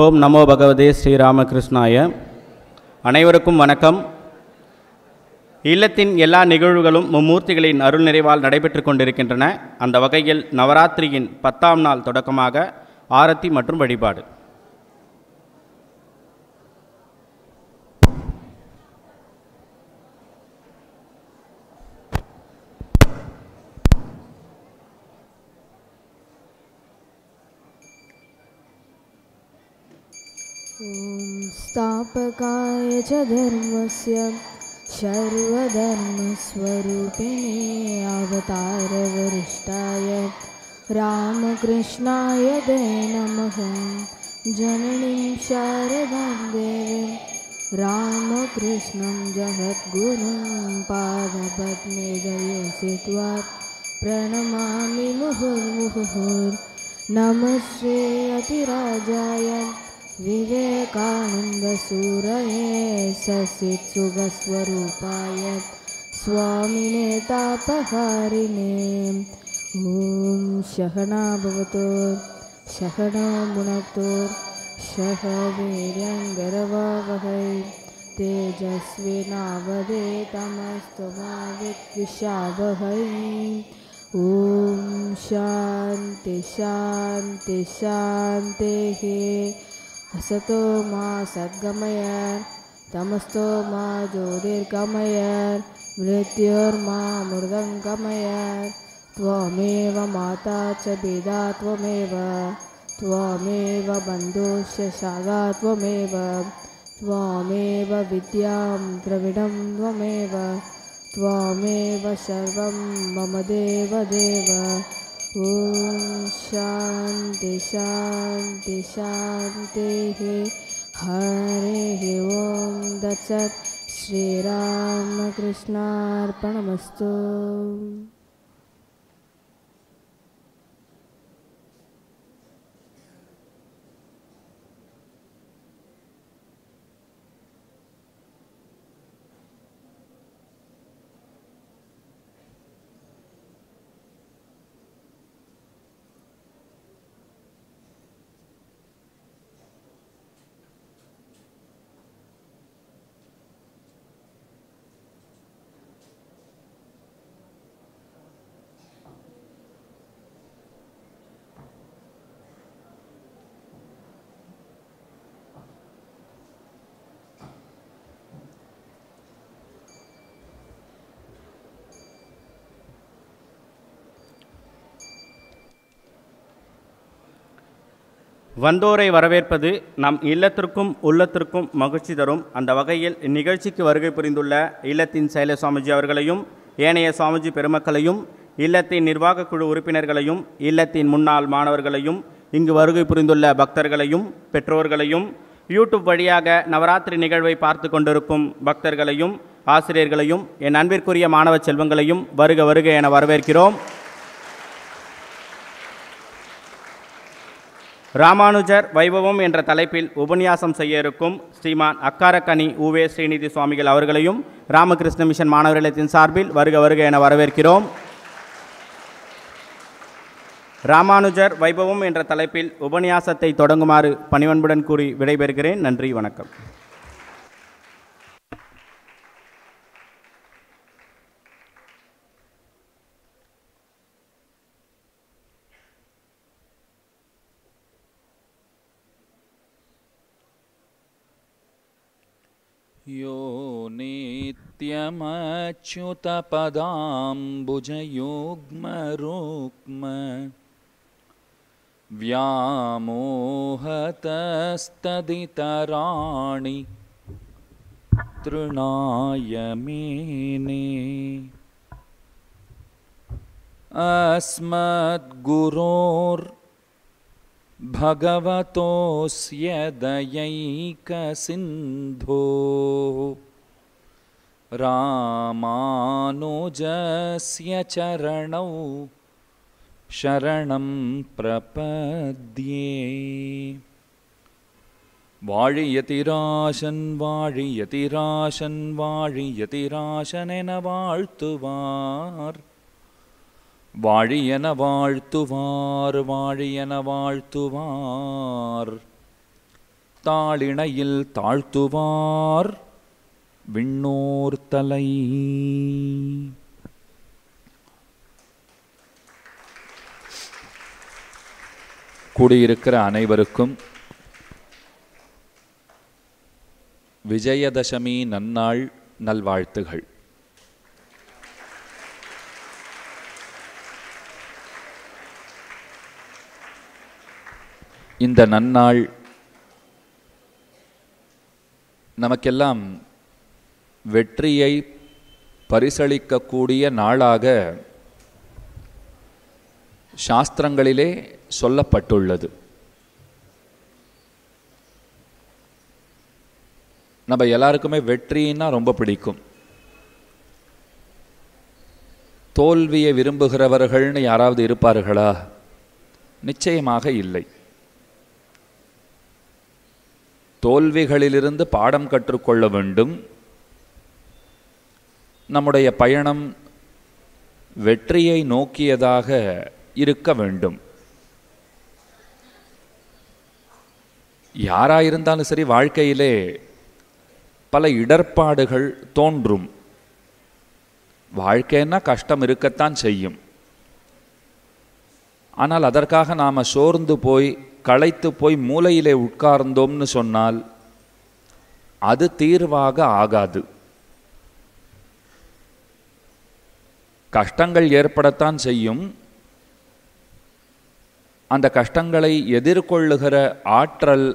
ஓம் நமோ பகவதே ஸ்ரீராமகிருஷ்ணாய அனைவருக்கும் வணக்கம் இல்லத்தின் எல்லா நிகழ்வுகளும் மும்மூர்த்திகளின் அருள் நிறைவால் நடைபெற்று கொண்டிருக்கின்றன அந்த வகையில் நவராத்திரியின் பத்தாம் நாள் தொடக்கமாக ஆரத்தி மற்றும் வழிபாடு स्थापकाय च धर्मस्य आवतार अवतारवरिष्ठाय रामकृष्णाय दै नमः जननीशारदान्दे रामकृष्णं जगद्गुरुं पादपद्मे गुत्वा प्रणमामि मुहुर्मुहुर्न अतिराजाय विवेकानन्दसूरये स्वामिने स्वामिनेतापहारिणे ॐ सहणाभवतो सहणामुणतो शहवीरङ्गरवावहै तेजस्विनावदे तमस्त्वमाविशावहै ॐ शान्ति शान्ति शान्ते हे हसतो मा सद्गमय तमस्तो मा ज्योतिर्गमय मृत्योर्मा मृगङ्गमय त्वमेव माता च भेदा त्वमेव त्वमेव बन्धुश्च त्वमेव त्वामेव विद्यां द्रविडं त्वमेव त्वमेव सर्वं मम देवदेव शान्ति शान्ति शान्तिः दिशान्तेः ॐ दचत् श्रीरामकृष्णार्पणमस्तु வந்தோரை வரவேற்பது நம் இல்லத்திற்கும் உள்ளத்திற்கும் மகிழ்ச்சி தரும் அந்த வகையில் இந்நிகழ்ச்சிக்கு வருகை புரிந்துள்ள இல்லத்தின் சைல சுவாமிஜி அவர்களையும் ஏனைய சுவாமிஜி பெருமக்களையும் இல்லத்தின் நிர்வாகக் குழு உறுப்பினர்களையும் இல்லத்தின் முன்னாள் மாணவர்களையும் இங்கு வருகை புரிந்துள்ள பக்தர்களையும் பெற்றோர்களையும் யூடியூப் வழியாக நவராத்திரி நிகழ்வை பார்த்து கொண்டிருக்கும் பக்தர்களையும் ஆசிரியர்களையும் என் அன்பிற்குரிய மாணவ செல்வங்களையும் வருக வருக என வரவேற்கிறோம் ராமானுஜர் வைபவம் என்ற தலைப்பில் உபன்யாசம் செய்ய இருக்கும் ஸ்ரீமான் அக்காரக்கனி உவே ஸ்ரீநிதி சுவாமிகள் அவர்களையும் ராமகிருஷ்ண மிஷன் மாணவர்களத்தின் சார்பில் வருக வருக என வரவேற்கிறோம் ராமானுஜர் வைபவம் என்ற தலைப்பில் உபன்யாசத்தை தொடங்குமாறு பணிவன்புடன் கூறி விடைபெறுகிறேன் நன்றி வணக்கம் यो नित्यमच्युतपदाम्बुजयुग्मरुक्म व्यामोहतस्तदितराणि तृणायमेने अस्मद्गुरोर् भगवतोस्य दयैकसिन्धो रामानुजस्य चरणौ शरणं प्रपद्ये वाळियतिराशन् वाळियतिराशन् वाळियतिराशनेन वाळ्तुवार् வாழியன வாழ்த்துவார் வாழியன வாழ்த்துவார் தாளிணையில் தாழ்த்துவார் விண்ணோர் தலை கூடியிருக்கிற அனைவருக்கும் விஜயதசமி நன்னாள் நல்வாழ்த்துகள் இந்த நன்னாள் நமக்கெல்லாம் வெற்றியை பரிசளிக்கக்கூடிய நாளாக சாஸ்திரங்களிலே சொல்லப்பட்டுள்ளது நம்ம எல்லாருக்குமே வெற்றின்னா ரொம்ப பிடிக்கும் தோல்வியை விரும்புகிறவர்கள்னு யாராவது இருப்பார்களா நிச்சயமாக இல்லை தோல்விகளிலிருந்து பாடம் கற்றுக்கொள்ள வேண்டும் நம்முடைய பயணம் வெற்றியை நோக்கியதாக இருக்க வேண்டும் யாராக இருந்தாலும் சரி வாழ்க்கையிலே பல இடர்பாடுகள் தோன்றும் வாழ்க்கைன்னா கஷ்டம் இருக்கத்தான் செய்யும் ஆனால் அதற்காக நாம் சோர்ந்து போய் களைத்து போய் மூலையிலே உட்கார்ந்தோம்னு சொன்னால் அது தீர்வாக ஆகாது கஷ்டங்கள் ஏற்படத்தான் செய்யும் அந்த கஷ்டங்களை எதிர்கொள்ளுகிற ஆற்றல்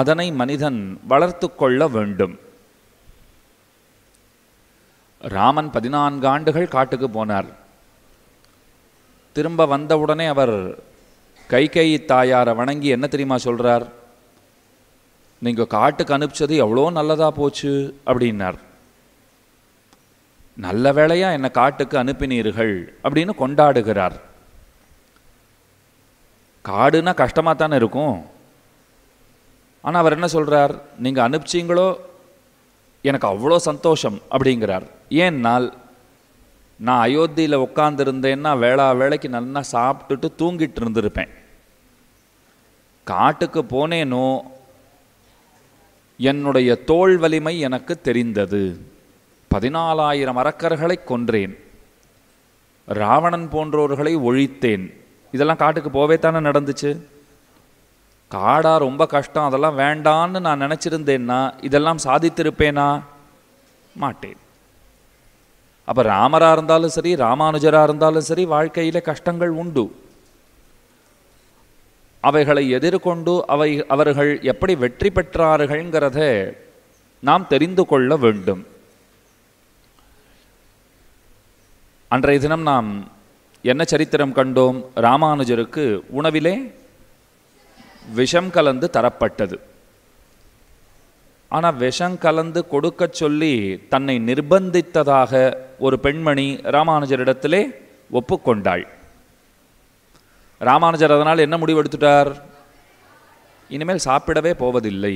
அதனை மனிதன் வளர்த்து கொள்ள வேண்டும் ராமன் பதினான்கு ஆண்டுகள் காட்டுக்கு போனார் திரும்ப வந்தவுடனே அவர் கைகை தாயாரை வணங்கி என்ன தெரியுமா சொல்கிறார் நீங்கள் காட்டுக்கு அனுப்பிச்சது எவ்வளோ நல்லதாக போச்சு அப்படின்னார் நல்ல வேலையாக என்னை காட்டுக்கு அனுப்பினீர்கள் அப்படின்னு கொண்டாடுகிறார் காடுனா கஷ்டமாக தானே இருக்கும் ஆனால் அவர் என்ன சொல்கிறார் நீங்கள் அனுப்பிச்சிங்களோ எனக்கு அவ்வளோ சந்தோஷம் அப்படிங்கிறார் ஏன்னால் நான் அயோத்தியில் உட்காந்துருந்தேன்னா வேளா வேலைக்கு நல்லா சாப்பிட்டுட்டு தூங்கிட்டு இருந்திருப்பேன் காட்டுக்கு போனேனோ என்னுடைய தோல் வலிமை எனக்கு தெரிந்தது பதினாலாயிரம் அரக்கர்களை கொன்றேன் ராவணன் போன்றோர்களை ஒழித்தேன் இதெல்லாம் காட்டுக்கு போவே தானே நடந்துச்சு காடா ரொம்ப கஷ்டம் அதெல்லாம் வேண்டான்னு நான் நினச்சிருந்தேன்னா இதெல்லாம் சாதித்திருப்பேனா மாட்டேன் அப்போ ராமராக இருந்தாலும் சரி ராமானுஜராக இருந்தாலும் சரி வாழ்க்கையில் கஷ்டங்கள் உண்டு அவைகளை எதிர்கொண்டு அவை அவர்கள் எப்படி வெற்றி பெற்றார்கள்ங்கிறத நாம் தெரிந்து கொள்ள வேண்டும் அன்றைய தினம் நாம் என்ன சரித்திரம் கண்டோம் ராமானுஜருக்கு உணவிலே விஷம் கலந்து தரப்பட்டது ஆனால் விஷம் கலந்து கொடுக்க சொல்லி தன்னை நிர்பந்தித்ததாக ஒரு பெண்மணி ராமானுஜரிடத்திலே ஒப்புக்கொண்டாள் ராமானுஜர் அதனால் என்ன முடிவு எடுத்துட்டார் இனிமேல் சாப்பிடவே போவதில்லை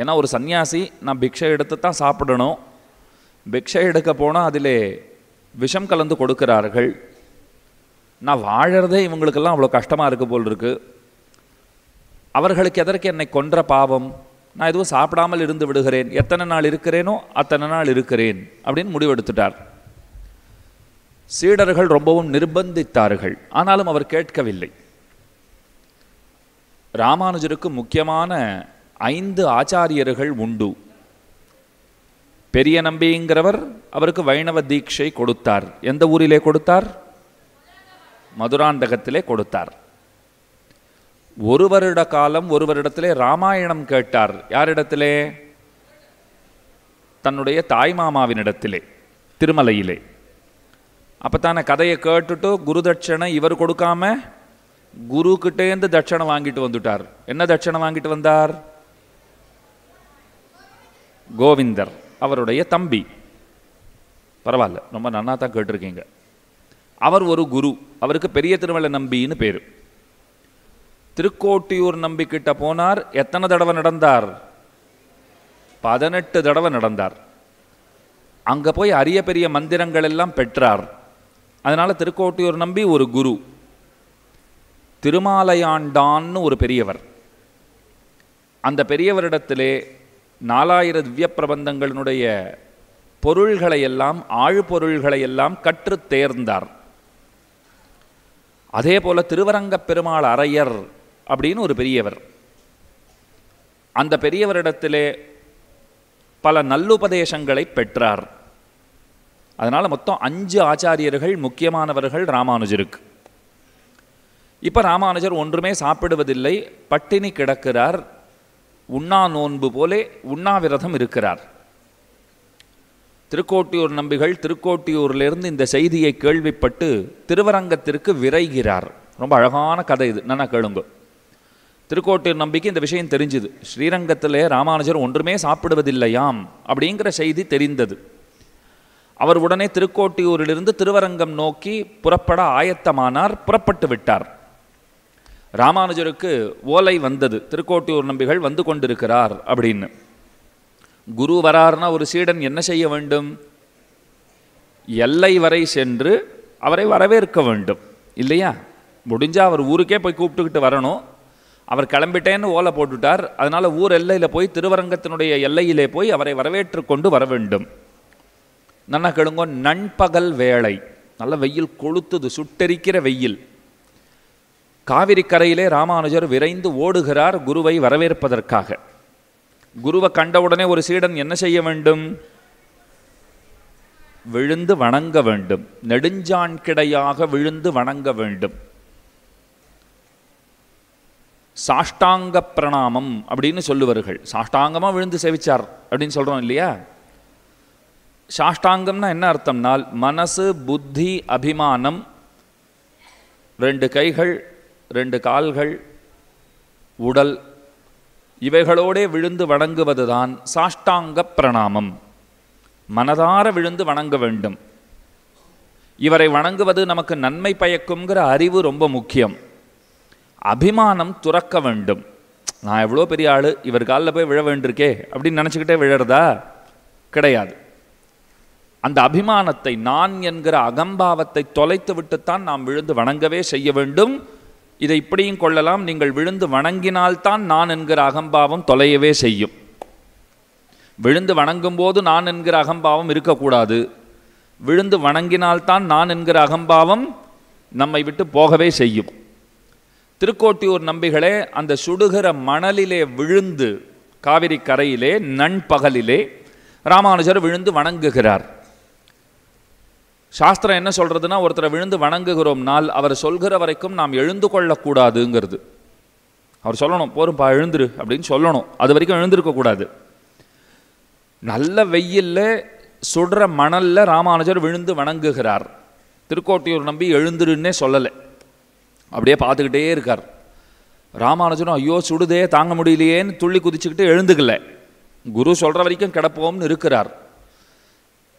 ஏன்னா ஒரு சன்னியாசி நான் பிக்ஷை எடுத்து தான் சாப்பிடணும் பிக்ஷை எடுக்க போனால் அதிலே விஷம் கலந்து கொடுக்கிறார்கள் நான் வாழறதே இவங்களுக்கெல்லாம் அவ்வளோ கஷ்டமாக இருக்குது போல் இருக்கு அவர்களுக்கு எதற்கு என்னை கொன்ற பாவம் நான் எதுவும் சாப்பிடாமல் இருந்து விடுகிறேன் எத்தனை நாள் இருக்கிறேனோ அத்தனை நாள் இருக்கிறேன் அப்படின்னு முடிவெடுத்துட்டார் சீடர்கள் ரொம்பவும் நிர்பந்தித்தார்கள் ஆனாலும் அவர் கேட்கவில்லை ராமானுஜருக்கு முக்கியமான ஐந்து ஆச்சாரியர்கள் உண்டு பெரிய நம்பிங்கிறவர் அவருக்கு வைணவ தீட்சை கொடுத்தார் எந்த ஊரிலே கொடுத்தார் மதுராந்தகத்திலே கொடுத்தார் ஒரு வருட காலம் ஒரு வருடத்திலே ராமாயணம் கேட்டார் யாரிடத்திலே தன்னுடைய மாமாவினிடத்திலே திருமலையிலே அப்போ தானே கதையை கேட்டுட்டு குரு தட்சணை இவர் கொடுக்காம குரு கிட்டேந்து தட்சணை வாங்கிட்டு வந்துட்டார் என்ன தட்சணை வாங்கிட்டு வந்தார் கோவிந்தர் அவருடைய தம்பி பரவாயில்ல ரொம்ப நன்னா தான் கேட்டிருக்கீங்க அவர் ஒரு குரு அவருக்கு பெரிய திருமலை நம்பின்னு பேர் திருக்கோட்டியூர் நம்பிக்கிட்ட போனார் எத்தனை தடவை நடந்தார் பதினெட்டு தடவை நடந்தார் அங்கே போய் அரிய பெரிய மந்திரங்கள் எல்லாம் பெற்றார் அதனால் திருக்கோட்டியூர் நம்பி ஒரு குரு திருமாலையாண்டான்னு ஒரு பெரியவர் அந்த பெரியவரிடத்திலே நாலாயிர திவ்ய பிரபந்தங்களினுடைய பொருள்களையெல்லாம் ஆழ்பொருள்களையெல்லாம் கற்று தேர்ந்தார் அதே போல் திருவரங்கப் பெருமாள் அரையர் அப்படின்னு ஒரு பெரியவர் அந்த பெரியவரிடத்திலே பல நல்லுபதேசங்களை பெற்றார் அதனால் மொத்தம் அஞ்சு ஆச்சாரியர்கள் முக்கியமானவர்கள் ராமானுஜருக்கு இப்போ ராமானுஜர் ஒன்றுமே சாப்பிடுவதில்லை பட்டினி கிடக்கிறார் உண்ணா நோன்பு போலே உண்ணாவிரதம் இருக்கிறார் திருக்கோட்டியூர் நம்பிகள் திருக்கோட்டியூரிலிருந்து இந்த செய்தியை கேள்விப்பட்டு திருவரங்கத்திற்கு விரைகிறார் ரொம்ப அழகான கதை இது நல்லா கேளுங்க திருக்கோட்டியூர் நம்பிக்கை இந்த விஷயம் தெரிஞ்சுது ஸ்ரீரங்கத்திலே ராமானுஜர் ஒன்றுமே சாப்பிடுவதில்லையாம் அப்படிங்கிற செய்தி தெரிந்தது அவர் உடனே திருக்கோட்டியூரிலிருந்து திருவரங்கம் நோக்கி புறப்பட ஆயத்தமானார் புறப்பட்டு விட்டார் ராமானுஜருக்கு ஓலை வந்தது திருக்கோட்டியூர் நம்பிகள் வந்து கொண்டிருக்கிறார் அப்படின்னு குரு வரார்னா ஒரு சீடன் என்ன செய்ய வேண்டும் எல்லை வரை சென்று அவரை வரவேற்க வேண்டும் இல்லையா முடிஞ்சால் அவர் ஊருக்கே போய் கூப்பிட்டுக்கிட்டு வரணும் அவர் கிளம்பிட்டேன்னு ஓலை போட்டுட்டார் அதனால் ஊர் எல்லையில் போய் திருவரங்கத்தினுடைய எல்லையிலே போய் அவரை வரவேற்று கொண்டு வர வேண்டும் நல்லா கேளுங்க நண்பகல் வேளை நல்ல வெயில் கொளுத்துது சுட்டெரிக்கிற வெயில் காவிரி கரையிலே ராமானுஜர் விரைந்து ஓடுகிறார் குருவை வரவேற்பதற்காக குருவை கண்டவுடனே ஒரு சீடன் என்ன செய்ய வேண்டும் விழுந்து வணங்க வேண்டும் நெடுஞ்சான் கிடையாக விழுந்து வணங்க வேண்டும் சாஷ்டாங்க பிரணாமம் அப்படின்னு சொல்லுவார்கள் சாஷ்டாங்கமாக விழுந்து செவிச்சார் அப்படின்னு சொல்கிறோம் இல்லையா சாஷ்டாங்கம்னா என்ன அர்த்தம்னால் மனசு புத்தி அபிமானம் ரெண்டு கைகள் ரெண்டு கால்கள் உடல் இவைகளோடே விழுந்து வணங்குவது தான் சாஷ்டாங்க பிரணாமம் மனதார விழுந்து வணங்க வேண்டும் இவரை வணங்குவது நமக்கு நன்மை பயக்குங்கிற அறிவு ரொம்ப முக்கியம் அபிமானம் துறக்க வேண்டும் நான் எவ்வளோ பெரிய ஆள் இவர் காலில் போய் விழ வேண்டியிருக்கே அப்படின்னு நினச்சிக்கிட்டே விழறதா கிடையாது அந்த அபிமானத்தை நான் என்கிற அகம்பாவத்தை தொலைத்து விட்டுத்தான் நாம் விழுந்து வணங்கவே செய்ய வேண்டும் இதை இப்படியும் கொள்ளலாம் நீங்கள் விழுந்து வணங்கினால்தான் நான் என்கிற அகம்பாவம் தொலையவே செய்யும் விழுந்து வணங்கும் போது நான் என்கிற அகம்பாவம் இருக்கக்கூடாது விழுந்து வணங்கினால்தான் நான் என்கிற அகம்பாவம் நம்மை விட்டு போகவே செய்யும் திருக்கோட்டியூர் நம்பிகளே அந்த சுடுகிற மணலிலே விழுந்து காவிரி கரையிலே நண்பகலிலே ராமானுஜர் விழுந்து வணங்குகிறார் சாஸ்திரம் என்ன சொல்கிறதுனா ஒருத்தரை விழுந்து வணங்குகிறோம்னால் அவர் சொல்கிற வரைக்கும் நாம் எழுந்து கொள்ளக்கூடாதுங்கிறது அவர் சொல்லணும் போரும்பா எழுந்துரு அப்படின்னு சொல்லணும் அது வரைக்கும் எழுந்திருக்கக்கூடாது நல்ல வெயிலில் சுடுற மணலில் ராமானுஜர் விழுந்து வணங்குகிறார் திருக்கோட்டையூர் நம்பி எழுந்துருன்னே சொல்லலை அப்படியே பார்த்துக்கிட்டே இருக்கார் ராமானுஜரும் ஐயோ சுடுதே தாங்க முடியலையேன்னு துள்ளி குதிச்சுக்கிட்டு எழுந்துக்கல குரு சொல்கிற வரைக்கும் கிடப்போம்னு இருக்கிறார்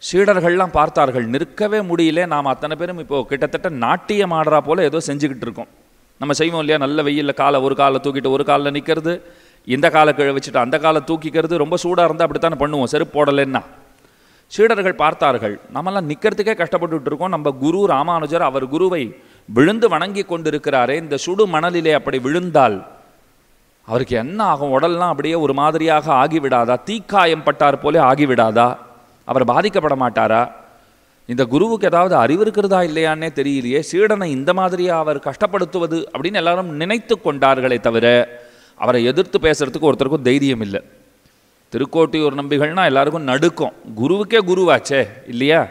சீடர்கள்லாம் பார்த்தார்கள் நிற்கவே முடியல நாம் அத்தனை பேரும் இப்போது கிட்டத்தட்ட நாட்டியம் ஆடுறா போல் ஏதோ செஞ்சுக்கிட்டு இருக்கோம் நம்ம செய்வோம் இல்லையா நல்ல வெயிலில் காலை ஒரு காலை தூக்கிட்டு ஒரு காலில் நிற்கிறது இந்த காலை கிழ வச்சுட்டு அந்த காலை தூக்கிக்கிறது ரொம்ப சூடாக இருந்தால் அப்படித்தானே பண்ணுவோம் செருப்பு போடலைன்னா சீடர்கள் பார்த்தார்கள் நம்மலாம் நிற்கிறதுக்கே கஷ்டப்பட்டுட்டு இருக்கோம் நம்ம குரு ராமானுஜர் அவர் குருவை விழுந்து வணங்கி கொண்டிருக்கிறாரே இந்த சுடு மணலிலே அப்படி விழுந்தால் அவருக்கு என்ன ஆகும் உடல்லாம் அப்படியே ஒரு மாதிரியாக ஆகிவிடாதா தீக்காயம் பட்டார் போலே ஆகிவிடாதா அவர் பாதிக்கப்பட மாட்டாரா இந்த குருவுக்கு ஏதாவது அறிவு இருக்கிறதா இல்லையான்னே தெரியலையே சீடனை இந்த மாதிரியாக அவர் கஷ்டப்படுத்துவது அப்படின்னு எல்லாரும் நினைத்து கொண்டார்களே தவிர அவரை எதிர்த்து பேசுகிறதுக்கு ஒருத்தருக்கும் தைரியம் இல்லை திருக்கோட்டியூர் நம்பிகள்னா எல்லாருக்கும் நடுக்கும் குருவுக்கே குருவாச்சே இல்லையா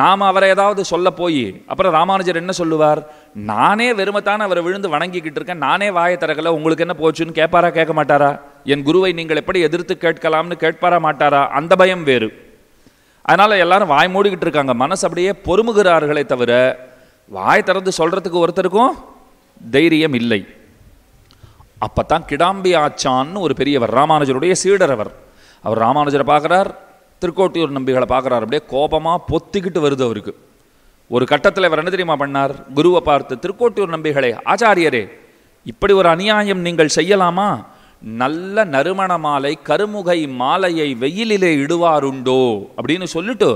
நாம் அவரை ஏதாவது சொல்ல போய் அப்புறம் ராமானுஜர் என்ன சொல்லுவார் நானே வெறுமைத்தான் அவரை விழுந்து வணங்கிக்கிட்டு இருக்கேன் நானே வாயை திறக்கல உங்களுக்கு என்ன போச்சுன்னு கேட்பாரா கேட்க மாட்டாரா என் குருவை நீங்கள் எப்படி எதிர்த்து கேட்கலாம்னு கேட்பாரா மாட்டாரா அந்த பயம் வேறு அதனால் எல்லாரும் வாய் மூடிக்கிட்டு இருக்காங்க மனசு அப்படியே பொறுமுகிறார்களே தவிர வாய் திறந்து சொல்கிறதுக்கு ஒருத்தருக்கும் தைரியம் இல்லை அப்போ தான் கிடாம்பி ஆச்சான்னு ஒரு பெரியவர் ராமானுஜருடைய சீடர் அவர் அவர் ராமானுஜரை பார்க்குறார் திருக்கோட்டியூர் நம்பிகளை பார்க்குறார் அப்படியே கோபமாக பொத்திக்கிட்டு வருது அவருக்கு ஒரு கட்டத்தில் அவர் என்ன தெரியுமா பண்ணார் குருவை பார்த்து திருக்கோட்டியூர் நம்பிகளே ஆச்சாரியரே இப்படி ஒரு அநியாயம் நீங்கள் செய்யலாமா நல்ல நறுமண மாலை கருமுகை மாலையை வெயிலிலே இடுவாருண்டோ அப்படின்னு சொல்லிட்டு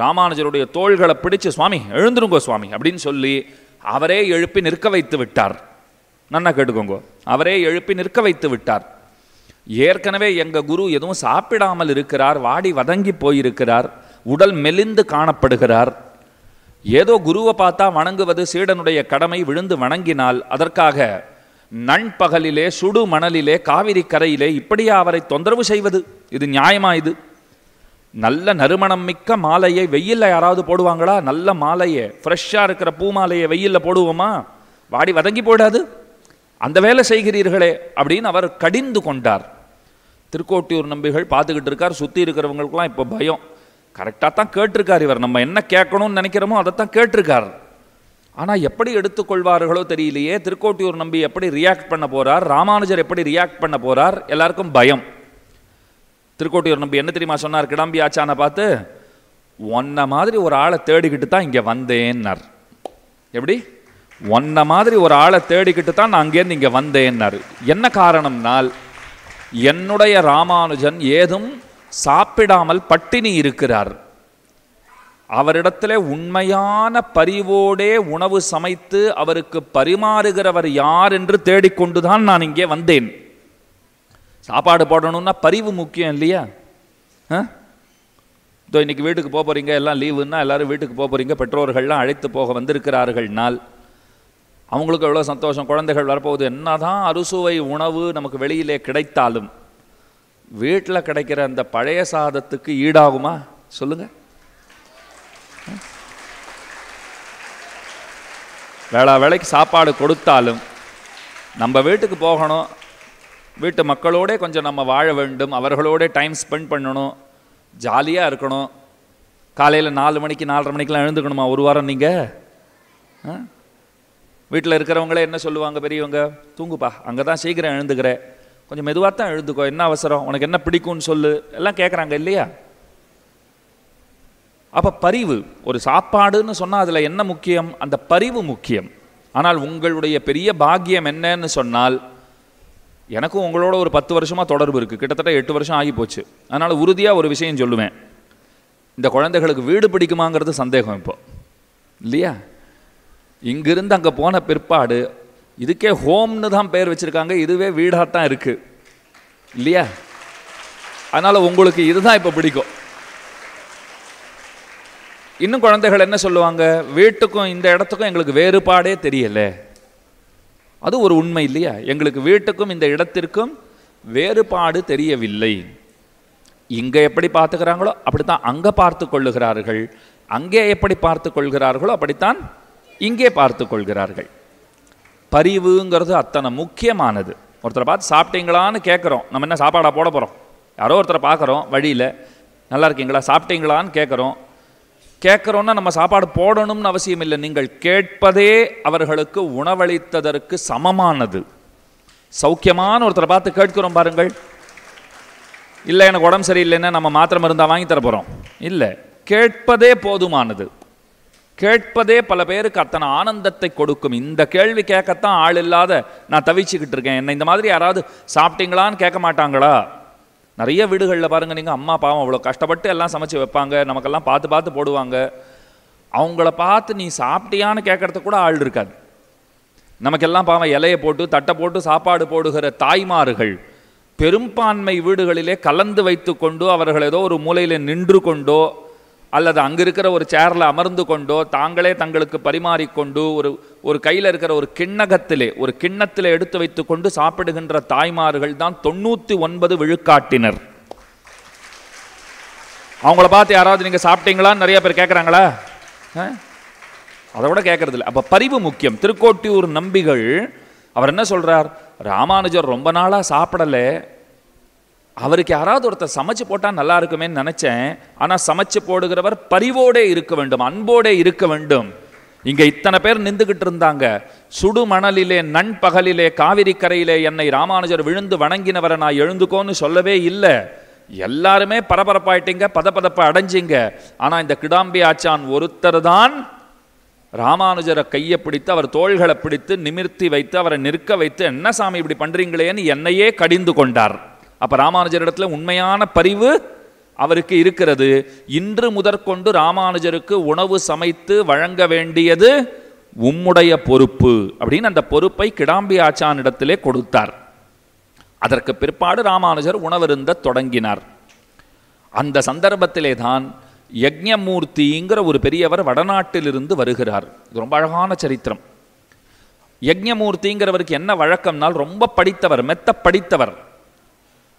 ராமானுஜருடைய தோள்களை பிடிச்சு சுவாமி எழுந்துருங்கோ சுவாமி அப்படின்னு சொல்லி அவரே எழுப்பி நிற்க வைத்து விட்டார் நன்னா கேட்டுக்கோங்க அவரே எழுப்பி நிற்க வைத்து விட்டார் ஏற்கனவே எங்கள் குரு எதுவும் சாப்பிடாமல் இருக்கிறார் வாடி வதங்கி போயிருக்கிறார் உடல் மெலிந்து காணப்படுகிறார் ஏதோ குருவை பார்த்தா வணங்குவது சீடனுடைய கடமை விழுந்து வணங்கினால் அதற்காக நண்பகலிலே சுடு மணலிலே காவிரி கரையிலே இப்படியா அவரை தொந்தரவு செய்வது இது நியாயமா இது நல்ல நறுமணம் மிக்க மாலையை வெயிலில் யாராவது போடுவாங்களா நல்ல மாலையை ஃப்ரெஷ்ஷாக இருக்கிற பூ மாலையை வெயிலில் போடுவோமா வாடி வதங்கி போயிடாது அந்த வேலை செய்கிறீர்களே அப்படின்னு அவர் கடிந்து கொண்டார் திருக்கோட்டியூர் நம்பிகள் பார்த்துக்கிட்டு இருக்கார் சுற்றி இருக்கிறவங்களுக்குலாம் இப்போ பயம் கரெக்டாக தான் கேட்டிருக்கார் இவர் நம்ம என்ன கேட்கணும்னு நினைக்கிறோமோ அதைத்தான் கேட்டிருக்கார் ஆனால் எப்படி எடுத்துக்கொள்வார்களோ தெரியலையே திருக்கோட்டியூர் நம்பி எப்படி ரியாக்ட் பண்ண போகிறார் ராமானுஜர் எப்படி ரியாக்ட் பண்ண போகிறார் எல்லாருக்கும் பயம் திருக்கோட்டியூர் நம்பி என்ன தெரியுமா சொன்னார் கிடாம்பி ஆச்சானை பார்த்து ஒன்ன மாதிரி ஒரு ஆளை தேடிக்கிட்டு தான் இங்கே வந்தேன்னார் எப்படி ஒன்ன மாதிரி ஒரு ஆளை தேடிக்கிட்டு தான் நான் அங்கேருந்து இங்கே வந்தேன்னார் என்ன காரணம்னால் என்னுடைய ராமானுஜன் ஏதும் சாப்பிடாமல் பட்டினி இருக்கிறார் அவரிடத்துல உண்மையான பரிவோடே உணவு சமைத்து அவருக்கு பரிமாறுகிறவர் யார் என்று தேடிக்கொண்டுதான் நான் இங்கே வந்தேன் சாப்பாடு போடணும்னா பரிவு முக்கியம் இல்லையா இதோ இன்றைக்கி வீட்டுக்கு போக போகிறீங்க எல்லாம் லீவுன்னா எல்லோரும் வீட்டுக்கு போக போகிறீங்க பெற்றோர்கள்லாம் அழைத்து போக வந்திருக்கிறார்கள் நாள் அவங்களுக்கு எவ்வளோ சந்தோஷம் குழந்தைகள் வரப்போகுது என்ன தான் அறுசுவை உணவு நமக்கு வெளியிலே கிடைத்தாலும் வீட்டில் கிடைக்கிற அந்த பழைய சாதத்துக்கு ஈடாகுமா சொல்லுங்கள் வேளா வேலைக்கு சாப்பாடு கொடுத்தாலும் நம்ம வீட்டுக்கு போகணும் வீட்டு மக்களோடே கொஞ்சம் நம்ம வாழ வேண்டும் அவர்களோட டைம் ஸ்பெண்ட் பண்ணணும் ஜாலியாக இருக்கணும் காலையில் நாலு மணிக்கு நாலரை மணிக்கெலாம் எழுந்துக்கணுமா ஒரு வாரம் நீங்கள் வீட்டில் இருக்கிறவங்களே என்ன சொல்லுவாங்க பெரியவங்க தூங்குப்பா அங்கே தான் சீக்கிரம் எழுந்துக்கிறேன் கொஞ்சம் மெதுவாக தான் எழுந்துக்கோ என்ன அவசரம் உனக்கு என்ன பிடிக்கும்னு சொல்லு எல்லாம் கேட்குறாங்க இல்லையா அப்போ பரிவு ஒரு சாப்பாடுன்னு சொன்னால் அதில் என்ன முக்கியம் அந்த பரிவு முக்கியம் ஆனால் உங்களுடைய பெரிய பாக்கியம் என்னன்னு சொன்னால் எனக்கும் உங்களோட ஒரு பத்து வருஷமாக தொடர்பு இருக்குது கிட்டத்தட்ட எட்டு வருஷம் ஆகி போச்சு அதனால் உறுதியாக ஒரு விஷயம் சொல்லுவேன் இந்த குழந்தைகளுக்கு வீடு பிடிக்குமாங்கிறது சந்தேகம் இப்போ இல்லையா இங்கிருந்து அங்கே போன பிற்பாடு இதுக்கே ஹோம்னு தான் பெயர் வச்சுருக்காங்க இதுவே வீடாக தான் இருக்குது இல்லையா அதனால் உங்களுக்கு இதுதான் இப்போ பிடிக்கும் இன்னும் குழந்தைகள் என்ன சொல்லுவாங்க வீட்டுக்கும் இந்த இடத்துக்கும் எங்களுக்கு வேறுபாடே தெரியல அது ஒரு உண்மை இல்லையா எங்களுக்கு வீட்டுக்கும் இந்த இடத்திற்கும் வேறுபாடு தெரியவில்லை இங்கே எப்படி பார்த்துக்கிறாங்களோ அப்படித்தான் அங்கே பார்த்து கொள்ளுகிறார்கள் அங்கே எப்படி பார்த்து கொள்கிறார்களோ அப்படித்தான் இங்கே பார்த்து கொள்கிறார்கள் பரிவுங்கிறது அத்தனை முக்கியமானது ஒருத்தரை பார்த்து சாப்பிட்டீங்களான்னு கேட்குறோம் நம்ம என்ன சாப்பாடாக போட போகிறோம் யாரோ ஒருத்தரை பார்க்குறோம் வழியில் நல்லா இருக்கீங்களா சாப்பிட்டீங்களான்னு கேட்குறோம் கேட்குறோன்னா நம்ம சாப்பாடு போடணும்னு அவசியம் இல்லை நீங்கள் கேட்பதே அவர்களுக்கு உணவளித்ததற்கு சமமானது சௌக்கியமான ஒருத்தரை பார்த்து கேட்கிறோம் பாருங்கள் இல்லை எனக்கு உடம்பு சரியில்லைன்னா நம்ம மாத்திரை மருந்தாக வாங்கி தர போகிறோம் இல்லை கேட்பதே போதுமானது கேட்பதே பல பேருக்கு அத்தனை ஆனந்தத்தை கொடுக்கும் இந்த கேள்வி கேட்கத்தான் ஆள் இல்லாத நான் தவிச்சுக்கிட்டு இருக்கேன் என்ன இந்த மாதிரி யாராவது சாப்பிட்டீங்களான்னு கேட்க மாட்டாங்களா நிறைய வீடுகளில் பாருங்கள் நீங்கள் அம்மா பாவம் அவ்வளோ கஷ்டப்பட்டு எல்லாம் சமைச்சு வைப்பாங்க நமக்கெல்லாம் பார்த்து பார்த்து போடுவாங்க அவங்கள பார்த்து நீ சாப்பிட்டியான்னு கேட்குறதுக்கு கூட ஆள் இருக்காது நமக்கெல்லாம் பாவம் இலையை போட்டு தட்டை போட்டு சாப்பாடு போடுகிற தாய்மார்கள் பெரும்பான்மை வீடுகளிலே கலந்து வைத்து கொண்டோ அவர்கள் ஏதோ ஒரு மூலையில் நின்று கொண்டோ அல்லது அங்கே இருக்கிற ஒரு சேரில் அமர்ந்து கொண்டோ தாங்களே தங்களுக்கு பரிமாறிக்கொண்டு ஒரு ஒரு கையில் இருக்கிற ஒரு கிண்ணகத்திலே ஒரு கிண்ணத்தில் எடுத்து வைத்து கொண்டு சாப்பிடுகின்ற தாய்மார்கள் தான் தொண்ணூற்றி ஒன்பது விழுக்காட்டினர் அவங்கள பார்த்து யாராவது நீங்கள் சாப்பிட்டீங்களான்னு நிறைய பேர் கேட்குறாங்களா அதை விட கேட்கறதில்ல அப்போ பரிவு முக்கியம் திருக்கோட்டியூர் நம்பிகள் அவர் என்ன சொல்கிறார் ராமானுஜர் ரொம்ப நாளாக சாப்பிடலை அவருக்கு யாராவது ஒருத்தர் சமைச்சு போட்டால் நல்லா இருக்குமேன்னு நினச்சேன் ஆனால் சமைச்சு போடுகிறவர் பரிவோடே இருக்க வேண்டும் அன்போடே இருக்க வேண்டும் இங்கே இத்தனை பேர் நின்றுக்கிட்டு இருந்தாங்க சுடு மணலிலே நண்பகலிலே காவிரி கரையிலே என்னை ராமானுஜர் விழுந்து வணங்கினவரை நான் எழுந்துக்கோன்னு சொல்லவே இல்லை எல்லாருமே பரபரப்பாயிட்டீங்க பதப்பதப்ப அடைஞ்சிங்க ஆனால் இந்த கிடாம்பி ஆச்சான் ஒருத்தர் தான் ராமானுஜரை கையை பிடித்து அவர் தோள்களை பிடித்து நிமிர்த்தி வைத்து அவரை நிற்க வைத்து என்ன சாமி இப்படி பண்ணுறீங்களேன்னு என்னையே கடிந்து கொண்டார் அப்போ ராமானுஜர் இடத்துல உண்மையான பரிவு அவருக்கு இருக்கிறது இன்று முதற்கொண்டு ராமானுஜருக்கு உணவு சமைத்து வழங்க வேண்டியது உம்முடைய பொறுப்பு அப்படின்னு அந்த பொறுப்பை கிடாம்பி ஆச்சான் இடத்திலே கொடுத்தார் அதற்கு பிற்பாடு ராமானுஜர் உணவருந்த தொடங்கினார் அந்த சந்தர்ப்பத்திலே தான் யக்ஞமூர்த்திங்கிற ஒரு பெரியவர் வடநாட்டிலிருந்து வருகிறார் இது ரொம்ப அழகான சரித்திரம் யக்ஞமூர்த்திங்கிறவருக்கு என்ன வழக்கம்னால் ரொம்ப படித்தவர் மெத்த படித்தவர்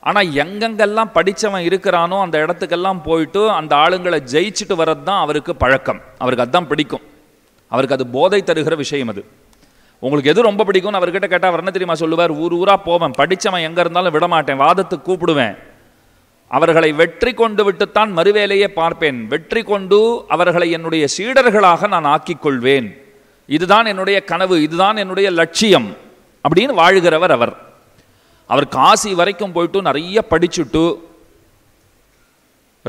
ஆனால் எங்கெங்கெல்லாம் படித்தவன் இருக்கிறானோ அந்த இடத்துக்கெல்லாம் போயிட்டு அந்த ஆளுங்களை ஜெயிச்சுட்டு வர்றது தான் அவருக்கு பழக்கம் அவருக்கு அதுதான் பிடிக்கும் அவருக்கு அது போதை தருகிற விஷயம் அது உங்களுக்கு எது ரொம்ப பிடிக்கும்னு அவர்கிட்ட கேட்டால் அவர் என்ன தெரியுமா சொல்லுவார் ஊர் ஊராக போவேன் படித்தவன் எங்கே இருந்தாலும் விடமாட்டேன் வாதத்துக்கு கூப்பிடுவேன் அவர்களை வெற்றி கொண்டு விட்டுத்தான் மறுவேலையே பார்ப்பேன் வெற்றி கொண்டு அவர்களை என்னுடைய சீடர்களாக நான் ஆக்கிக் கொள்வேன் இதுதான் என்னுடைய கனவு இதுதான் என்னுடைய லட்சியம் அப்படின்னு வாழ்கிறவர் அவர் அவர் காசி வரைக்கும் போயிட்டு நிறைய படிச்சுட்டு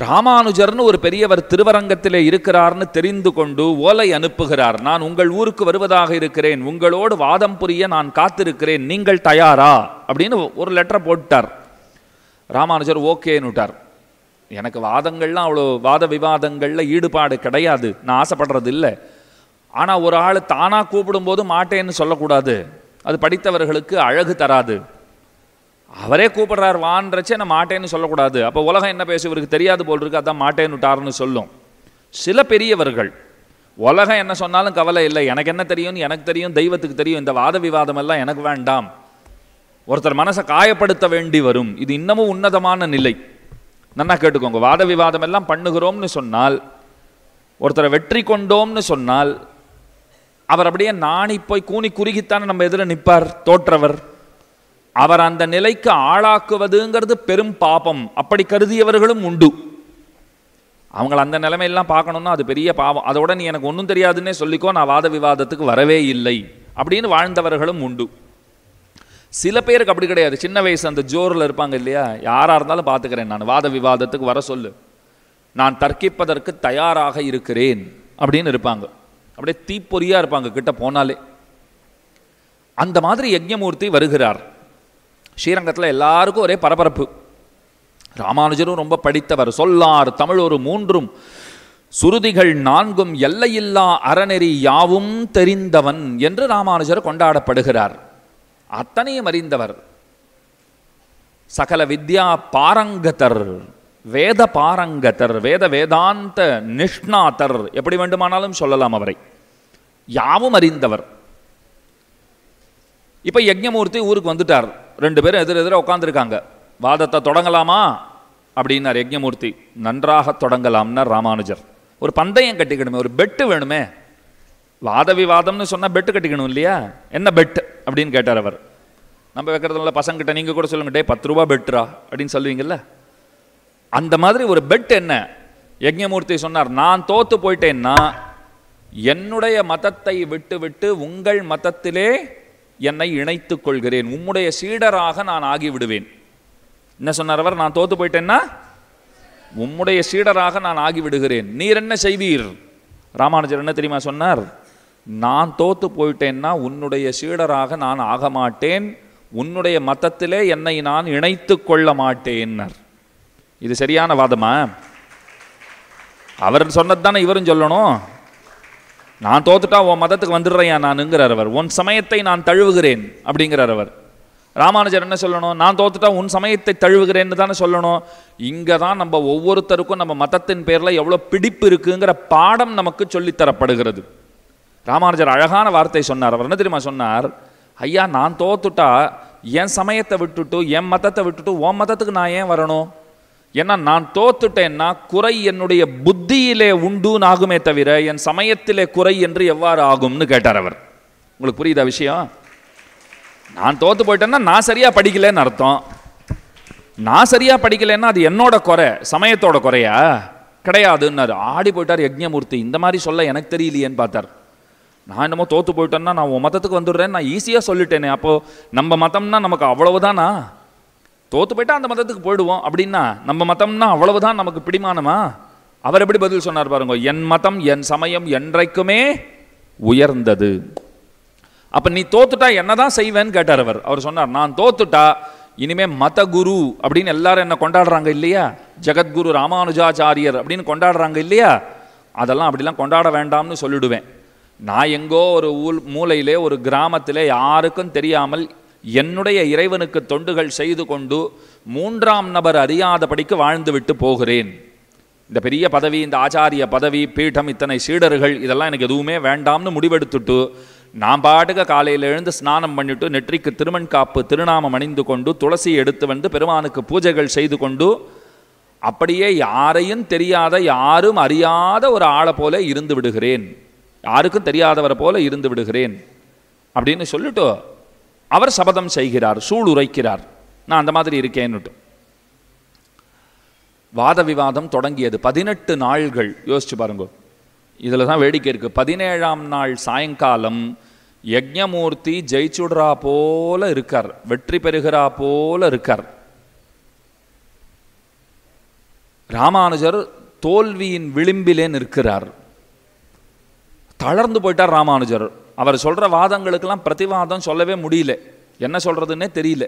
ராமானுஜர்னு ஒரு பெரியவர் திருவரங்கத்தில் இருக்கிறார்னு தெரிந்து கொண்டு ஓலை அனுப்புகிறார் நான் உங்கள் ஊருக்கு வருவதாக இருக்கிறேன் உங்களோடு வாதம் புரிய நான் காத்திருக்கிறேன் நீங்கள் தயாரா அப்படின்னு ஒரு லெட்டரை போட்டார் ராமானுஜர் ஓகேன்னுட்டார் எனக்கு வாதங்கள்லாம் அவ்வளோ வாத விவாதங்களில் ஈடுபாடு கிடையாது நான் ஆசைப்படுறது இல்லை ஆனால் ஒரு ஆள் தானாக கூப்பிடும்போது மாட்டேன்னு சொல்லக்கூடாது அது படித்தவர்களுக்கு அழகு தராது அவரே கூப்பிடுறார் வான்றச்சே நான் மாட்டேன்னு சொல்லக்கூடாது அப்போ உலகம் என்ன பேசு இவருக்கு தெரியாது போல் இருக்கு அதான் மாட்டேன்னுட்டார்னு சொல்லும் சில பெரியவர்கள் உலகம் என்ன சொன்னாலும் கவலை இல்லை எனக்கு என்ன தெரியும்னு எனக்கு தெரியும் தெய்வத்துக்கு தெரியும் இந்த வாத விவாதம் எல்லாம் எனக்கு வேண்டாம் ஒருத்தர் மனசை காயப்படுத்த வேண்டி வரும் இது இன்னமும் உன்னதமான நிலை நல்லா கேட்டுக்கோங்க வாத விவாதம் எல்லாம் பண்ணுகிறோம்னு சொன்னால் ஒருத்தரை வெற்றி கொண்டோம்னு சொன்னால் அவர் அப்படியே நாணி போய் கூனி குறுகித்தானே நம்ம எதிர நிற்பார் தோற்றவர் அவர் அந்த நிலைக்கு ஆளாக்குவதுங்கிறது பெரும் பாபம் அப்படி கருதியவர்களும் உண்டு அவங்களை அந்த நிலைமையெல்லாம் பார்க்கணுன்னா அது பெரிய பாவம் அதோட நீ எனக்கு ஒன்றும் தெரியாதுன்னே சொல்லிக்கோ நான் வாத விவாதத்துக்கு வரவே இல்லை அப்படின்னு வாழ்ந்தவர்களும் உண்டு சில பேருக்கு அப்படி கிடையாது சின்ன வயசு அந்த ஜோரில் இருப்பாங்க இல்லையா யாராக இருந்தாலும் பார்த்துக்கிறேன் நான் வாத விவாதத்துக்கு வர சொல்லு நான் தர்க்கிப்பதற்கு தயாராக இருக்கிறேன் அப்படின்னு இருப்பாங்க அப்படியே தீப்பொறியாக இருப்பாங்க கிட்ட போனாலே அந்த மாதிரி யஜ்யமூர்த்தி வருகிறார் ஸ்ரீரங்கத்தில் எல்லாருக்கும் ஒரே பரபரப்பு ராமானுஜரும் ரொம்ப படித்தவர் சொல்லார் தமிழ் ஒரு மூன்றும் சுருதிகள் நான்கும் எல்லையில்லா அறநெறி யாவும் தெரிந்தவன் என்று ராமானுஜர் கொண்டாடப்படுகிறார் அத்தனையும் அறிந்தவர் சகல வித்யா பாரங்கதர் வேத பாரங்கதர் வேத வேதாந்த நிஷ்ணாதர் எப்படி வேண்டுமானாலும் சொல்லலாம் அவரை யாவும் அறிந்தவர் இப்போ யஜ்ஞமூர்த்தி ஊருக்கு வந்துட்டார் ரெண்டு பேரும் எதிர் எதிராக உட்காந்துருக்காங்க வாதத்தை தொடங்கலாமா அப்படின்னார் யஜ்ஞமூர்த்தி நன்றாக தொடங்கலாம்னார் ராமானுஜர் ஒரு பந்தயம் கட்டிக்கணுமே ஒரு பெட்டு வேணுமே வாத விவாதம்னு சொன்னால் பெட்டு கட்டிக்கணும் இல்லையா என்ன பெட்டு அப்படின்னு கேட்டார் அவர் நம்ம வைக்கிறதுல பசங்கிட்ட நீங்கள் கூட சொல்லுங்க டே பத்து ரூபா பெட்ரா அப்படின்னு சொல்லுவீங்கல்ல அந்த மாதிரி ஒரு பெட் என்ன யஜ்ஞமூர்த்தி சொன்னார் நான் தோத்து போயிட்டேன்னா என்னுடைய மதத்தை விட்டு விட்டு உங்கள் மதத்திலே என்னை இணைத்துக் கொள்கிறேன் உம்முடைய சீடராக நான் ஆகிவிடுவேன் என்ன சொன்னார் அவர் நான் தோத்து போயிட்டேன்னா உம்முடைய சீடராக நான் ஆகிவிடுகிறேன் நீர் என்ன செய்வீர் ராமானுஜர் என்ன தெரியுமா சொன்னார் நான் தோத்து போயிட்டேன்னா உன்னுடைய சீடராக நான் ஆக மாட்டேன் உன்னுடைய மதத்திலே என்னை நான் இணைத்து கொள்ள மாட்டேன்னர் இது சரியான வாதமா அவர் சொன்னது தானே இவரும் சொல்லணும் நான் தோத்துட்டா உன் மதத்துக்கு வந்துடுறையா நானுங்கிறார் அவர் உன் சமயத்தை நான் தழுவுகிறேன் அப்படிங்கிறார் அவர் ராமானுஜர் என்ன சொல்லணும் நான் தோத்துட்டா உன் சமயத்தை தழுவுகிறேன்னு தானே சொல்லணும் இங்கே தான் நம்ம ஒவ்வொருத்தருக்கும் நம்ம மதத்தின் பேரில் எவ்வளோ பிடிப்பு இருக்குங்கிற பாடம் நமக்கு சொல்லித்தரப்படுகிறது ராமானுஜர் அழகான வார்த்தை சொன்னார் அவர் என்ன தெரியுமா சொன்னார் ஐயா நான் தோத்துட்டா என் சமயத்தை விட்டுட்டு என் மதத்தை விட்டுட்டு உன் மதத்துக்கு நான் ஏன் வரணும் ஏன்னா நான் தோத்துட்டேன்னா குறை என்னுடைய புத்தியிலே உண்டுன்னு ஆகுமே தவிர என் சமயத்திலே குறை என்று எவ்வாறு ஆகும்னு கேட்டார் அவர் உங்களுக்கு புரியுதா விஷயம் நான் தோத்து போயிட்டேன்னா நான் சரியாக படிக்கலன்னு அர்த்தம் நான் சரியாக படிக்கலைன்னா அது என்னோட குறை சமயத்தோட குறையா கிடையாதுன்னாரு ஆடி போயிட்டார் யஜ்ஞமூர்த்தி இந்த மாதிரி சொல்ல எனக்கு தெரியலையேன்னு பார்த்தார் நான் என்னமோ தோற்று போயிட்டேன்னா நான் உன் மதத்துக்கு வந்துடுறேன் நான் ஈஸியாக சொல்லிட்டேனே அப்போது நம்ம மதம்னா நமக்கு அவ்வளவுதானா தோத்து போயிட்டா அந்த மதத்துக்கு போயிடுவோம் அப்படின்னா நம்ம மதம்னா அவ்வளவுதான் நமக்கு பிடிமானமா அவர் எப்படி பதில் சொன்னார் பாருங்க என் மதம் என் சமயம் என்றைக்குமே உயர்ந்தது அப்போ நீ தோத்துட்டா என்னதான் செய்வேன்னு கேட்டார் அவர் அவர் சொன்னார் நான் தோத்துட்டா இனிமே மத குரு அப்படின்னு எல்லாரும் என்ன கொண்டாடுறாங்க இல்லையா ஜெகத்குரு ராமானுஜாச்சாரியர் அப்படின்னு கொண்டாடுறாங்க இல்லையா அதெல்லாம் அப்படிலாம் கொண்டாட வேண்டாம்னு சொல்லிடுவேன் நான் எங்கோ ஒரு ஊ மூலையிலே ஒரு கிராமத்தில் யாருக்கும் தெரியாமல் என்னுடைய இறைவனுக்கு தொண்டுகள் செய்து கொண்டு மூன்றாம் நபர் அறியாதபடிக்கு வாழ்ந்துவிட்டு போகிறேன் இந்த பெரிய பதவி இந்த ஆச்சாரிய பதவி பீட்டம் இத்தனை சீடர்கள் இதெல்லாம் எனக்கு எதுவுமே வேண்டாம்னு முடிவெடுத்துட்டு நான் பாட்டுக்க காலையில் எழுந்து ஸ்நானம் பண்ணிட்டு நெற்றிக்கு திருமண் காப்பு திருநாமம் அணிந்து கொண்டு துளசி எடுத்து வந்து பெருமானுக்கு பூஜைகள் செய்து கொண்டு அப்படியே யாரையும் தெரியாத யாரும் அறியாத ஒரு ஆளை போல இருந்து விடுகிறேன் யாருக்கும் தெரியாதவரை போல இருந்து விடுகிறேன் அப்படின்னு சொல்லிட்டோ அவர் சபதம் செய்கிறார் சூழ் உரைக்கிறார் நான் அந்த மாதிரி இருக்கேன்னுட்டு வாத விவாதம் தொடங்கியது பதினெட்டு நாள்கள் யோசிச்சு பாருங்க இதில் தான் வேடிக்கை இருக்குது பதினேழாம் நாள் சாயங்காலம் யக்ஞமூர்த்தி ஜெயிச்சுடுறா போல இருக்கார் வெற்றி பெறுகிறா போல இருக்கார் ராமானுஜர் தோல்வியின் விளிம்பிலே நிற்கிறார் தளர்ந்து போயிட்டார் ராமானுஜர் அவர் சொல்கிற வாதங்களுக்கெல்லாம் பிரதிவாதம் சொல்லவே முடியல என்ன சொல்கிறதுன்னே தெரியல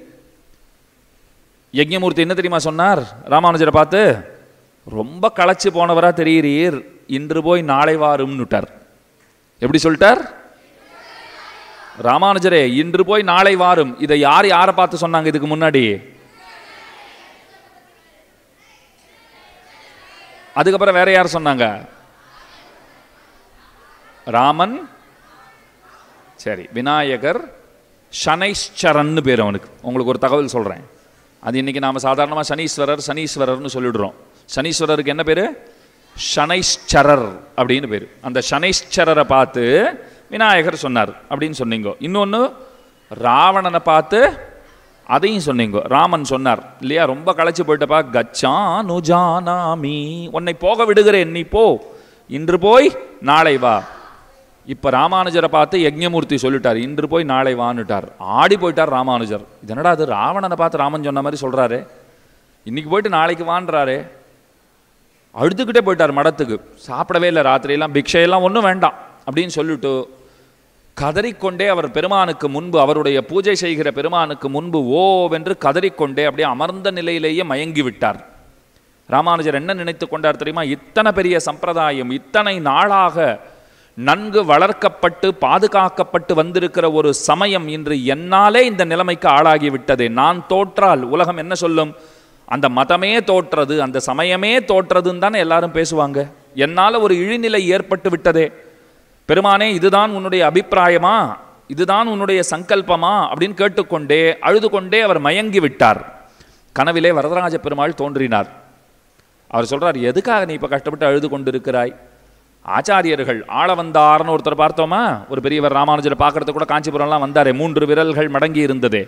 யஜ்யமூர்த்தி என்ன தெரியுமா சொன்னார் ராமானுஜரை பார்த்து ரொம்ப களைச்சு போனவராக தெரிகிறீர் இன்று போய் நாளை வாரும்னுட்டார் எப்படி சொல்லிட்டார் ராமானுஜரே இன்று போய் நாளை வாரும் இதை யார் யாரை பார்த்து சொன்னாங்க இதுக்கு முன்னாடி அதுக்கப்புறம் வேற யார் சொன்னாங்க ராமன் சரி விநாயகர் சனைஸ்வரன்னு பேர் அவனுக்கு உங்களுக்கு ஒரு தகவல் சொல்கிறேன் அது இன்னைக்கு நாம் சாதாரணமாக சனீஸ்வரர் சனீஸ்வரர்னு சொல்லிடுறோம் சனீஸ்வரருக்கு என்ன பேர் சனைஸ்வரர் அப்படின்னு பேர் அந்த சனைஸ்வரரை பார்த்து விநாயகர் சொன்னார் அப்படின்னு சொன்னீங்க இன்னொன்று ராவணனை பார்த்து அதையும் சொன்னீங்க ராமன் சொன்னார் இல்லையா ரொம்ப களைச்சி போயிட்டப்பா கச்சா நுஜானாமி உன்னை போக விடுகிறேன் நீ போ இன்று போய் நாளை வா இப்போ ராமானுஜரை பார்த்து யஜ்ஞமூர்த்தி சொல்லிட்டார் இன்று போய் நாளை வான்னுட்டார் ஆடி போயிட்டார் ராமானுஜர் இது என்னடா அது ராவணனை பார்த்து ராமன் சொன்ன மாதிரி சொல்கிறாரு இன்றைக்கி போயிட்டு நாளைக்கு வான்றாரு அழுதுகிட்டே போயிட்டார் மடத்துக்கு சாப்பிடவே இல்லை ராத்திரியெல்லாம் பிக்ஷையெல்லாம் ஒன்றும் வேண்டாம் அப்படின்னு சொல்லிட்டு கதறிக்கொண்டே அவர் பெருமானுக்கு முன்பு அவருடைய பூஜை செய்கிற பெருமானுக்கு முன்பு ஓவென்று கதறிக்கொண்டே அப்படியே அமர்ந்த நிலையிலேயே மயங்கி விட்டார் ராமானுஜர் என்ன நினைத்து கொண்டார் தெரியுமா இத்தனை பெரிய சம்பிரதாயம் இத்தனை நாளாக நன்கு வளர்க்கப்பட்டு பாதுகாக்கப்பட்டு வந்திருக்கிற ஒரு சமயம் இன்று என்னாலே இந்த நிலைமைக்கு ஆளாகிவிட்டது நான் தோற்றால் உலகம் என்ன சொல்லும் அந்த மதமே தோற்றது அந்த சமயமே தோற்றதுன்னு தானே எல்லாரும் பேசுவாங்க என்னால் ஒரு இழிநிலை ஏற்பட்டு விட்டதே பெருமானே இதுதான் உன்னுடைய அபிப்பிராயமா இதுதான் உன்னுடைய சங்கல்பமா அப்படின்னு கேட்டுக்கொண்டே அழுது கொண்டே அவர் மயங்கி விட்டார் கனவிலே வரதராஜ பெருமாள் தோன்றினார் அவர் சொல்கிறார் எதுக்காக நீ இப்போ கஷ்டப்பட்டு அழுது கொண்டிருக்கிறாய் ஆச்சாரியர்கள் ஆள வந்தார்னு ஒருத்தர் பார்த்தோமா ஒரு பெரியவர் ராமானுஜர் பார்க்குறது கூட காஞ்சிபுரம்லாம் வந்தார் மூன்று விரல்கள் மடங்கி இருந்தது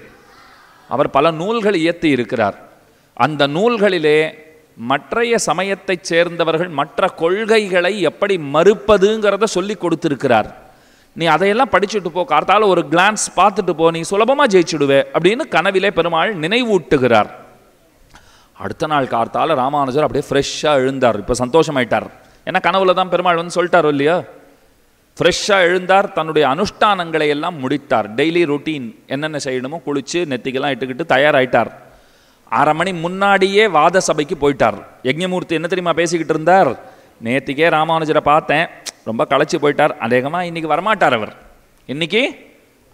அவர் பல நூல்கள் இயற்றி இருக்கிறார் அந்த நூல்களிலே மற்றைய சமயத்தைச் சேர்ந்தவர்கள் மற்ற கொள்கைகளை எப்படி மறுப்பதுங்கிறத சொல்லி கொடுத்துருக்கிறார் நீ அதையெல்லாம் படிச்சுட்டு போ கார்த்தால ஒரு கிளான்ஸ் பார்த்துட்டு போ நீ சுலபமாக ஜெயிச்சுடுவே அப்படின்னு கனவிலே பெருமாள் நினைவூட்டுகிறார் அடுத்த நாள் கார்த்தால ராமானுஜர் அப்படியே ஃப்ரெஷ்ஷாக எழுந்தார் இப்போ சந்தோஷமாயிட்டார் ஏன்னா கனவுல தான் பெருமாள் வந்து சொல்லிட்டாரோ இல்லையா ஃப்ரெஷ்ஷாக எழுந்தார் தன்னுடைய அனுஷ்டானங்களை எல்லாம் முடித்தார் டெய்லி ரொட்டீன் என்னென்ன செய்யணுமோ குளித்து நெத்திக்கெல்லாம் இட்டுக்கிட்டு தயாராகிட்டார் அரை மணி முன்னாடியே வாத சபைக்கு போயிட்டார் யஜ்ஞமூர்த்தி என்ன தெரியுமா பேசிக்கிட்டு இருந்தார் நேற்றுக்கே ராமானுஜரை பார்த்தேன் ரொம்ப களைச்சி போயிட்டார் அநேகமாக இன்றைக்கி வரமாட்டார் அவர் இன்றைக்கி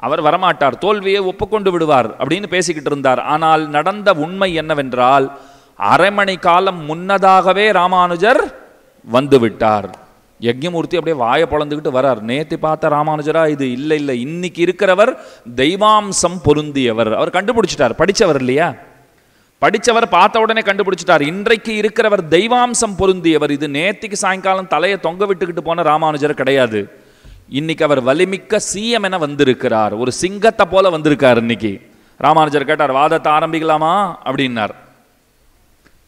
அவர் வரமாட்டார் தோல்வியை ஒப்புக்கொண்டு விடுவார் அப்படின்னு பேசிக்கிட்டு இருந்தார் ஆனால் நடந்த உண்மை என்னவென்றால் அரை மணி காலம் முன்னதாகவே ராமானுஜர் வந்து விட்டார் யஜ்யமூர்த்தி அப்படியே வாயை பழந்துக்கிட்டு வரார் நேத்தி பார்த்த ராமானுஜரா இது இல்லை இல்லை இன்னைக்கு இருக்கிறவர் தெய்வாம்சம் பொருந்தியவர் அவர் கண்டுபிடிச்சிட்டார் படித்தவர் இல்லையா படித்தவர் பார்த்த உடனே கண்டுபிடிச்சிட்டார் இன்றைக்கு இருக்கிறவர் தெய்வாம்சம் பொருந்தியவர் இது நேத்திக்கு சாயங்காலம் தலையை தொங்க விட்டுக்கிட்டு போன ராமானுஜர் கிடையாது இன்னைக்கு அவர் வலிமிக்க சிஎம் என வந்திருக்கிறார் ஒரு சிங்கத்தை போல வந்திருக்கார் இன்னைக்கு ராமானுஜர் கேட்டார் வாதத்தை ஆரம்பிக்கலாமா அப்படின்னார்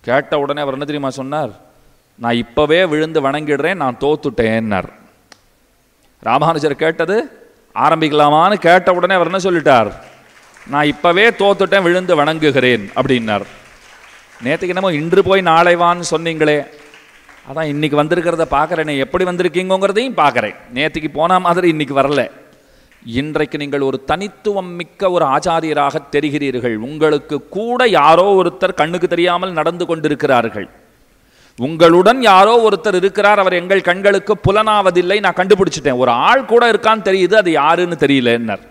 கேட்ட உடனே அவர் என்ன தெரியுமா சொன்னார் நான் இப்போவே விழுந்து வணங்கிடுறேன் நான் தோத்துட்டேன்னார் ராமானுஜர் கேட்டது ஆரம்பிக்கலாமான்னு கேட்ட உடனே அவர் என்ன சொல்லிட்டார் நான் இப்போவே தோத்துட்டேன் விழுந்து வணங்குகிறேன் அப்படின்னார் நேற்றுக்கு என்னமோ இன்று போய் நாளைவான்னு சொன்னீங்களே அதான் இன்னைக்கு வந்திருக்கிறத பார்க்குறேனே எப்படி வந்திருக்கீங்கிறதையும் பார்க்குறேன் நேற்றுக்கு போன மாதிரி இன்றைக்கி வரல இன்றைக்கு நீங்கள் ஒரு தனித்துவம் மிக்க ஒரு ஆச்சாரியராக தெரிகிறீர்கள் உங்களுக்கு கூட யாரோ ஒருத்தர் கண்ணுக்கு தெரியாமல் நடந்து கொண்டிருக்கிறார்கள் உங்களுடன் யாரோ ஒருத்தர் இருக்கிறார் அவர் எங்கள் கண்களுக்கு புலனாவதில்லை நான் கண்டுபிடிச்சிட்டேன் ஒரு ஆள் கூட இருக்கான்னு தெரியுது அது யாருன்னு தெரியல என்னர்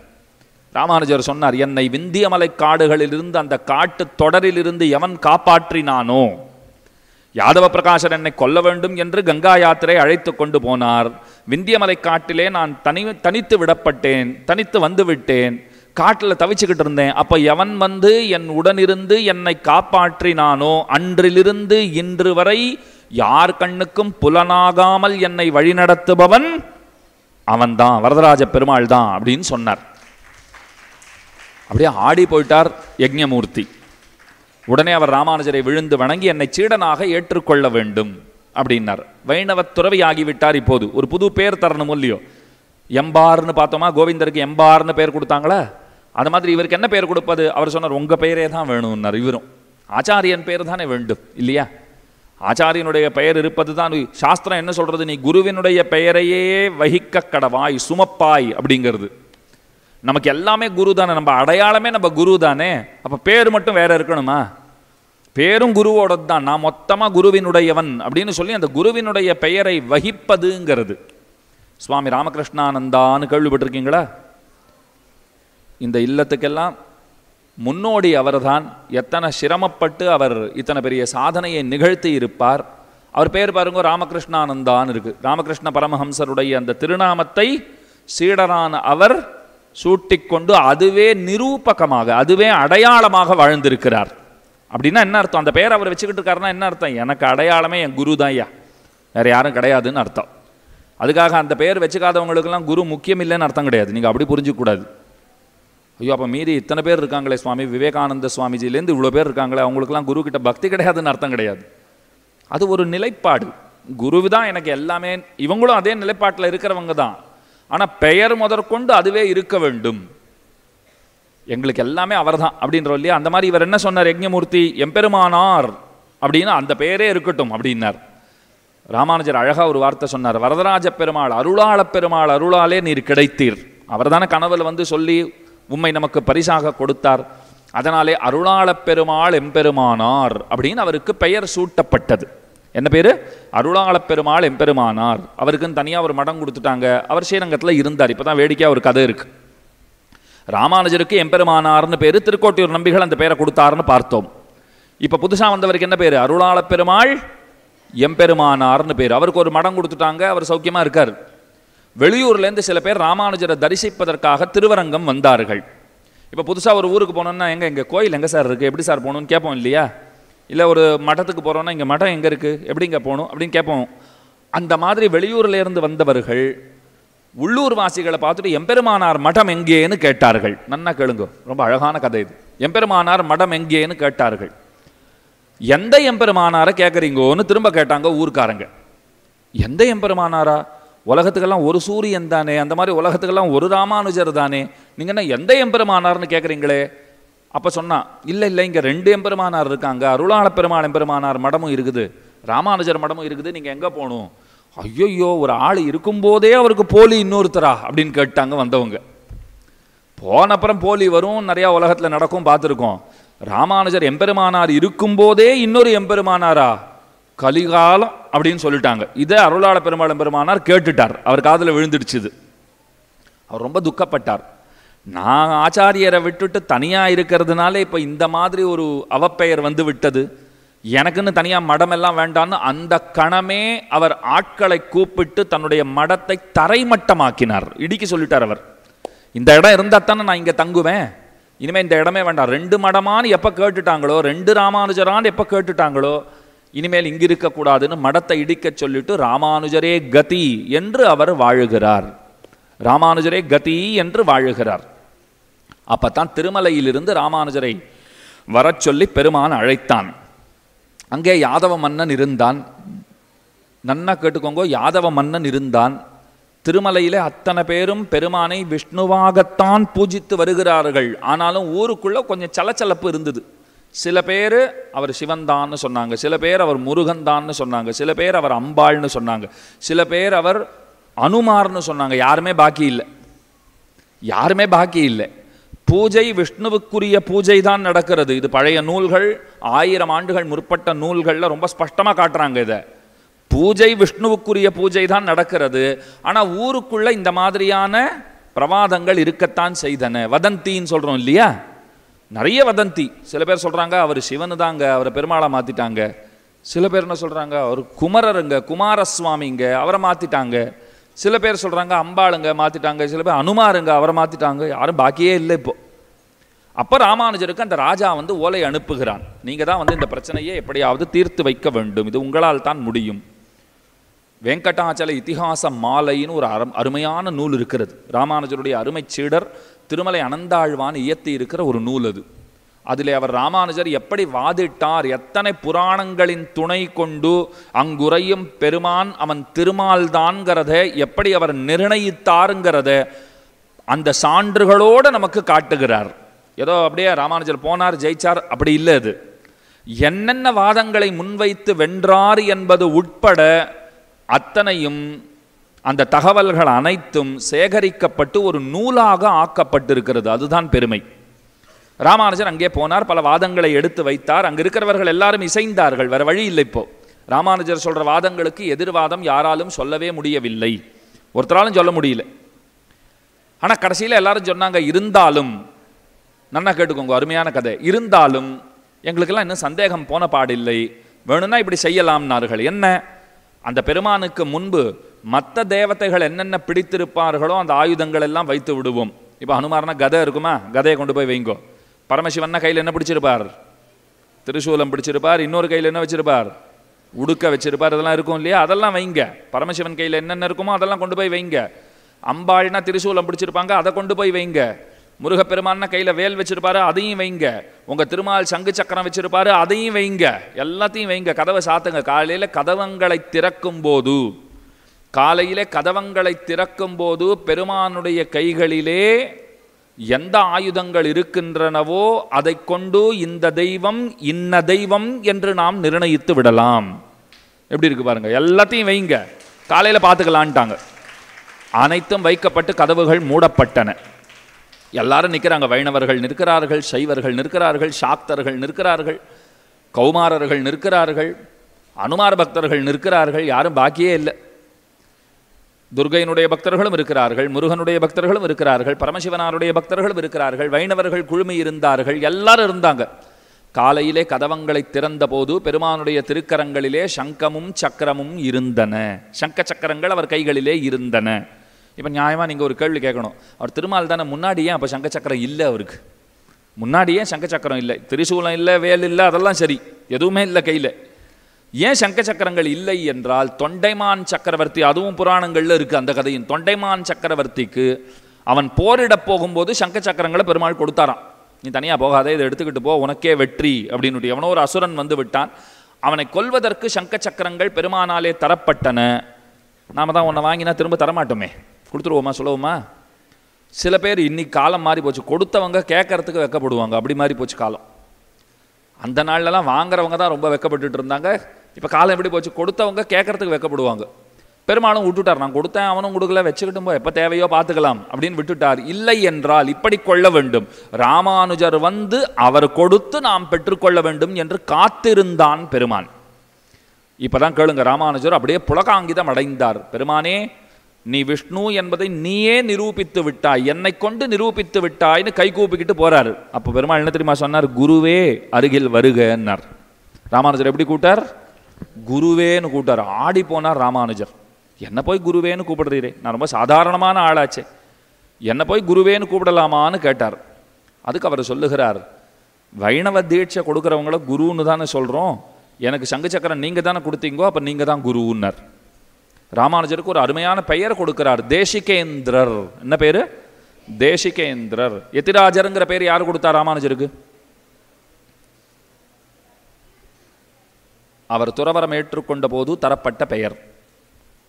ராமானுஜர் சொன்னார் என்னை விந்தியமலை காடுகளிலிருந்து அந்த காட்டு தொடரிலிருந்து எவன் காப்பாற்றினானோ யாதவ பிரகாஷர் என்னை கொல்ல வேண்டும் என்று கங்கா யாத்திரை அழைத்து கொண்டு போனார் விந்தியமலை காட்டிலே நான் தனி தனித்து விடப்பட்டேன் தனித்து வந்துவிட்டேன் காட்டில் தவிச்சுக்கிட்டு இருந்தேன் அப்போ எவன் வந்து என் உடனிருந்து என்னை காப்பாற்றினானோ அன்றிலிருந்து இன்று வரை யார் கண்ணுக்கும் புலனாகாமல் என்னை வழிநடத்துபவன் அவன்தான் வரதராஜ பெருமாள் தான் அப்படின்னு சொன்னார் அப்படியே ஆடி போயிட்டார் யக்ஞமூர்த்தி உடனே அவர் ராமானுஜரை விழுந்து வணங்கி என்னை சீடனாக ஏற்றுக்கொள்ள வேண்டும் அப்படின்னார் வைணவத் துறவி ஆகிவிட்டார் இப்போது ஒரு புது பேர் தரணும் இல்லையோ எம்பார்னு பார்த்தோமா கோவிந்தருக்கு எம்பார்னு பெயர் கொடுத்தாங்களா அது மாதிரி இவருக்கு என்ன பெயர் கொடுப்பது அவர் சொன்னார் உங்கள் பெயரே தான் வேணும்னார் இவரும் ஆச்சாரியன் பேர் தானே வேண்டும் இல்லையா ஆச்சாரியனுடைய பெயர் இருப்பது தான் சாஸ்திரம் என்ன சொல்கிறது நீ குருவினுடைய பெயரையே வகிக்க கடவாய் சுமப்பாய் அப்படிங்கிறது நமக்கு எல்லாமே குரு தானே நம்ம அடையாளமே நம்ம குரு தானே அப்போ பேர் மட்டும் வேற இருக்கணுமா பேரும் குருவோடது தான் நான் மொத்தமாக குருவினுடையவன் அப்படின்னு சொல்லி அந்த குருவினுடைய பெயரை வகிப்பதுங்கிறது சுவாமி ராமகிருஷ்ணானந்தான்னு கேள்விப்பட்டிருக்கீங்களா இந்த இல்லத்துக்கெல்லாம் முன்னோடி அவர்தான் எத்தனை சிரமப்பட்டு அவர் இத்தனை பெரிய சாதனையை நிகழ்த்தி இருப்பார் அவர் பேர் பாருங்க ராமகிருஷ்ணானந்தான்னு இருக்கு ராமகிருஷ்ண பரமஹம்சருடைய அந்த திருநாமத்தை சீடரான அவர் சூட்டிக்கொண்டு அதுவே நிரூபகமாக அதுவே அடையாளமாக வாழ்ந்திருக்கிறார் அப்படின்னா என்ன அர்த்தம் அந்த பேர் அவர் வச்சுக்கிட்டு இருக்காருன்னா என்ன அர்த்தம் எனக்கு அடையாளமே என் குரு தான் ஐயா வேறு யாரும் கிடையாதுன்னு அர்த்தம் அதுக்காக அந்த பெயர் வச்சுக்காதவங்களுக்கெல்லாம் குரு முக்கியம் இல்லைன்னு அர்த்தம் கிடையாது நீங்கள் அப்படி புரிஞ்சிக்கூடாது ஐயோ அப்போ மீதி இத்தனை பேர் இருக்காங்களே சுவாமி விவேகானந்த சுவாமிஜிலேருந்து இவ்வளோ பேர் இருக்காங்களே அவங்களுக்குலாம் குரு கிட்ட பக்தி கிடையாதுன்னு அர்த்தம் கிடையாது அது ஒரு நிலைப்பாடு குரு தான் எனக்கு எல்லாமே இவங்களும் அதே நிலைப்பாட்டில் இருக்கிறவங்க தான் ஆனால் பெயர் முதற்கொண்டு அதுவே இருக்க வேண்டும் எங்களுக்கு எல்லாமே அவர் தான் அப்படின்ற இல்லையா அந்த மாதிரி இவர் என்ன சொன்னார் யஜ்ஞமூர்த்தி எம்பெருமானார் அப்படின்னா அந்த பெயரே இருக்கட்டும் அப்படின்னார் ராமானுஜர் அழகாக ஒரு வார்த்தை சொன்னார் வரதராஜ பெருமாள் அருளாள பெருமாள் அருளாலே நீர் கிடைத்தீர் அவர் தானே கனவில் வந்து சொல்லி உண்மை நமக்கு பரிசாக கொடுத்தார் அதனாலே அருளாள பெருமாள் எம்பெருமானார் அப்படின்னு அவருக்கு பெயர் சூட்டப்பட்டது என்ன பேர் அருளாள பெருமாள் எம்பெருமானார் அவருக்குன்னு தனியாக ஒரு மடம் கொடுத்துட்டாங்க அவர் ஸ்ரீரங்கத்தில் இருந்தார் இப்போ தான் வேடிக்கையாக ஒரு கதை இருக்கு ராமானுஜருக்கு எம்பெருமானார்னு பேர் திருக்கோட்டியூர் நம்பிகள் அந்த பெயரை கொடுத்தாருன்னு பார்த்தோம் இப்போ புதுசாக வந்தவருக்கு என்ன பேர் அருளாள பெருமாள் எம்பெருமானார்னு பேர் அவருக்கு ஒரு மடம் கொடுத்துட்டாங்க அவர் சௌக்கியமாக இருக்கார் வெளியூர்லேருந்து சில பேர் ராமானுஜரை தரிசிப்பதற்காக திருவரங்கம் வந்தார்கள் இப்போ புதுசாக ஒரு ஊருக்கு போனோம்னா எங்கே எங்கள் கோயில் எங்கே சார் இருக்குது எப்படி சார் போகணும்னு கேட்போம் இல்லையா இல்லை ஒரு மடத்துக்கு போகிறோன்னா இங்கே மடம் எங்கே இருக்குது எப்படி இங்கே போகணும் அப்படின்னு கேட்போம் அந்த மாதிரி வெளியூர்லேருந்து வந்தவர்கள் உள்ளூர் வாசிகளை பார்த்துட்டு எம்பெருமானார் மடம் எங்கேன்னு கேட்டார்கள் நன்னா கேளுங்க ரொம்ப அழகான கதை இது எம்பெருமானார் மடம் எங்கேன்னு கேட்டார்கள் எந்த எம்பெருமானாரை கேட்குறீங்கோன்னு திரும்ப கேட்டாங்க ஊருக்காரங்க எந்த எம்பெருமானாரா உலகத்துக்கெல்லாம் ஒரு சூரியன் தானே அந்த மாதிரி உலகத்துக்கெல்லாம் ஒரு ராமானுஜர் தானே நீங்கள் என்ன எந்த எம்பெருமானார்னு கேட்குறீங்களே அப்போ சொன்னான் இல்லை இல்லை இங்கே ரெண்டு எம்பெருமானார் இருக்காங்க அருளாள பெருமாள் எம்பெருமானார் மடமும் இருக்குது ராமானுஜர் மடமும் இருக்குது நீங்கள் எங்கே போகணும் ஐயோயோ ஒரு ஆள் இருக்கும்போதே அவருக்கு போலி இன்னொருத்தரா அப்படின்னு கேட்டாங்க வந்தவங்க போன அப்புறம் போலி வரும் நிறையா உலகத்தில் நடக்கும் பார்த்துருக்கோம் ராமானுஜர் எம்பெருமானார் இருக்கும்போதே இன்னொரு எம்பெருமானாரா கலிகாலம் அப்படின்னு சொல்லிட்டாங்க இதை அருளாள பெருமாள் எம்பெருமானார் கேட்டுட்டார் அவர் காதில் விழுந்துடுச்சுது அவர் ரொம்ப துக்கப்பட்டார் நான் ஆச்சாரியரை விட்டுட்டு தனியாக இருக்கிறதுனால இப்போ இந்த மாதிரி ஒரு அவப்பெயர் வந்து விட்டது எனக்குன்னு தனியாக மடமெல்லாம் வேண்டான்னு அந்த கணமே அவர் ஆட்களை கூப்பிட்டு தன்னுடைய மடத்தை தரைமட்டமாக்கினார் இடிக்கி சொல்லிட்டார் அவர் இந்த இடம் இருந்தால் தானே நான் இங்கே தங்குவேன் இனிமேல் இந்த இடமே வேண்டாம் ரெண்டு மடமான்னு எப்போ கேட்டுட்டாங்களோ ரெண்டு ராமானுஜரான்னு எப்போ கேட்டுட்டாங்களோ இனிமேல் இங்கு இருக்கக்கூடாதுன்னு மடத்தை இடிக்க சொல்லிட்டு ராமானுஜரே கதி என்று அவர் வாழுகிறார் ராமானுஜரே கதி என்று வாழுகிறார் அப்போ தான் திருமலையிலிருந்து ராமானுஜரை வர சொல்லி பெருமான் அழைத்தான் அங்கே யாதவ மன்னன் இருந்தான் நன்னா கேட்டுக்கோங்கோ யாதவ மன்னன் இருந்தான் திருமலையில் அத்தனை பேரும் பெருமானை விஷ்ணுவாகத்தான் பூஜித்து வருகிறார்கள் ஆனாலும் ஊருக்குள்ளே கொஞ்சம் சலச்சலப்பு இருந்தது சில பேர் அவர் சிவந்தான்னு சொன்னாங்க சில பேர் அவர் முருகன்தான்னு சொன்னாங்க சில பேர் அவர் அம்பாள்னு சொன்னாங்க சில பேர் அவர் அனுமார்னு சொன்னாங்க யாருமே பாக்கி இல்லை யாருமே பாக்கி இல்லை பூஜை விஷ்ணுவுக்குரிய பூஜை தான் நடக்கிறது இது பழைய நூல்கள் ஆயிரம் ஆண்டுகள் முற்பட்ட நூல்களில் ரொம்ப ஸ்பஷ்டமாக காட்டுறாங்க இதை பூஜை விஷ்ணுவுக்குரிய பூஜை தான் நடக்கிறது ஆனால் ஊருக்குள்ளே இந்த மாதிரியான பிரவாதங்கள் இருக்கத்தான் செய்தன வதந்தின்னு சொல்கிறோம் இல்லையா நிறைய வதந்தி சில பேர் சொல்கிறாங்க அவர் சிவனு தாங்க அவரை பெருமாளை மாற்றிட்டாங்க சில பேர் என்ன சொல்கிறாங்க அவர் குமரருங்க குமாரசுவாமிங்க அவரை மாற்றிட்டாங்க சில பேர் சொல்கிறாங்க அம்பாளுங்க மாற்றிட்டாங்க சில பேர் அனுமாருங்க அவரை மாற்றிட்டாங்க யாரும் பாக்கியே இல்லை இப்போது அப்போ ராமானுஜருக்கு அந்த ராஜா வந்து ஓலை அனுப்புகிறான் நீங்கள் தான் வந்து இந்த பிரச்சனையை எப்படியாவது தீர்த்து வைக்க வேண்டும் இது உங்களால் தான் முடியும் வெங்கடாச்சல இத்திகாச மாலைன்னு ஒரு அருமையான நூல் இருக்கிறது ராமானுஜருடைய அருமை சீடர் திருமலை அனந்தாழ்வான் இயத்தி இருக்கிற ஒரு நூல் அது அதில் அவர் ராமானுஜர் எப்படி வாதிட்டார் எத்தனை புராணங்களின் துணை கொண்டு அங்குறையும் பெருமான் அவன் திருமால்தான்கிறத எப்படி அவர் நிர்ணயித்தாருங்கிறத அந்த சான்றுகளோடு நமக்கு காட்டுகிறார் ஏதோ அப்படியே ராமானுஜர் போனார் ஜெயிச்சார் அப்படி இல்லை அது என்னென்ன வாதங்களை முன்வைத்து வென்றார் என்பது உட்பட அத்தனையும் அந்த தகவல்கள் அனைத்தும் சேகரிக்கப்பட்டு ஒரு நூலாக ஆக்கப்பட்டிருக்கிறது அதுதான் பெருமை ராமானுஜர் அங்கே போனார் பல வாதங்களை எடுத்து வைத்தார் அங்கே இருக்கிறவர்கள் எல்லாரும் இசைந்தார்கள் வேறு வழி இல்லை இப்போ ராமானுஜர் சொல்கிற வாதங்களுக்கு எதிர்வாதம் யாராலும் சொல்லவே முடியவில்லை ஒருத்தராலும் சொல்ல முடியல ஆனால் கடைசியில் எல்லாரும் சொன்னாங்க இருந்தாலும் நன்னா கேட்டுக்கோங்க அருமையான கதை இருந்தாலும் எங்களுக்கெல்லாம் இன்னும் சந்தேகம் போன பாடில்லை வேணும்னா இப்படி செய்யலாம்னார்கள் என்ன அந்த பெருமானுக்கு முன்பு மற்ற தேவதைகள் என்னென்ன பிடித்திருப்பார்களோ அந்த ஆயுதங்கள் எல்லாம் வைத்து விடுவோம் இப்போ ஹனுமார்னா கதை இருக்குமா கதையை கொண்டு போய் வைங்கோ பரமசிவன்னா கையில் என்ன பிடிச்சிருப்பார் திருசூலம் பிடிச்சிருப்பார் இன்னொரு கையில் என்ன வச்சிருப்பார் உடுக்க வச்சிருப்பார் அதெல்லாம் இருக்கும் இல்லையா அதெல்லாம் வைங்க பரமசிவன் கையில் என்னென்ன இருக்குமோ அதெல்லாம் கொண்டு போய் வைங்க அம்பாள்னா திருசூலம் பிடிச்சிருப்பாங்க அதை கொண்டு போய் வைங்க முருகப்பெருமான்னா கையில் வேல் வச்சுருப்பாரு அதையும் வைங்க உங்கள் திருமால் சங்கு சக்கரம் வச்சுருப்பாரு அதையும் வைங்க எல்லாத்தையும் வைங்க கதவை சாத்துங்க காலையில் கதவங்களை திறக்கும் போது காலையிலே கதவங்களை திறக்கும் போது பெருமானுடைய கைகளிலே எந்த ஆயுதங்கள் இருக்கின்றனவோ அதை கொண்டு இந்த தெய்வம் இன்ன தெய்வம் என்று நாம் நிர்ணயித்து விடலாம் எப்படி இருக்கு பாருங்க எல்லாத்தையும் வைங்க காலையில் பார்த்துக்கலான்ட்டாங்க அனைத்தும் வைக்கப்பட்டு கதவுகள் மூடப்பட்டன எல்லாரும் நிற்கிறாங்க வைணவர்கள் நிற்கிறார்கள் சைவர்கள் நிற்கிறார்கள் சாக்தர்கள் நிற்கிறார்கள் கௌமாரர்கள் நிற்கிறார்கள் அனுமார் பக்தர்கள் நிற்கிறார்கள் யாரும் பாக்கியே இல்லை துர்கையினுடைய பக்தர்களும் இருக்கிறார்கள் முருகனுடைய பக்தர்களும் இருக்கிறார்கள் பரமசிவனாருடைய பக்தர்களும் இருக்கிறார்கள் வைணவர்கள் குழுமி இருந்தார்கள் எல்லாரும் இருந்தாங்க காலையிலே கதவங்களை திறந்த போது பெருமானுடைய திருக்கரங்களிலே சங்கமும் சக்கரமும் இருந்தன சங்க சக்கரங்கள் அவர் கைகளிலே இருந்தன இப்போ நியாயமாக நீங்கள் ஒரு கேள்வி கேட்கணும் அவர் திருமால் தானே முன்னாடி ஏன் அப்போ சங்கச்சக்கரம் இல்லை அவருக்கு முன்னாடி ஏன் சங்கச்சக்கரம் இல்லை திரிசூலம் இல்லை வேல் இல்லை அதெல்லாம் சரி எதுவுமே இல்லை கையில் ஏன் சங்க சக்கரங்கள் இல்லை என்றால் தொண்டைமான் சக்கரவர்த்தி அதுவும் புராணங்களில் இருக்குது அந்த கதையும் தொண்டைமான் சக்கரவர்த்திக்கு அவன் போரிட போகும்போது சங்க சக்கரங்களை பெருமாள் கொடுத்தாராம் நீ தனியாக போகாதே இதை எடுத்துக்கிட்டு போ உனக்கே வெற்றி அப்படின்னு எவனோ ஒரு அசுரன் வந்து விட்டான் அவனை கொல்வதற்கு சங்க சக்கரங்கள் பெருமானாலே தரப்பட்டன நாம தான் உன்னை வாங்கினா திரும்ப தரமாட்டோமே கொடுத்துருவோமா சொல்லவுமா சில பேர் இன்னைக்கு காலம் மாறி போச்சு கொடுத்தவங்க கேட்கறதுக்கு வெக்கப்படுவாங்க அப்படி மாறி போச்சு காலம் அந்த நாள்லலாம் வாங்குறவங்க தான் ரொம்ப வெக்கப்பட்டுட்டு இருந்தாங்க இப்போ காலம் எப்படி போச்சு கொடுத்தவங்க கேட்கறதுக்கு வெக்கப்படுவாங்க பெருமாளும் விட்டுட்டார் நான் கொடுத்தேன் அவனும் கொடுக்கல வச்சுக்கிட்டும் போ எப்போ தேவையோ பார்த்துக்கலாம் அப்படின்னு விட்டுட்டார் இல்லை என்றால் இப்படி கொள்ள வேண்டும் ராமானுஜர் வந்து அவர் கொடுத்து நாம் பெற்றுக்கொள்ள வேண்டும் என்று காத்திருந்தான் பெருமான் இப்போதான் கேளுங்க ராமானுஜர் அப்படியே புலகாங்கிதம் அடைந்தார் பெருமானே நீ விஷ்ணு என்பதை நீயே நிரூபித்து விட்டாய் என்னை கொண்டு நிரூபித்து விட்டாய்னு கை கூப்பிக்கிட்டு போறாரு அப்போ பெருமாள் என்ன தெரியுமா சொன்னார் குருவே அருகில் வருகன்னார் ராமானுஜர் எப்படி கூட்டார் குருவேன்னு கூட்டார் ஆடி போனார் ராமானுஜர் என்ன போய் குருவேன்னு கூப்பிடுறீரே நான் ரொம்ப சாதாரணமான ஆளாச்சே என்ன போய் குருவேன்னு கூப்பிடலாமான்னு கேட்டார் அதுக்கு அவர் சொல்லுகிறார் வைணவ தீட்சை கொடுக்குறவங்கள குருன்னு தானே சொல்கிறோம் எனக்கு சங்கு சக்கரம் நீங்கள் தானே கொடுத்தீங்கோ அப்போ நீங்கள் தான் குருன்னார் ராமானுஜருக்கு ஒரு அருமையான பெயர் கொடுக்கிறார் தேசிகேந்திரர் என்ன பேர் தேசிகேந்திரர் எத்திராஜருங்கிற பேர் யார் கொடுத்தார் ராமானுஜருக்கு அவர் துறவரம் ஏற்றுக்கொண்ட போது தரப்பட்ட பெயர்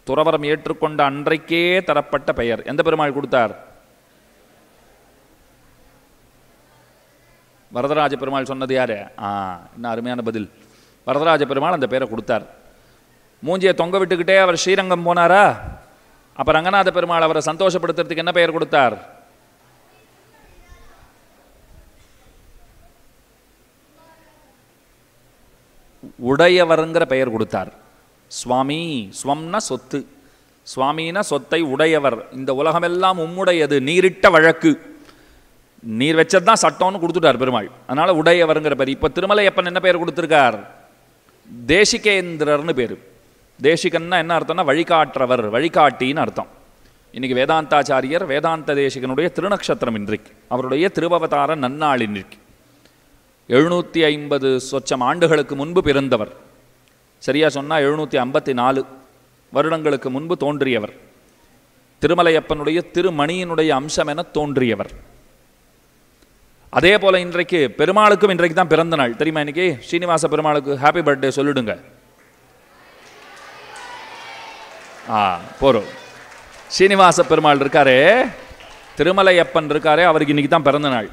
துறவரம் ஏற்றுக்கொண்ட அன்றைக்கே தரப்பட்ட பெயர் எந்த பெருமாள் கொடுத்தார் வரதராஜ பெருமாள் சொன்னது யாரு ஆ என்ன அருமையான பதில் வரதராஜ பெருமாள் அந்த பெயரை கொடுத்தார் மூஞ்சியை தொங்க விட்டுக்கிட்டே அவர் ஸ்ரீரங்கம் போனாரா அப்போ ரங்கநாத பெருமாள் அவரை சந்தோஷப்படுத்துறதுக்கு என்ன பெயர் கொடுத்தார் உடையவருங்கிற பெயர் கொடுத்தார் சுவாமி ஸ்வம்னா சொத்து சுவாமினா சொத்தை உடையவர் இந்த உலகமெல்லாம் உம்முடையது நீரிட்ட வழக்கு நீர் வச்சது தான் சட்டம்னு கொடுத்துட்டார் பெருமாள் அதனால் உடையவருங்கிற பேர் இப்போ திருமலை அப்பன் என்ன பெயர் கொடுத்துருக்கார் தேசிகேந்திரர்னு பேர் தேசிகன்னா என்ன அர்த்தம்னா வழிகாற்றவர் வழிகாட்டின்னு அர்த்தம் இன்றைக்கி வேதாந்தாச்சாரியர் வேதாந்த தேசிகனுடைய திருநக்ஷத்திரம் இன்றைக்கு அவருடைய திருவவதார நன்னாள் இன்றைக்கு எழுநூற்றி ஐம்பது சொச்சம் ஆண்டுகளுக்கு முன்பு பிறந்தவர் சரியாக சொன்னால் எழுநூற்றி ஐம்பத்தி நாலு வருடங்களுக்கு முன்பு தோன்றியவர் திருமலையப்பனுடைய திருமணியினுடைய அம்சம் என தோன்றியவர் அதே போல் இன்றைக்கு பெருமாளுக்கும் இன்றைக்கு தான் பிறந்த நாள் தெரியுமா இன்றைக்கி ஸ்ரீனிவாச பெருமாளுக்கு ஹாப்பி பர்த்டே சொல்லிடுங்க ஆ போகிறோம் சீனிவாச பெருமாள் இருக்காரு திருமலையப்பன் இருக்காரு அவருக்கு இன்றைக்கி தான் பிறந்த நாள்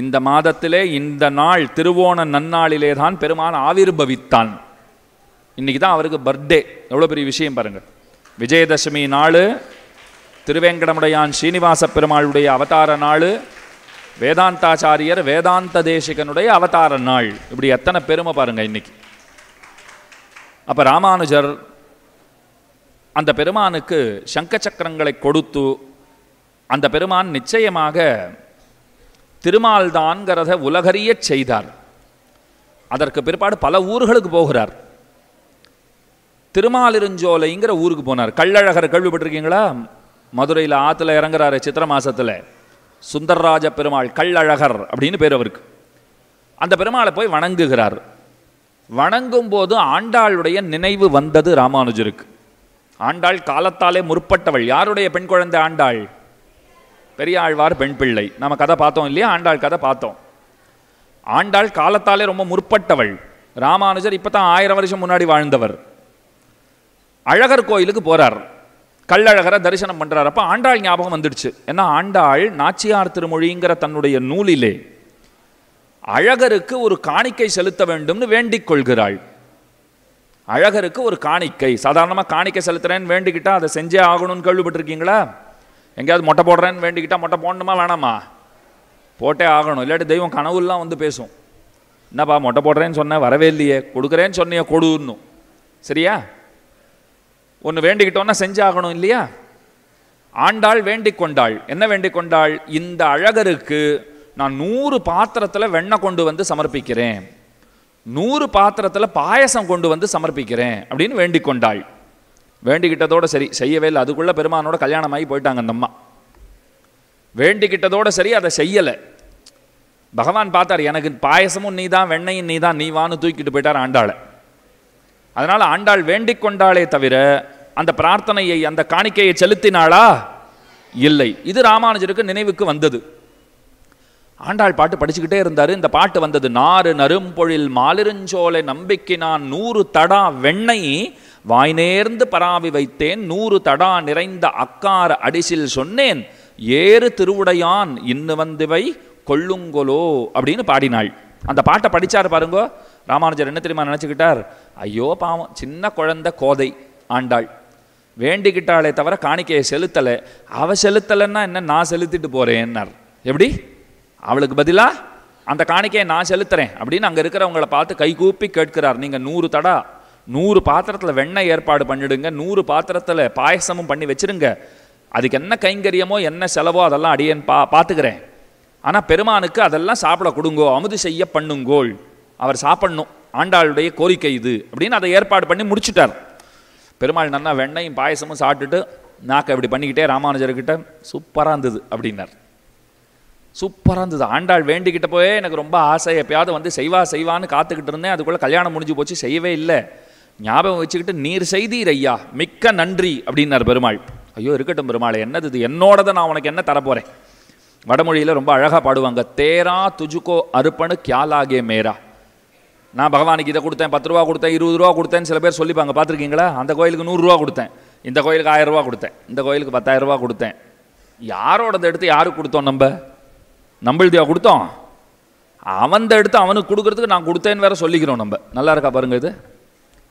இந்த மாதத்திலே இந்த நாள் திருவோண நன்னாளிலே தான் பெருமான் ஆவிர்பவித்தான் இன்றைக்கி தான் அவருக்கு பர்த்டே எவ்வளோ பெரிய விஷயம் பாருங்கள் விஜயதசமி நாள் திருவேங்கடமுடையான் சீனிவாச பெருமாளுடைய அவதார நாள் வேதாந்தாச்சாரியர் வேதாந்த தேசிகனுடைய அவதார நாள் இப்படி எத்தனை பெருமை பாருங்கள் இன்றைக்கி அப்போ ராமானுஜர் அந்த பெருமானுக்கு சங்க சக்கரங்களை கொடுத்து அந்த பெருமான் நிச்சயமாக திருமால்தான்கிறத உலகறிய செய்தார் அதற்கு பிற்பாடு பல ஊர்களுக்கு போகிறார் திருமாலிருஞ்சோலைங்கிற ஊருக்கு போனார் கள்ளழகர் கேள்விப்பட்டிருக்கீங்களா மதுரையில் ஆற்றுல இறங்குறாரு சித்திர மாசத்தில் சுந்தரராஜ பெருமாள் கள்ளழகர் அப்படின்னு பேர் அவருக்கு அந்த பெருமாளை போய் வணங்குகிறார் வணங்கும் போது ஆண்டாளுடைய நினைவு வந்தது ராமானுஜருக்கு ஆண்டாள் காலத்தாலே முற்பட்டவள் யாருடைய பெண் குழந்தை ஆண்டாள் பெரியாழ்வார் பெண் பிள்ளை நம்ம கதை பார்த்தோம் இல்லையா ஆண்டாள் கதை பார்த்தோம் ஆண்டாள் காலத்தாலே ரொம்ப முற்பட்டவள் ராமானுஜர் இப்போ தான் ஆயிரம் வருஷம் முன்னாடி வாழ்ந்தவர் அழகர் கோயிலுக்கு போகிறார் கள்ளழகரை தரிசனம் பண்ணுறாரு அப்போ ஆண்டாள் ஞாபகம் வந்துடுச்சு ஏன்னா ஆண்டாள் நாச்சியார் திருமொழிங்கிற தன்னுடைய நூலிலே அழகருக்கு ஒரு காணிக்கை செலுத்த வேண்டும்னு வேண்டிக் கொள்கிறாள் அழகருக்கு ஒரு காணிக்கை சாதாரணமாக காணிக்கை செலுத்துகிறேன்னு வேண்டிக்கிட்டால் அதை செஞ்சே ஆகணும்னு கேள்விப்பட்டிருக்கீங்களா எங்கேயாவது மொட்டை போடுறேன்னு வேண்டிக்கிட்டால் மொட்டை போடணுமா வேணாமா போட்டே ஆகணும் இல்லாட்டி தெய்வம் கனவுலாம் வந்து பேசும் என்னப்பா மொட்டை போடுறேன்னு சொன்னேன் வரவே இல்லையே கொடுக்குறேன்னு சொன்னியே கொடுன்னு சரியா ஒன்று வேண்டிக்கிட்டோன்னா செஞ்சாகணும் இல்லையா ஆண்டாள் வேண்டிக் கொண்டாள் என்ன வேண்டிக் கொண்டாள் இந்த அழகருக்கு நான் நூறு பாத்திரத்தில் வெண்ணெய் கொண்டு வந்து சமர்ப்பிக்கிறேன் நூறு பாத்திரத்தில் பாயசம் கொண்டு வந்து சமர்ப்பிக்கிறேன் அப்படின்னு வேண்டிக் கொண்டாள் வேண்டிக்கிட்டதோடு சரி செய்யவே இல்லை அதுக்குள்ளே பெருமானோட கல்யாணமாகி போயிட்டாங்க அந்த அம்மா வேண்டிக்கிட்டதோடு சரி அதை செய்யலை பகவான் பார்த்தார் எனக்கு பாயசமும் நீ தான் வெண்ணையும் நீ தான் நீ வான்னு தூக்கிட்டு போயிட்டார் ஆண்டாளை அதனால் ஆண்டாள் வேண்டிக் கொண்டாளே தவிர அந்த பிரார்த்தனையை அந்த காணிக்கையை செலுத்தினாளா இல்லை இது ராமானுஜருக்கு நினைவுக்கு வந்தது ஆண்டாள் பாட்டு படிச்சுக்கிட்டே இருந்தார் இந்த பாட்டு வந்தது நாறு நரும்பொழில் மாலிருஞ்சோலை நம்பிக்கினான் நூறு தடா வெண்ணெய் வாய் நேர்ந்து பராவி வைத்தேன் நூறு தடா நிறைந்த அக்கார் அடிசில் சொன்னேன் ஏறு திருவுடையான் இன்னு வந்துவை கொள்ளுங்கொலோ அப்படின்னு பாடினாள் அந்த பாட்டை படித்தார் பாருங்கோ ராமானுஜர் என்ன தெரியுமா நினச்சிக்கிட்டார் ஐயோ பாவம் சின்ன குழந்த கோதை ஆண்டாள் வேண்டிக்கிட்டாளே தவிர காணிக்கையை செலுத்தலை அவ செலுத்தலைன்னா என்ன நான் செலுத்திட்டு போகிறேன்னார் எப்படி அவளுக்கு பதிலாக அந்த காணிக்கையை நான் செலுத்துகிறேன் அப்படின்னு அங்கே இருக்கிறவங்களை பார்த்து கைகூப்பி கேட்கிறார் நீங்கள் நூறு தடா நூறு பாத்திரத்தில் வெண்ணெய் ஏற்பாடு பண்ணிடுங்க நூறு பாத்திரத்தில் பாயசமும் பண்ணி வச்சுருங்க அதுக்கு என்ன கைங்கரியமோ என்ன செலவோ அதெல்லாம் அடியன் பா பார்த்துக்கிறேன் ஆனால் பெருமானுக்கு அதெல்லாம் சாப்பிட கொடுங்கோ அமுது செய்ய பண்ணுங்கோள் அவர் சாப்பிடணும் ஆண்டாளுடைய கோரிக்கை இது அப்படின்னு அதை ஏற்பாடு பண்ணி முடிச்சுட்டார் பெருமாள் நல்லா வெண்ணையும் பாயசமும் சாப்பிட்டுட்டு நாக்கை இப்படி பண்ணிக்கிட்டே ராமானுஜர்கிட்ட சூப்பராக இருந்தது அப்படின்னார் சூப்பராக இருந்தது ஆண்டாள் வேண்டிக்கிட்ட போய் எனக்கு ரொம்ப ஆசை எப்பயாவது வந்து செய்வா செய்வான்னு காத்துக்கிட்டு இருந்தேன் அதுக்குள்ளே கல்யாணம் முடிஞ்சு போச்சு செய்யவே இல்லை ஞாபகம் வச்சுக்கிட்டு நீர் செய்தீர் ஐயா மிக்க நன்றி அப்படின்னார் பெருமாள் ஐயோ இருக்கட்டும் பெருமாள் என்னது இது என்னோடதை நான் உனக்கு என்ன தரப்போகிறேன் வடமொழியில் ரொம்ப அழகாக பாடுவாங்க தேரா துஜுக்கோ அறுப்பனு கியாலாகே மேரா நான் பகவானுக்கு இதை கொடுத்தேன் பத்து ரூபா கொடுத்தேன் இருபது ரூபா கொடுத்தேன்னு சில பேர் சொல்லிப்பாங்க பார்த்துருக்கீங்களா அந்த கோயிலுக்கு நூறுரூவா கொடுத்தேன் இந்த கோயிலுக்கு ஆயிரம் ரூபா கொடுத்தேன் இந்த கோயிலுக்கு பத்தாயிரம் ரூபா கொடுத்தேன் யாரோடது எடுத்து யாருக்கு கொடுத்தோம் நம்ம நம்மளுதியா கொடுத்தோம் அவன் எடுத்து அவனுக்கு கொடுக்கறதுக்கு நான் கொடுத்தேன்னு வேற சொல்லிக்கிறோம் நம்ம நல்லா இருக்கா பாருங்க இது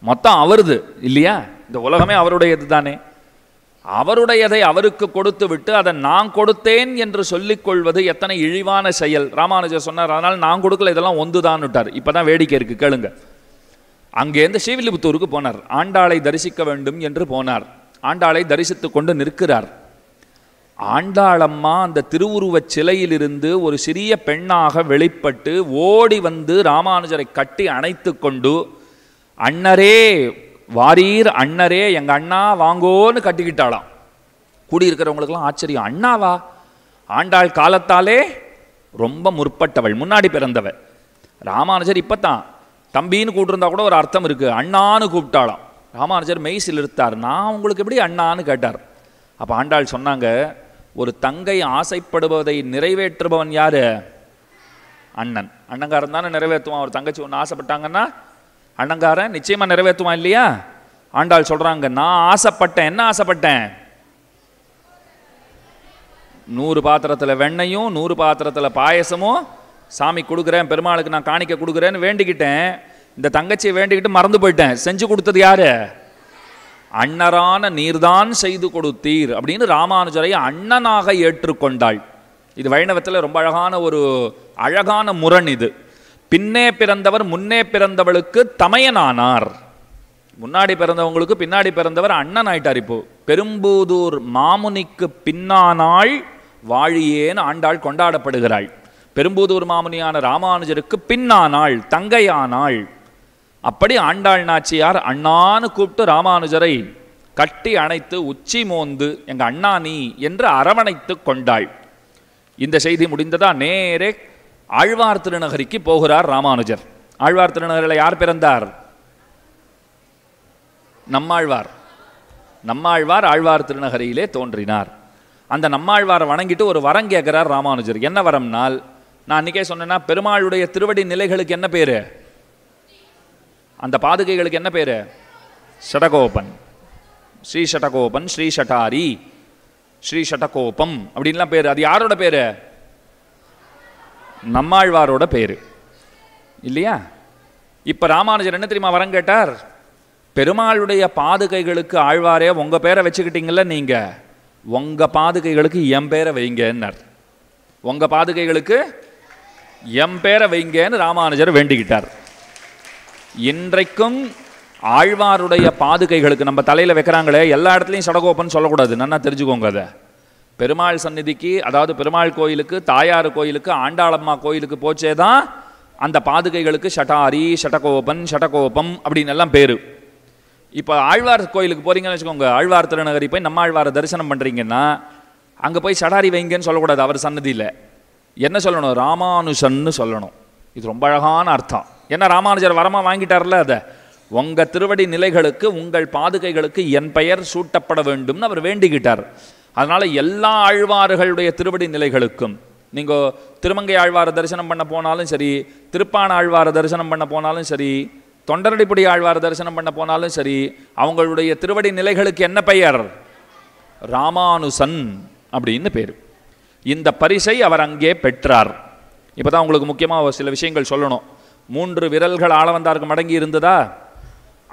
மொத்தம் அவருது இல்லையா இந்த உலகமே அவருடையது தானே அவருடையதை அவருக்கு கொடுத்து விட்டு அதை நான் கொடுத்தேன் என்று சொல்லிக்கொள்வது எத்தனை இழிவான செயல் ராமானுஜர் சொன்னார் அதனால் நான் கொடுக்கல இதெல்லாம் தான் விட்டார் இப்போ தான் வேடிக்கை இருக்குது கேளுங்க அங்கேருந்து ஸ்ரீவில்லிபுத்தூருக்கு போனார் ஆண்டாளை தரிசிக்க வேண்டும் என்று போனார் ஆண்டாளை தரிசித்து கொண்டு நிற்கிறார் ஆண்டாளம்மா அந்த திருவுருவச் சிலையிலிருந்து ஒரு சிறிய பெண்ணாக வெளிப்பட்டு ஓடி வந்து ராமானுஜரை கட்டி அணைத்து கொண்டு அண்ணரே வாரீர் அண்ணரே எங்கள் அண்ணா வாங்கோன்னு கட்டிக்கிட்டாளாம் கூடியிருக்கிறவங்களுக்கெல்லாம் ஆச்சரியம் அண்ணாவா ஆண்டாள் காலத்தாலே ரொம்ப முற்பட்டவள் முன்னாடி பிறந்தவள் ராமானுஜர் இப்போ தான் தம்பின்னு கூப்பிட்டுருந்தா கூட ஒரு அர்த்தம் இருக்குது அண்ணான்னு கூப்பிட்டாளாம் ராமானுஜர் மெய்சில் இருத்தார் நான் உங்களுக்கு எப்படி அண்ணான்னு கேட்டார் அப்போ ஆண்டாள் சொன்னாங்க ஒரு தங்கை ஆசைப்படுவதை நிறைவேற்றுபவன் யார் அண்ணன் அண்ணங்காரன் தானே நிறைவேற்றுவான் ஒரு தங்கச்சி ஒன்று ஆசைப்பட்டாங்கன்னா அண்ணங்காரன் நிச்சயமாக நிறைவேற்றுவான் இல்லையா ஆண்டாள் சொல்கிறாங்க நான் ஆசைப்பட்டேன் என்ன ஆசைப்பட்டேன் நூறு பாத்திரத்தில் வெண்ணையும் நூறு பாத்திரத்தில் பாயசமும் சாமி கொடுக்குறேன் பெருமாளுக்கு நான் காணிக்க கொடுக்குறேன்னு வேண்டிக்கிட்டேன் இந்த தங்கச்சியை வேண்டிக்கிட்டு மறந்து போயிட்டேன் செஞ்சு கொடுத்தது யார் அன்னரான நீர்தான் செய்து கொடுத்தீர் அப்படின்னு ராமானுஜரை அண்ணனாக ஏற்றுக்கொண்டாள் இது வைணவத்தில் ரொம்ப அழகான ஒரு அழகான முரண் இது பின்னே பிறந்தவர் முன்னே பிறந்தவளுக்கு தமையனானார் முன்னாடி பிறந்தவங்களுக்கு பின்னாடி பிறந்தவர் அண்ணன் ஆயிட்டார் இப்போ பெரும்பூதூர் மாமுனிக்கு பின்னானாள் வாழியேன்னு ஆண்டாள் கொண்டாடப்படுகிறாள் பெரும்பூதூர் மாமுனியான ராமானுஜருக்கு பின்னானாள் தங்கையானாள் அப்படி ஆண்டாள் நாச்சியார் அண்ணான்னு கூப்பிட்டு ராமானுஜரை கட்டி அணைத்து உச்சி மோந்து எங்கள் அண்ணா நீ என்று அரவணைத்து கொண்டாள் இந்த செய்தி முடிந்ததா நேரே ஆழ்வார் திருநகரிக்கு போகிறார் ராமானுஜர் ஆழ்வார் திருநகரில் யார் பிறந்தார் நம்மாழ்வார் நம்மாழ்வார் ஆழ்வார் திருநகரியிலே தோன்றினார் அந்த நம்மாழ்வாரை வணங்கிட்டு ஒரு வரம் கேட்குறார் ராமானுஜர் என்ன வரம்னால் நான் அன்றைக்கே சொன்னேன்னா பெருமாளுடைய திருவடி நிலைகளுக்கு என்ன பேர் அந்த பாதுகைகளுக்கு என்ன பேர் ஷடகோபன் ஸ்ரீ ஷடகோபன் ஸ்ரீ ஷட்டாரி ஸ்ரீ ஷடகோபம் அப்படின்லாம் பேர் அது யாரோட பேர் நம்மாழ்வாரோட பேர் இல்லையா இப்போ ராமானுஜர் என்ன தெரியுமா வரம் கேட்டார் பெருமாளுடைய பாதுகைகளுக்கு ஆழ்வாரே உங்கள் பேரை வச்சுக்கிட்டீங்கள நீங்கள் உங்கள் பாதுகைகளுக்கு எம் பேரை வைங்கன்னார் உங்கள் பாதுகைகளுக்கு எம் பேரை வைங்கன்னு ராமானுஜர் வேண்டிக்கிட்டார் இன்றைக்கும் ஆழ்வாருடைய பாதுகைகளுக்கு நம்ம தலையில் வைக்கிறாங்களே எல்லா இடத்துலையும் சடகோப்பன்னு சொல்லக்கூடாது நன்னா தெரிஞ்சுக்கோங்க அதை பெருமாள் சந்நிதிக்கு அதாவது பெருமாள் கோயிலுக்கு தாயார் கோயிலுக்கு ஆண்டாளம்மா கோயிலுக்கு போச்சே தான் அந்த பாதுகைகளுக்கு ஷட்டாரி ஷட்டகோபன் ஷட்டகோபம் அப்படின்னு எல்லாம் பேர் இப்போ ஆழ்வார் கோயிலுக்கு போகிறீங்கன்னு வச்சுக்கோங்க ஆழ்வார் திருநகரி போய் நம்ம ஆழ்வாரை தரிசனம் பண்ணுறீங்கன்னா அங்கே போய் சடாரி வைங்கன்னு சொல்லக்கூடாது அவர் சன்னதியில் என்ன சொல்லணும் ராமானுஷன்னு சொல்லணும் இது ரொம்ப அழகான அர்த்தம் ஏன்னா ராமானுஜர் வரமாக வாங்கிட்டார்ல அதை உங்கள் திருவடி நிலைகளுக்கு உங்கள் பாதுகைகளுக்கு என் பெயர் சூட்டப்பட வேண்டும்னு அவர் வேண்டிக்கிட்டார் அதனால் எல்லா ஆழ்வார்களுடைய திருவடி நிலைகளுக்கும் நீங்கள் திருமங்கை ஆழ்வாரை தரிசனம் பண்ண போனாலும் சரி திருப்பான ஆழ்வாரை தரிசனம் பண்ண போனாலும் சரி தொண்டரடிப்படி ஆழ்வாரை தரிசனம் பண்ண போனாலும் சரி அவங்களுடைய திருவடி நிலைகளுக்கு என்ன பெயர் ராமானுசன் அப்படின்னு பேர் இந்த பரிசை அவர் அங்கே பெற்றார் இப்போ தான் உங்களுக்கு முக்கியமாக சில விஷயங்கள் சொல்லணும் மூன்று விரல்கள் ஆளவந்தாருக்கு மடங்கி இருந்ததா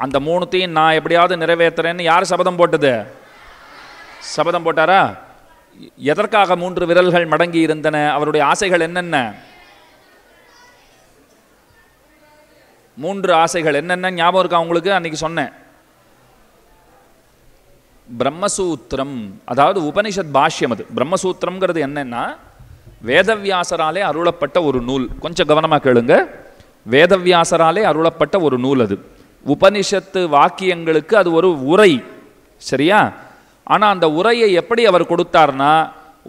அந்த மூணுத்தையும் நான் எப்படியாவது நிறைவேற்றுறேன்னு யார் சபதம் போட்டது சபதம் போட்டாரா எதற்காக மூன்று விரல்கள் மடங்கி இருந்தன அவருடைய ஆசைகள் என்னென்ன மூன்று ஆசைகள் என்னென்ன ஞாபகம் இருக்கா உங்களுக்கு அன்றைக்கி சொன்னேன் பிரம்மசூத்திரம் அதாவது உபனிஷத் பாஷ்யம் அது பிரம்மசூத்திரம்ங்கிறது என்னென்னா வேதவியாசராலே அருளப்பட்ட ஒரு நூல் கொஞ்சம் கவனமாக கேளுங்க வேதவியாசராலே அருளப்பட்ட ஒரு நூல் அது உபனிஷத்து வாக்கியங்களுக்கு அது ஒரு உரை சரியா ஆனால் அந்த உரையை எப்படி அவர் கொடுத்தார்னா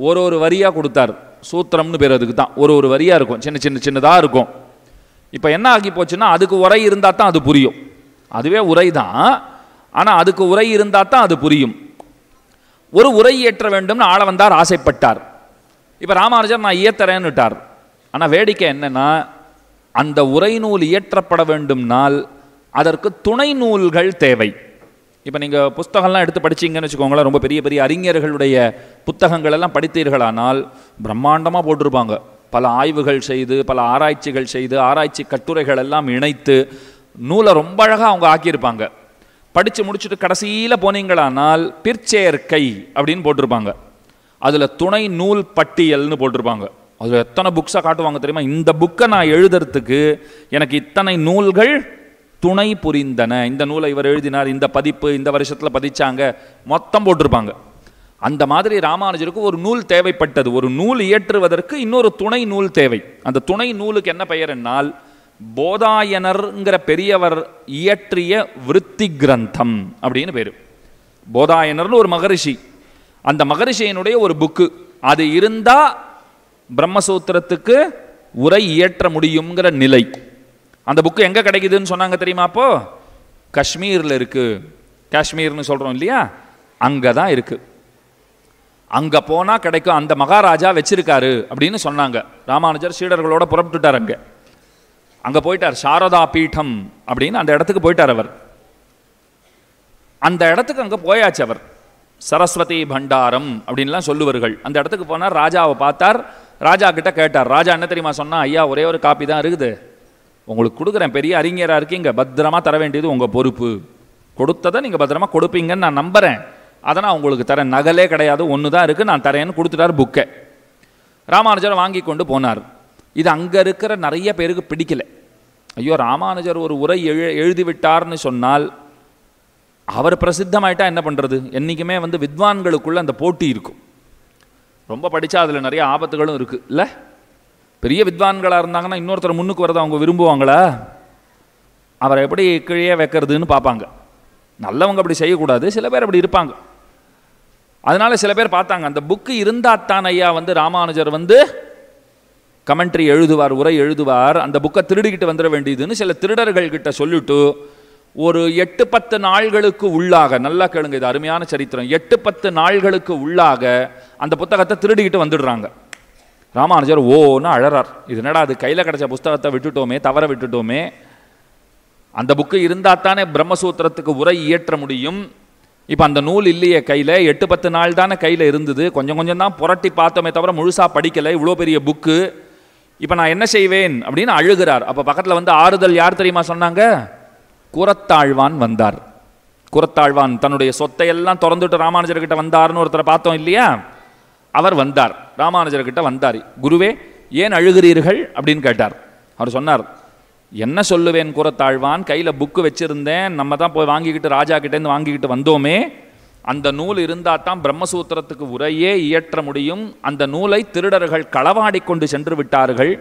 ஒரு ஒரு வரியாக கொடுத்தார் சூத்திரம்னு பேர் அதுக்கு தான் ஒரு ஒரு வரியாக இருக்கும் சின்ன சின்ன சின்னதாக இருக்கும் இப்போ என்ன ஆகி போச்சுன்னா அதுக்கு உரை இருந்தால் தான் அது புரியும் அதுவே உரை தான் ஆனால் அதுக்கு உரை இருந்தால் தான் அது புரியும் ஒரு உரை ஏற்ற வேண்டும்னு வந்தார் ஆசைப்பட்டார் இப்போ ராமானுஜர் நான் இயத்துறேன்னுட்டார் ஆனால் வேடிக்கை என்னென்னா அந்த உரைநூல் இயற்றப்பட வேண்டும்னால் அதற்கு துணை நூல்கள் தேவை இப்போ நீங்கள் புஸ்தகம்லாம் எடுத்து படிச்சிங்கன்னு வச்சுக்கோங்களேன் ரொம்ப பெரிய பெரிய அறிஞர்களுடைய புத்தகங்கள் எல்லாம் படித்தீர்களானால் பிரம்மாண்டமாக போட்டிருப்பாங்க பல ஆய்வுகள் செய்து பல ஆராய்ச்சிகள் செய்து ஆராய்ச்சி கட்டுரைகள் எல்லாம் இணைத்து நூலை ரொம்ப அழகாக அவங்க ஆக்கியிருப்பாங்க படித்து முடிச்சுட்டு கடைசியில் போனீங்களானால் பிற்சேர்க்கை அப்படின்னு போட்டிருப்பாங்க அதில் துணை நூல் பட்டியல்னு போட்டிருப்பாங்க அதில் எத்தனை புக்ஸாக காட்டுவாங்க தெரியுமா இந்த புக்கை நான் எழுதுறதுக்கு எனக்கு இத்தனை நூல்கள் துணை புரிந்தன இந்த நூலை இவர் எழுதினார் இந்த பதிப்பு இந்த வருஷத்தில் பதிச்சாங்க மொத்தம் போட்டிருப்பாங்க அந்த மாதிரி ராமானுஜருக்கு ஒரு நூல் தேவைப்பட்டது ஒரு நூல் இயற்றுவதற்கு இன்னொரு துணை நூல் தேவை அந்த துணை நூலுக்கு என்ன பெயர் என்னால் போதாயனர்ங்கிற பெரியவர் இயற்றிய விருத்தி கிரந்தம் அப்படின்னு பேர் போதாயனர்னு ஒரு மகரிஷி அந்த மகரிஷியினுடைய ஒரு புக்கு அது இருந்தால் பிரம்மசூத்திரத்துக்கு உரை இயற்ற முடியுங்கிற நிலை அந்த புக்கு எங்கே கிடைக்குதுன்னு சொன்னாங்க தெரியுமா அப்போ காஷ்மீரில் இருக்குது காஷ்மீர்னு சொல்கிறோம் இல்லையா அங்கே தான் இருக்குது அங்கே போனால் கிடைக்கும் அந்த மகாராஜா வச்சிருக்காரு அப்படின்னு சொன்னாங்க ராமானுஜர் சீடர்களோட புறப்பட்டுட்டார் அங்கே அங்கே போயிட்டார் சாரதா பீட்டம் அப்படின்னு அந்த இடத்துக்கு போயிட்டார் அவர் அந்த இடத்துக்கு அங்கே போயாச்சு அவர் சரஸ்வதி பண்டாரம் அப்படின்லாம் சொல்லுவார்கள் அந்த இடத்துக்கு போனால் ராஜாவை பார்த்தார் ராஜா கிட்ட கேட்டார் ராஜா என்ன தெரியுமா சொன்னால் ஐயா ஒரே ஒரு காப்பி தான் இருக்குது உங்களுக்கு கொடுக்குறேன் பெரிய அறிஞராக இருக்கீங்க பத்திரமா தர வேண்டியது உங்கள் பொறுப்பு கொடுத்ததை நீங்கள் பத்திரமா கொடுப்பீங்கன்னு நான் நம்புகிறேன் அதை நான் உங்களுக்கு தரேன் நகலே கிடையாது ஒன்று தான் இருக்குது நான் தரேன்னு கொடுத்துட்டார் புக்கை ராமானுஜர் வாங்கி கொண்டு போனார் இது அங்கே இருக்கிற நிறைய பேருக்கு பிடிக்கல ஐயோ ராமானுஜர் ஒரு உரை எழு விட்டார்னு சொன்னால் அவர் பிரசித்தமாயிட்டா என்ன பண்ணுறது என்றைக்குமே வந்து வித்வான்களுக்குள்ளே அந்த போட்டி இருக்கும் ரொம்ப படித்தா அதில் நிறைய ஆபத்துகளும் இருக்குது இல்லை பெரிய வித்வான்களாக இருந்தாங்கன்னா இன்னொருத்தர் முன்னுக்கு வரதை அவங்க விரும்புவாங்களா அவரை எப்படி கீழே வைக்கிறதுன்னு பார்ப்பாங்க நல்லவங்க அப்படி செய்யக்கூடாது சில பேர் அப்படி இருப்பாங்க அதனால் சில பேர் பார்த்தாங்க அந்த புக்கு இருந்தாத்தான் ஐயா வந்து ராமானுஜர் வந்து கமெண்ட்ரி எழுதுவார் உரை எழுதுவார் அந்த புக்கை திருடிக்கிட்டு வந்துட வேண்டியதுன்னு சில திருடர்கள் கிட்ட சொல்லிவிட்டு ஒரு எட்டு பத்து நாள்களுக்கு உள்ளாக நல்லா கேளுங்க இது அருமையான சரித்திரம் எட்டு பத்து நாள்களுக்கு உள்ளாக அந்த புத்தகத்தை திருடிக்கிட்டு வந்துடுறாங்க ராமானுஜர் ஓன்னு அழறார் இது என்னடா அது கையில் கிடச்ச புஸ்தகத்தை விட்டுட்டோமே தவற விட்டுட்டோமே அந்த புக்கு இருந்தால் தானே பிரம்மசூத்திரத்துக்கு உரை இயற்ற முடியும் இப்போ அந்த நூல் இல்லையே கையில் எட்டு பத்து நாள் தானே கையில் இருந்தது கொஞ்சம் கொஞ்சம் தான் புரட்டி பார்த்தோமே தவிர முழுசாக படிக்கலை இவ்வளோ பெரிய புக்கு இப்போ நான் என்ன செய்வேன் அப்படின்னு அழுகிறார் அப்போ பக்கத்தில் வந்து ஆறுதல் யார் தெரியுமா சொன்னாங்க குரத்தாழ்வான் வந்தார் குரத்தாழ்வான் தன்னுடைய சொத்தை எல்லாம் திறந்துட்டு ராமானுஜர்கிட்ட வந்தார்னு ஒருத்தரை பார்த்தோம் இல்லையா அவர் வந்தார் ராமானுஜர்கிட்ட வந்தார் குருவே ஏன் அழுகிறீர்கள் அப்படின்னு கேட்டார் அவர் சொன்னார் என்ன சொல்லுவேன் குரத்தாழ்வான் கையில் புக்கு வச்சுருந்தேன் நம்ம தான் போய் வாங்கிக்கிட்டு ராஜா கிட்டேருந்து வாங்கிக்கிட்டு வந்தோமே அந்த நூல் இருந்தால் தான் பிரம்மசூத்திரத்துக்கு உரையே இயற்ற முடியும் அந்த நூலை திருடர்கள் களவாடி கொண்டு சென்று விட்டார்கள்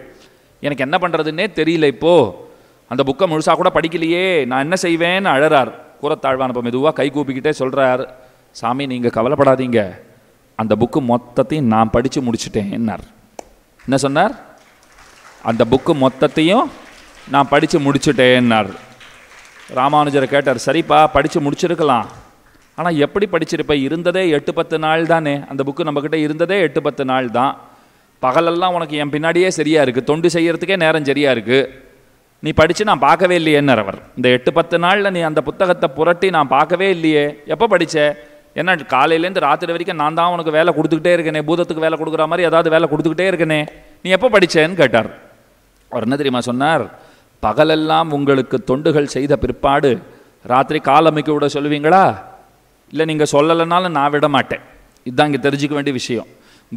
எனக்கு என்ன பண்ணுறதுன்னே தெரியல இப்போது அந்த புக்கை முழுசாக கூட படிக்கலையே நான் என்ன செய்வேன்னு அழறார் கூறத்தாழ்வான் இப்போ மெதுவாக கை கூப்பிக்கிட்டே சொல்கிறார் சாமி நீங்கள் கவலைப்படாதீங்க அந்த புக்கு மொத்தத்தையும் நான் படித்து என்னார் என்ன சொன்னார் அந்த புக்கு மொத்தத்தையும் நான் படித்து முடிச்சுட்டேன்னார் ராமானுஜரை கேட்டார் சரிப்பா படித்து முடிச்சிருக்கலாம் ஆனால் எப்படி படிச்சிருப்பேன் இருந்ததே எட்டு பத்து நாள் தானே அந்த புக்கு நம்மக்கிட்ட இருந்ததே எட்டு பத்து நாள் தான் பகலெல்லாம் உனக்கு என் பின்னாடியே சரியாக இருக்குது தொண்டு செய்கிறதுக்கே நேரம் சரியாக இருக்குது நீ படித்து நான் பார்க்கவே இல்லையேன்னர் அவர் இந்த எட்டு பத்து நாளில் நீ அந்த புத்தகத்தை புரட்டி நான் பார்க்கவே இல்லையே எப்போ படித்த ஏன்னா காலையிலேருந்து ராத்திரி வரைக்கும் நான் தான் உனக்கு வேலை கொடுத்துக்கிட்டே இருக்கேனே பூதத்துக்கு வேலை கொடுக்குற மாதிரி ஏதாவது வேலை கொடுத்துக்கிட்டே இருக்கனே நீ எப்போ படித்தேன்னு கேட்டார் அவர் என்ன தெரியுமா சொன்னார் பகலெல்லாம் உங்களுக்கு தொண்டுகள் செய்த பிற்பாடு ராத்திரி காலமைக்கு விட சொல்லுவீங்களா இல்லை நீங்கள் சொல்லலைனாலும் நான் விட மாட்டேன் இதுதான் இங்கே தெரிஞ்சிக்க வேண்டிய விஷயம்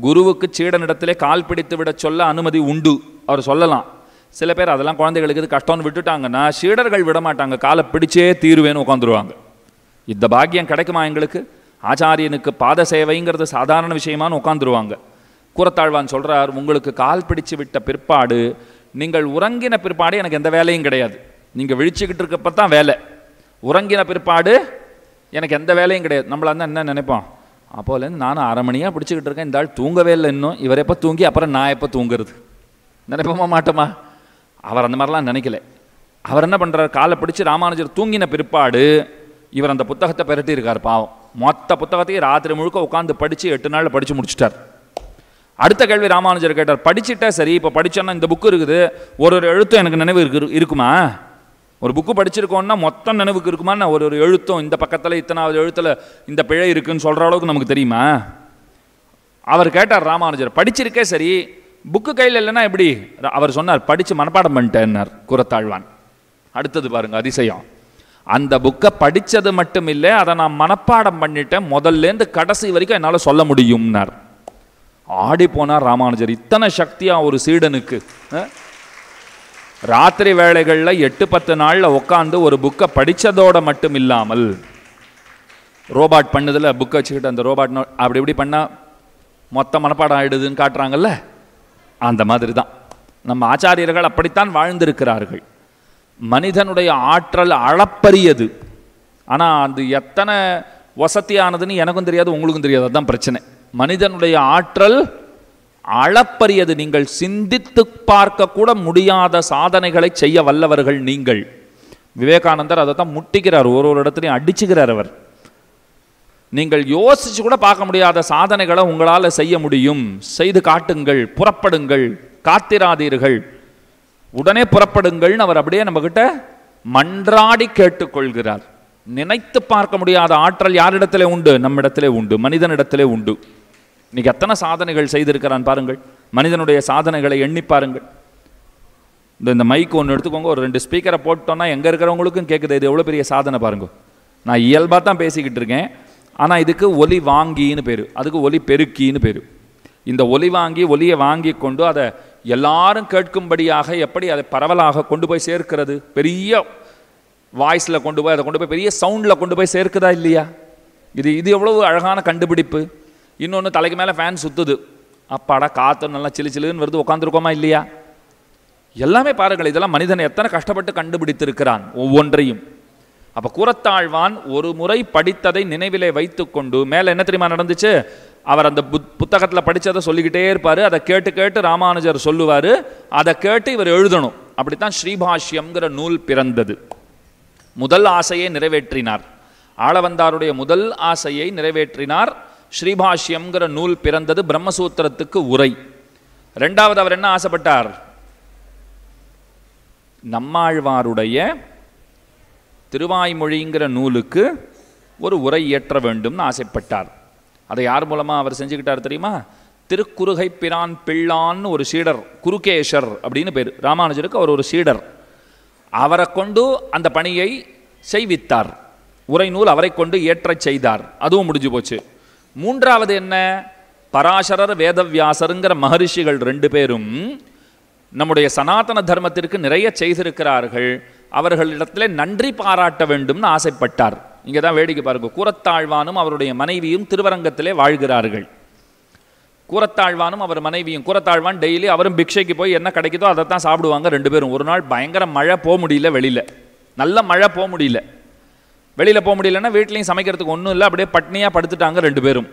குருவுக்கு சீடனிடத்திலே கால் பிடித்து விட சொல்ல அனுமதி உண்டு அவர் சொல்லலாம் சில பேர் அதெல்லாம் குழந்தைகளுக்கு இது கஷ்டம்னு விட்டுட்டாங்கன்னா சீடர்கள் விடமாட்டாங்க காலை பிடிச்சே தீருவேன்னு உட்காந்துருவாங்க இந்த பாக்கியம் கிடைக்குமா எங்களுக்கு ஆச்சாரியனுக்கு பாத சேவைங்கிறது சாதாரண விஷயமானு உட்காந்துருவாங்க கூறத்தாழ்வான் சொல்கிறார் உங்களுக்கு கால் பிடிச்சு விட்ட பிற்பாடு நீங்கள் உறங்கின பிற்பாடு எனக்கு எந்த வேலையும் கிடையாது நீங்கள் விழிச்சுக்கிட்டு இருக்கப்போ தான் வேலை உறங்கின பிற்பாடு எனக்கு எந்த வேலையும் கிடையாது நம்மளா என்ன நினைப்போம் அப்போலேருந்து நானும் அரை மணியாக பிடிச்சிக்கிட்டு இருக்கேன் இந்த ஆள் தூங்கவே இல்லை இன்னும் இவர் எப்போ தூங்கி அப்புறம் நான் எப்போ தூங்குறது நினைப்போமா மாட்டோமா அவர் அந்த மாதிரிலாம் நினைக்கல அவர் என்ன பண்ணுறார் காலை பிடிச்சி ராமானுஜர் தூங்கின பிற்பாடு இவர் அந்த புத்தகத்தை பெரட்டியிருக்கார் பாவம் மொத்த புத்தகத்தையும் ராத்திரி முழுக்க உட்காந்து படித்து எட்டு நாளில் படித்து முடிச்சிட்டார் அடுத்த கேள்வி ராமானுஜர் கேட்டார் படிச்சுட்டா சரி இப்போ படித்தோன்னா இந்த புக்கு இருக்குது ஒரு ஒரு எழுத்தும் எனக்கு நினைவு இருக்கு இருக்குமா ஒரு புக்கு படிச்சிருக்கோன்னா மொத்தம் நினைவுக்கு இருக்குமா ஒரு ஒரு எழுத்தும் இந்த பக்கத்தில் இத்தனாவது எழுத்தில் இந்த பிழை இருக்குன்னு சொல்கிற அளவுக்கு நமக்கு தெரியுமா அவர் கேட்டார் ராமானுஜர் படிச்சிருக்கே சரி புக்கு கையில் இல்லைன்னா எப்படி அவர் சொன்னார் படித்து மனப்பாடம் பண்ணிட்டேன்னார் குரத்தாழ்வான் அடுத்தது பாருங்க அதிசயம் அந்த புக்கை படித்தது மட்டும் இல்லை அதை நான் மனப்பாடம் பண்ணிட்டேன் முதல்லேருந்து கடைசி வரைக்கும் என்னால் சொல்ல முடியும்னார் ஆடி போனார் ராமானுஜர் இத்தனை சக்தியாக ஒரு சீடனுக்கு ராத்திரி வேலைகளில் எட்டு பத்து நாளில் உட்காந்து ஒரு புக்கை படித்ததோடு மட்டும் இல்லாமல் ரோபாட் பண்ணதில் புக்கை வச்சுக்கிட்டு அந்த ரோபாட் அப்படி இப்படி பண்ணால் மொத்த மனப்பாடம் ஆகிடுதுன்னு காட்டுறாங்கல்ல அந்த மாதிரி தான் நம்ம ஆச்சாரியர்கள் அப்படித்தான் வாழ்ந்திருக்கிறார்கள் மனிதனுடைய ஆற்றல் அளப்பரியது ஆனால் அது எத்தனை வசதியானதுன்னு எனக்கும் தெரியாது உங்களுக்கும் தெரியாது அதுதான் பிரச்சனை மனிதனுடைய ஆற்றல் அளப்பரியது நீங்கள் சிந்தித்து பார்க்க கூட முடியாத சாதனைகளை செய்ய வல்லவர்கள் நீங்கள் விவேகானந்தர் அதை தான் முட்டிக்கிறார் ஒரு ஒரு இடத்துலையும் அடிச்சுக்கிறார் அவர் நீங்கள் யோசித்து கூட பார்க்க முடியாத சாதனைகளை உங்களால் செய்ய முடியும் செய்து காட்டுங்கள் புறப்படுங்கள் காத்திராதீர்கள் உடனே புறப்படுங்கள்னு அவர் அப்படியே கிட்ட மன்றாடி கேட்டுக்கொள்கிறார் நினைத்து பார்க்க முடியாத ஆற்றல் யாரிடத்திலே உண்டு நம்மிடத்திலே உண்டு மனிதனிடத்திலே உண்டு இன்னைக்கு எத்தனை சாதனைகள் செய்திருக்கிறான் பாருங்கள் மனிதனுடைய சாதனைகளை எண்ணி பாருங்கள் இந்த இந்த மைக் ஒன்று எடுத்துக்கோங்க ஒரு ரெண்டு ஸ்பீக்கரை போட்டோன்னா எங்கே இருக்கிறவங்களுக்கும் கேட்குது இது எவ்வளோ பெரிய சாதனை பாருங்க நான் இயல்பாக தான் பேசிக்கிட்டு இருக்கேன் ஆனால் இதுக்கு ஒலி வாங்கின்னு பேர் அதுக்கு ஒலி பெருக்கின்னு பேர் இந்த ஒலி வாங்கி ஒலியை வாங்கி கொண்டு அதை எல்லாரும் கேட்கும்படியாக எப்படி அதை பரவலாக கொண்டு போய் சேர்க்கிறது பெரிய வாய்ஸில் கொண்டு போய் அதை கொண்டு போய் பெரிய சவுண்டில் கொண்டு போய் சேர்க்குதா இல்லையா இது இது எவ்வளவு அழகான கண்டுபிடிப்பு இன்னொன்று தலைக்கு மேலே ஃபேன் சுற்றுது அப்பாடா காற்று நல்லா சிலு சிலுன்னு வருது உட்காந்துருக்கோமா இல்லையா எல்லாமே பாருங்கள் இதெல்லாம் மனிதன் எத்தனை கஷ்டப்பட்டு கண்டுபிடித்திருக்கிறான் ஒவ்வொன்றையும் அப்போ கூறத்தாழ்வான் ஒரு முறை படித்ததை நினைவிலே வைத்து கொண்டு மேலே என்ன தெரியுமா நடந்துச்சு அவர் அந்த புத் புத்தகத்தில் படித்ததை சொல்லிக்கிட்டே இருப்பார் அதை கேட்டு கேட்டு ராமானுஜர் சொல்லுவார் அதை கேட்டு இவர் எழுதணும் அப்படித்தான் ஸ்ரீபாஷ்யம்ங்கிற நூல் பிறந்தது முதல் ஆசையை நிறைவேற்றினார் ஆளவந்தாருடைய முதல் ஆசையை நிறைவேற்றினார் ஸ்ரீபாஷ்யம்ங்கிற நூல் பிறந்தது பிரம்மசூத்திரத்துக்கு உரை ரெண்டாவது அவர் என்ன ஆசைப்பட்டார் நம்மாழ்வாருடைய திருவாய்மொழிங்கிற நூலுக்கு ஒரு உரை இயற்ற வேண்டும்னு ஆசைப்பட்டார் அதை யார் மூலமாக அவர் செஞ்சுக்கிட்டார் தெரியுமா திருக்குறுகை பிரான் பிள்ளான்னு ஒரு சீடர் குருகேஷர் அப்படின்னு பேர் ராமானுஜருக்கு அவர் ஒரு சீடர் அவரை கொண்டு அந்த பணியை செய்வித்தார் உரை நூல் அவரை கொண்டு ஏற்றச் செய்தார் அதுவும் முடிஞ்சு போச்சு மூன்றாவது என்ன பராசரர் வேதவியாசருங்கிற மகரிஷிகள் ரெண்டு பேரும் நம்முடைய சனாதன தர்மத்திற்கு நிறைய செய்திருக்கிறார்கள் அவர்களிடத்தில் நன்றி பாராட்ட வேண்டும்னு ஆசைப்பட்டார் இங்கே தான் வேடிக்கை பாருங்கள் கூரத்தாழ்வானும் அவருடைய மனைவியும் திருவரங்கத்திலே வாழ்கிறார்கள் கூரத்தாழ்வானும் அவர் மனைவியும் கூரத்தாழ்வான் டெய்லி அவரும் பிக்ஷைக்கு போய் என்ன கிடைக்குதோ அதை தான் சாப்பிடுவாங்க ரெண்டு பேரும் ஒரு நாள் பயங்கர மழை போக முடியல வெளியில் நல்ல மழை போக முடியல வெளியில் போக முடியலன்னா வீட்லேயும் சமைக்கிறதுக்கு ஒன்றும் இல்லை அப்படியே பட்னியாக படுத்துட்டாங்க ரெண்டு பேரும்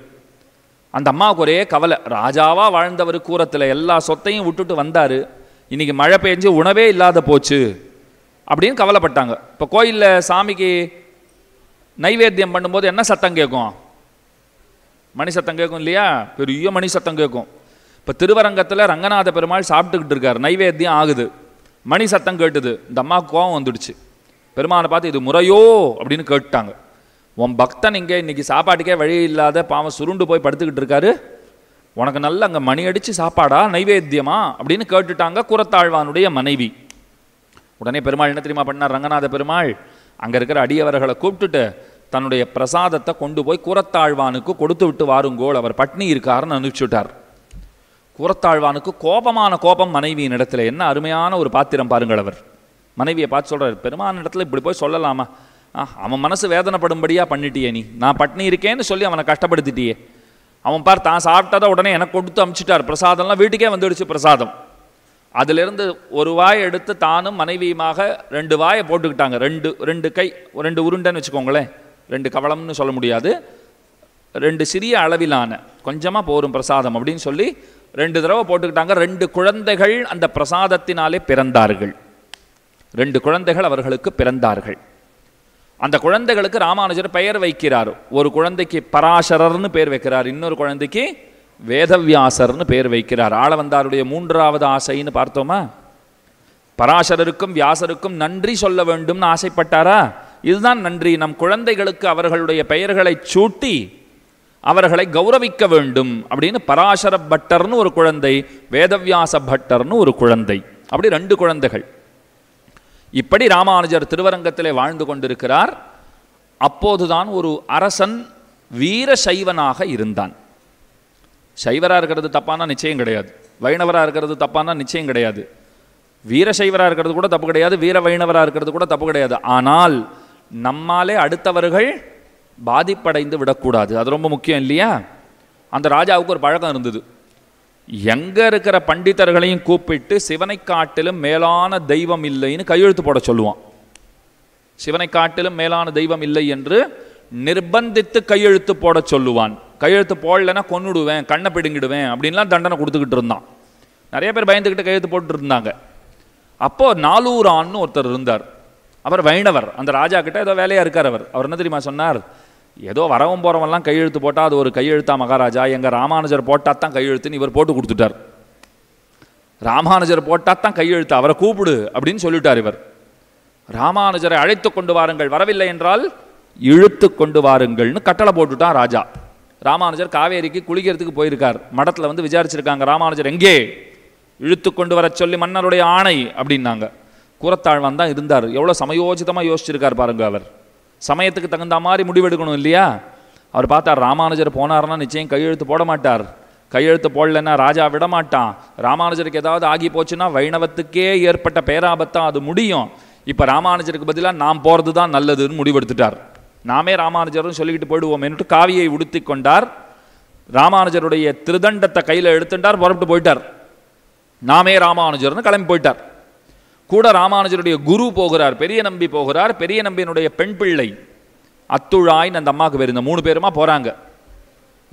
அந்த அம்மாவுக்கு ஒரே கவலை ராஜாவாக வாழ்ந்தவர் கூரத்தில் எல்லா சொத்தையும் விட்டுட்டு வந்தார் இன்றைக்கி மழை பெஞ்சு உணவே இல்லாத போச்சு அப்படின்னு கவலைப்பட்டாங்க இப்போ கோயிலில் சாமிக்கு நைவேத்தியம் பண்ணும்போது என்ன சத்தம் கேட்கும் மணி சத்தம் கேட்கும் இல்லையா பெரிய மணி சத்தம் கேட்கும் இப்போ திருவரங்கத்தில் ரங்கநாத பெருமாள் சாப்பிட்டுக்கிட்டு இருக்கார் நைவேத்தியம் ஆகுது மணி சத்தம் கேட்டுது இந்த அம்மா கோவம் வந்துடுச்சு பெருமானை பார்த்து இது முறையோ அப்படின்னு கேட்டாங்க உன் பக்தன் இங்கே இன்றைக்கி சாப்பாட்டுக்கே வழி இல்லாத பாவம் சுருண்டு போய் படுத்துக்கிட்டு இருக்காரு உனக்கு நல்ல அங்கே மணி அடித்து சாப்பாடா நைவேத்தியமா அப்படின்னு கேட்டுட்டாங்க குரத்தாழ்வானுடைய மனைவி உடனே பெருமாள் என்ன தெரியுமா பண்ணார் ரங்கநாத பெருமாள் அங்கே இருக்கிற அடியவர்களை கூப்பிட்டுட்டு தன்னுடைய பிரசாதத்தை கொண்டு போய் கூரத்தாழ்வானுக்கு கொடுத்து விட்டு வாருங்கோள் அவர் பட்னி இருக்காருன்னு அனுப்பிச்சுட்டார் கூரத்தாழ்வானுக்கு கோபமான கோபம் மனைவியின் இடத்துல என்ன அருமையான ஒரு பாத்திரம் பாருங்கள் அவர் மனைவியை பார்த்து சொல்கிறார் பெருமான இடத்துல இப்படி போய் சொல்லலாமா ஆ அவன் மனசு வேதனைப்படும்படியாக பண்ணிட்டியே நீ நான் பட்னி இருக்கேன்னு சொல்லி அவனை கஷ்டப்படுத்திட்டியே அவன் பார் தான் சாப்பிட்டதை உடனே எனக்கு கொடுத்து அமுச்சிட்டார் பிரசாதம்லாம் வீட்டுக்கே வந்துடுச்சு பிரசாதம் அதிலிருந்து ஒரு வாய் எடுத்து தானும் மனைவியுமாக ரெண்டு வாயை போட்டுக்கிட்டாங்க ரெண்டு ரெண்டு கை ரெண்டு உருண்டைன்னு வச்சுக்கோங்களேன் ரெண்டு கவளம்னு சொல்ல முடியாது ரெண்டு சிறிய அளவிலான கொஞ்சமாக போரும் பிரசாதம் அப்படின்னு சொல்லி ரெண்டு தடவை போட்டுக்கிட்டாங்க ரெண்டு குழந்தைகள் அந்த பிரசாதத்தினாலே பிறந்தார்கள் ரெண்டு குழந்தைகள் அவர்களுக்கு பிறந்தார்கள் அந்த குழந்தைகளுக்கு ராமானுஜர் பெயர் வைக்கிறார் ஒரு குழந்தைக்கு பராசரர்னு பெயர் வைக்கிறார் இன்னொரு குழந்தைக்கு வேதவியாசர்னு பேர் வைக்கிறார் ஆளவந்தாருடைய மூன்றாவது ஆசைன்னு பார்த்தோமா பராசரருக்கும் வியாசருக்கும் நன்றி சொல்ல வேண்டும்னு ஆசைப்பட்டாரா இதுதான் நன்றி நம் குழந்தைகளுக்கு அவர்களுடைய பெயர்களை சூட்டி அவர்களை கௌரவிக்க வேண்டும் அப்படின்னு பராசர பட்டர்னு ஒரு குழந்தை வேதவியாச பட்டர்னு ஒரு குழந்தை அப்படி ரெண்டு குழந்தைகள் இப்படி ராமானுஜர் திருவரங்கத்திலே வாழ்ந்து கொண்டிருக்கிறார் அப்போதுதான் ஒரு அரசன் வீரசைவனாக இருந்தான் சைவராக இருக்கிறது தப்பானா நிச்சயம் கிடையாது வைணவராக இருக்கிறது தப்பானா நிச்சயம் கிடையாது வீரசைவராக இருக்கிறது கூட தப்பு கிடையாது வீர வைணவராக இருக்கிறது கூட தப்பு கிடையாது ஆனால் நம்மாலே அடுத்தவர்கள் பாதிப்படைந்து விடக்கூடாது அது ரொம்ப முக்கியம் இல்லையா அந்த ராஜாவுக்கு ஒரு பழக்கம் இருந்தது எங்கே இருக்கிற பண்டிதர்களையும் கூப்பிட்டு சிவனை காட்டிலும் மேலான தெய்வம் இல்லைன்னு கையெழுத்து போட சொல்லுவான் சிவனை காட்டிலும் மேலான தெய்வம் இல்லை என்று நிர்பந்தித்து கையெழுத்து போட சொல்லுவான் கையெழுத்து போடலைன்னா கொன்னுடுவேன் கண்ணை பிடுங்கிடுவேன் அப்படின்லாம் தண்டனை கொடுத்துக்கிட்டு இருந்தான் நிறைய பேர் பயந்துக்கிட்டு கையெழுத்து போட்டுட்டு இருந்தாங்க அப்போது நாலூர் ஆண்னு ஒருத்தர் இருந்தார் அவர் வைணவர் அந்த ராஜா கிட்ட ஏதோ வேலையாக இருக்கார் அவர் அவர் என்ன தெரியுமா சொன்னார் ஏதோ வரவும் போகிறவெல்லாம் கையெழுத்து போட்டால் அது ஒரு கையெழுத்தா மகாராஜா எங்கள் ராமானுஜர் போட்டால் தான் கையெழுத்துன்னு இவர் போட்டு கொடுத்துட்டார் ராமானுஜர் போட்டால் தான் கையெழுத்து அவரை கூப்பிடு அப்படின்னு சொல்லிட்டார் இவர் ராமானுஜரை அழைத்து கொண்டு வாருங்கள் வரவில்லை என்றால் இழுத்து கொண்டு வாருங்கள்னு கட்டளை போட்டுட்டான் ராஜா ராமானுஜர் காவேரிக்கு குளிக்கிறதுக்கு போயிருக்கார் மடத்தில் வந்து விசாரிச்சிருக்காங்க ராமானுஜர் எங்கே இழுத்து கொண்டு வர சொல்லி மன்னருடைய ஆணை அப்படின்னாங்க கூரத்தாழ்வான் தான் இருந்தார் எவ்வளோ சமயோஜிதமாக யோசிச்சிருக்கார் பாருங்க அவர் சமயத்துக்கு தகுந்த மாதிரி முடிவெடுக்கணும் இல்லையா அவர் பார்த்தார் ராமானுஜர் போனார்னா நிச்சயம் கையெழுத்து போட மாட்டார் கையெழுத்து போடலன்னா ராஜா விட மாட்டான் ராமானுஜருக்கு ஏதாவது ஆகி போச்சுன்னா வைணவத்துக்கே ஏற்பட்ட பேராபத்தான் அது முடியும் இப்போ ராமானுஜருக்கு பதிலாக நாம் போகிறது தான் நல்லதுன்னு முடிவெடுத்துட்டார் நாமே ராமானுஜரும் சொல்லிக்கிட்டு என்று காவியை உடுத்தி கொண்டார் ராமானுஜருடைய திருதண்டத்தை கையில் எடுத்துட்டார் புறப்பட்டு போயிட்டார் நாமே ராமானுஜர்னு கிளம்பி போயிட்டார் கூட ராமானுஜருடைய குரு போகிறார் பெரிய நம்பி போகிறார் பெரிய நம்பியினுடைய பெண் பிள்ளை அத்துழாயின் அந்த அம்மாவுக்கு பேர் இந்த மூணு பேருமா போகிறாங்க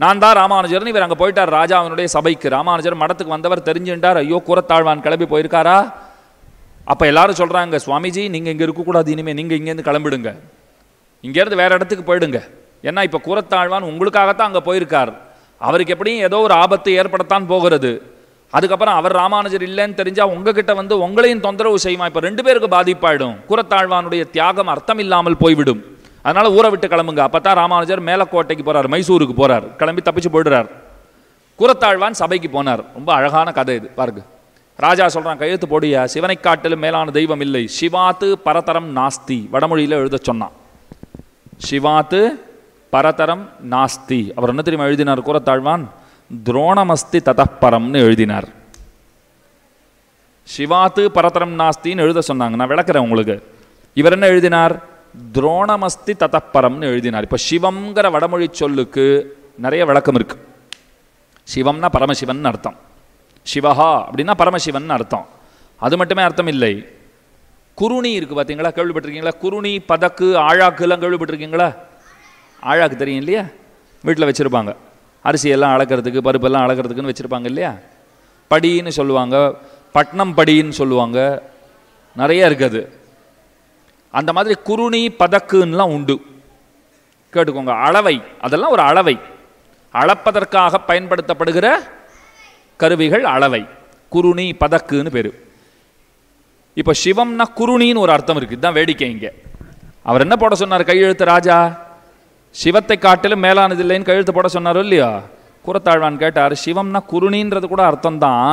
நான் தான் ராமானுஜர்னு இவர் அங்கே போயிட்டார் ராஜாவினுடைய சபைக்கு ராமானுஜர் மடத்துக்கு வந்தவர் தெரிஞ்சுட்டார் ஐயோ கூறத்தாழ்வான் கிளம்பி போயிருக்காரா அப்போ எல்லாரும் சொல்கிறாங்க சுவாமிஜி நீங்கள் இங்கே இருக்கக்கூடாது இனிமேல் நீங்கள் இங்கேருந்து கிளம்பிடுங்க இங்கேருந்து வேறு இடத்துக்கு போயிடுங்க ஏன்னா இப்போ கூறத்தாழ்வான் உங்களுக்காகத்தான் அங்கே போயிருக்கார் அவருக்கு எப்படியும் ஏதோ ஒரு ஆபத்து ஏற்படத்தான் போகிறது அதுக்கப்புறம் அவர் ராமானுஜர் இல்லைன்னு தெரிஞ்சால் உங்ககிட்ட வந்து உங்களையும் தொந்தரவு செய்யுமா இப்போ ரெண்டு பேருக்கு பாதிப்பாயிடும் கூறத்தாழ்வானுடைய தியாகம் அர்த்தம் இல்லாமல் போய்விடும் அதனால் ஊரை விட்டு கிளம்புங்க அப்போ தான் ராமானுஜர் மேலக்கோட்டைக்கு போகிறார் மைசூருக்கு போகிறார் கிளம்பி தப்பிச்சு போயிடுறார் கூறத்தாழ்வான் சபைக்கு போனார் ரொம்ப அழகான கதை இது பாருங்க ராஜா சொல்கிறான் கையெழுத்து போடியா சிவனை காட்டிலும் மேலான தெய்வம் இல்லை சிவாத்து பரதரம் நாஸ்தி வடமொழியில் எழுத சொன்னான் சிவாத்து பரதரம் நாஸ்தி அவர் என்ன தெரியுமா எழுதினார் கூற தாழ்வான் துரோணமஸ்தி ததப்பரம்னு எழுதினார் சிவாத்து பரதரம் நாஸ்தின்னு எழுத சொன்னாங்க நான் விளக்குறேன் உங்களுக்கு இவர் என்ன எழுதினார் துரோணமஸ்தி ததப்பரம்னு எழுதினார் இப்போ சிவங்கிற வடமொழி சொல்லுக்கு நிறைய விளக்கம் இருக்கு சிவம்னா பரமசிவன் அர்த்தம் சிவஹா அப்படின்னா பரமசிவன் அர்த்தம் அது மட்டுமே அர்த்தம் இல்லை குருணி இருக்குது பார்த்தீங்களா கேள்விப்பட்டிருக்கீங்களா குருணி பதக்கு ஆழாக்குலாம் கேள்விப்பட்டிருக்கீங்களா ஆழாக்கு தெரியும் இல்லையா வீட்டில் வச்சுருப்பாங்க அரிசியெல்லாம் அளக்கிறதுக்கு பருப்பெல்லாம் அளக்கிறதுக்குன்னு வச்சுருப்பாங்க இல்லையா படின்னு சொல்லுவாங்க பட்னம் படின்னு சொல்லுவாங்க நிறைய இருக்குது அந்த மாதிரி குருணி பதக்குன்னெலாம் உண்டு கேட்டுக்கோங்க அளவை அதெல்லாம் ஒரு அளவை அளப்பதற்காக பயன்படுத்தப்படுகிற கருவிகள் அளவை குருணி பதக்குன்னு பேர் இப்போ சிவம்னா குருணின்னு ஒரு அர்த்தம் இருக்குது இதுதான் வேடிக்கை இங்கே அவர் என்ன போட சொன்னார் கையெழுத்து ராஜா சிவத்தை காட்டிலும் மேலானது இல்லைன்னு கையெழுத்து போட சொன்னாரோ இல்லையா குரத்தாழ்வான் கேட்டார் சிவம்னா குருணின்றது கூட அர்த்தம் தான்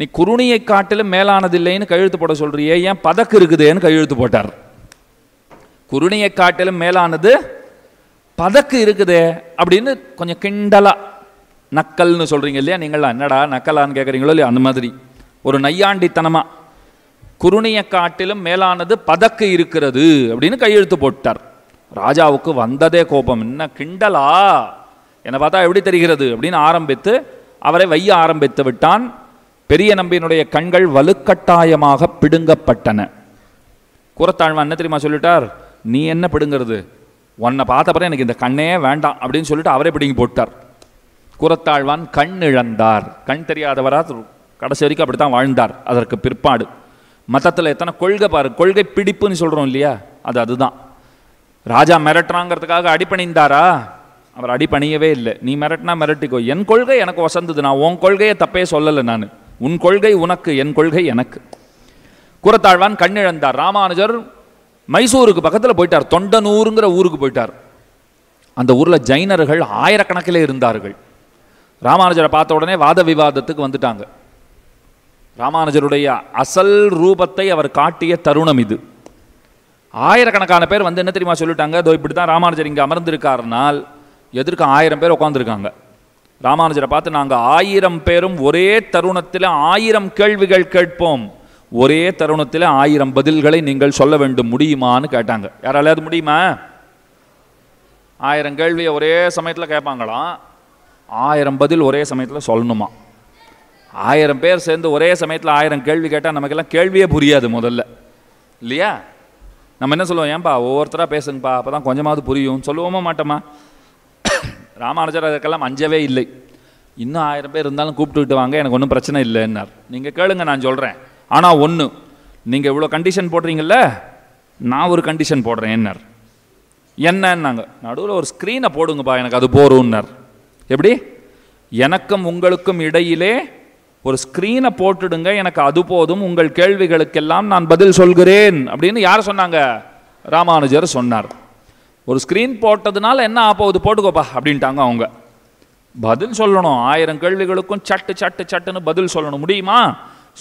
நீ குருணியை காட்டிலும் மேலானது இல்லைன்னு கையெழுத்து போட சொல்றியே ஏன் பதக்கு இருக்குதுன்னு கையெழுத்து போட்டார் குருணியை காட்டிலும் மேலானது பதக்கு இருக்குதே அப்படின்னு கொஞ்சம் கிண்டலா நக்கல்னு சொல்றீங்க இல்லையா நீங்களா என்னடா நக்கலான்னு கேட்குறீங்களோ இல்லையா அந்த மாதிரி ஒரு நையாண்டித்தனமாக குருணையை காட்டிலும் மேலானது பதக்கு இருக்கிறது அப்படின்னு கையெழுத்து போட்டார் ராஜாவுக்கு வந்ததே கோபம் என்ன கிண்டலா என்னை பார்த்தா எப்படி தெரிகிறது அப்படின்னு ஆரம்பித்து அவரை வைய ஆரம்பித்து விட்டான் பெரிய நம்பியினுடைய கண்கள் வலுக்கட்டாயமாக பிடுங்கப்பட்டன கூறத்தாழ்வான் என்ன தெரியுமா சொல்லிட்டார் நீ என்ன பிடுங்கிறது உன்னை பார்த்தப்பறம் எனக்கு இந்த கண்ணே வேண்டாம் அப்படின்னு சொல்லிட்டு அவரே பிடுங்கி போட்டார் குரத்தாழ்வான் கண் இழந்தார் கண் தெரியாதவராக கடைசி வரைக்கும் அப்படித்தான் வாழ்ந்தார் அதற்கு பிற்பாடு மதத்தில் எத்தனை கொள்கை பாரு கொள்கை பிடிப்புன்னு சொல்கிறோம் இல்லையா அது அதுதான் ராஜா மிரட்டுறாங்கிறதுக்காக அடிப்பணிந்தாரா அவர் அடிப்பணியவே இல்லை நீ மிரட்டினா மிரட்டிக்கோ என் கொள்கை எனக்கு வசந்தது நான் உன் கொள்கையை தப்பே சொல்லலை நான் உன் கொள்கை உனக்கு என் கொள்கை எனக்கு குரத்தாழ்வான் கண்ணிழந்தார் ராமானுஜர் மைசூருக்கு பக்கத்தில் போயிட்டார் தொண்டனூருங்கிற ஊருக்கு போயிட்டார் அந்த ஊரில் ஜைனர்கள் ஆயிரக்கணக்கில் இருந்தார்கள் ராமானுஜரை பார்த்த உடனே வாத விவாதத்துக்கு வந்துட்டாங்க ராமானுஜருடைய அசல் ரூபத்தை அவர் காட்டிய தருணம் இது ஆயிரக்கணக்கான பேர் வந்து என்ன தெரியுமா சொல்லிட்டாங்க இதோ இப்படி தான் ராமானுஜர் இங்கே அமர்ந்திருக்காருனால் எதிர்க்க ஆயிரம் பேர் உட்காந்துருக்காங்க ராமானுஜரை பார்த்து நாங்கள் ஆயிரம் பேரும் ஒரே தருணத்தில் ஆயிரம் கேள்விகள் கேட்போம் ஒரே தருணத்தில் ஆயிரம் பதில்களை நீங்கள் சொல்ல வேண்டும் முடியுமான்னு கேட்டாங்க அது முடியுமா ஆயிரம் கேள்வியை ஒரே சமயத்தில் கேட்பாங்களாம் ஆயிரம் பதில் ஒரே சமயத்தில் சொல்லணுமா ஆயிரம் பேர் சேர்ந்து ஒரே சமயத்தில் ஆயிரம் கேள்வி கேட்டால் நமக்கெல்லாம் கேள்வியே புரியாது முதல்ல இல்லையா நம்ம என்ன சொல்லுவோம் ஏன்பா ஒவ்வொருத்தராக பேசுங்கப்பா அப்போ தான் கொஞ்சமாவது புரியும் சொல்லுவோமா மாட்டோமா ராமானுஜர் அதுக்கெல்லாம் அஞ்சவே இல்லை இன்னும் ஆயிரம் பேர் இருந்தாலும் கூப்பிட்டுக்கிட்டு வாங்க எனக்கு ஒன்றும் பிரச்சனை இல்லைன்னார் நீங்கள் கேளுங்க நான் சொல்கிறேன் ஆனால் ஒன்று நீங்கள் இவ்வளோ கண்டிஷன் போடுறீங்கள நான் ஒரு கண்டிஷன் போடுறேன் என்னார் என்னன்னாங்க நடுவில் ஒரு ஸ்க்ரீனை போடுங்கப்பா எனக்கு அது போரும்னார் எப்படி எனக்கும் உங்களுக்கும் இடையிலே ஒரு ஸ்க்ரீனை போட்டுடுங்க எனக்கு அது போதும் உங்கள் கேள்விகளுக்கெல்லாம் நான் பதில் சொல்கிறேன் அப்படின்னு யார் சொன்னாங்க ராமானுஜர் சொன்னார் ஒரு ஸ்க்ரீன் போட்டதுனால என்ன ஆ போகுது போட்டுக்கோப்பா அப்படின்ட்டாங்க அவங்க பதில் சொல்லணும் ஆயிரம் கேள்விகளுக்கும் சட்டு சட்டு சட்டுன்னு பதில் சொல்லணும் முடியுமா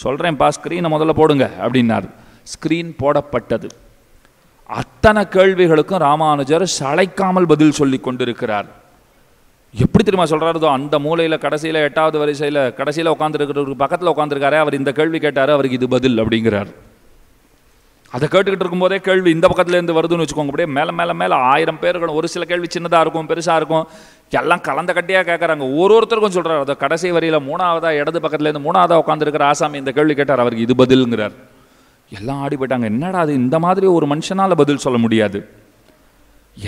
சொல்கிறேன்ப்பா ஸ்க்ரீனை முதல்ல போடுங்க அப்படின்னார் ஸ்க்ரீன் போடப்பட்டது அத்தனை கேள்விகளுக்கும் ராமானுஜர் சளைக்காமல் பதில் சொல்லி கொண்டிருக்கிறார் எப்படி தெரியுமா சொல்கிறாரோ அந்த மூலையில் கடைசியில் எட்டாவது வரிசையில் கடைசியில் உட்காந்துருக்கிறவருக்கு பக்கத்தில் உட்காந்துருக்காரு அவர் இந்த கேள்வி கேட்டார் அவருக்கு இது பதில் அப்படிங்கிறார் அதை கேட்டுக்கிட்டு இருக்கும்போதே கேள்வி இந்த பக்கத்துலேருந்து வருதுன்னு வச்சுக்கோங்க அப்படியே மேலே மேலே மேலே ஆயிரம் பேர் ஒரு சில கேள்வி சின்னதாக இருக்கும் பெருசாக இருக்கும் எல்லாம் கலந்த கட்டியாக கேட்குறாங்க ஒரு ஒருத்தருக்கும் சொல்கிறார் அதை கடைசி வரியில் மூணாவதாக இடது பக்கத்துலேருந்து மூணாவதாக உட்காந்துருக்கிற ஆசாமி இந்த கேள்வி கேட்டார் அவருக்கு இது பதில்ங்கிறார் எல்லாம் ஆடி போயிட்டாங்க என்னடா அது இந்த மாதிரி ஒரு மனுஷனால் பதில் சொல்ல முடியாது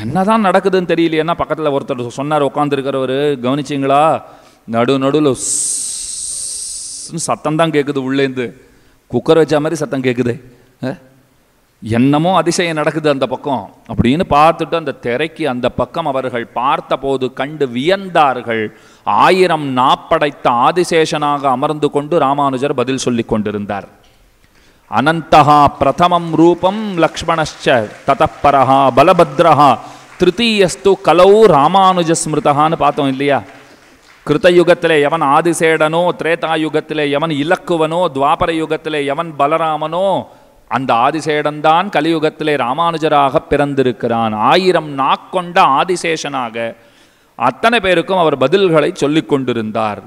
என்ன தான் நடக்குதுன்னு தெரியலையேன்னா பக்கத்தில் ஒருத்தர் சொன்னார் உட்காந்துருக்கிறவர் கவனிச்சிங்களா நடு நடுவில் சத்தம் தான் கேட்குது உள்ளேந்து குக்கர் வச்ச மாதிரி சத்தம் கேட்குது என்னமோ அதிசயம் நடக்குது அந்த பக்கம் அப்படின்னு பார்த்துட்டு அந்த திரைக்கு அந்த பக்கம் அவர்கள் பார்த்தபோது கண்டு வியந்தார்கள் ஆயிரம் நாப்படைத்த ஆதிசேஷனாக அமர்ந்து கொண்டு ராமானுஜர் பதில் சொல்லி கொண்டிருந்தார் அனந்தகா பிரதமம் ரூபம் லக்ஷ்மணச்ச தத்தப்பரஹா பலபத்ரஹா திருத்தீயஸ்து கலௌ ராமானுஜஸ்மிருதகான்னு பார்த்தோம் இல்லையா கிருத்தயுகத்திலே எவன் ஆதிசேடனோ திரேதாயுகத்திலே எவன் இலக்குவனோ துவாபர யுகத்திலே எவன் பலராமனோ அந்த ஆதிசேடன்தான் கலியுகத்திலே ராமானுஜராக பிறந்திருக்கிறான் ஆயிரம் நாக்கொண்ட ஆதிசேஷனாக அத்தனை பேருக்கும் அவர் பதில்களை சொல்லிக் கொண்டிருந்தார்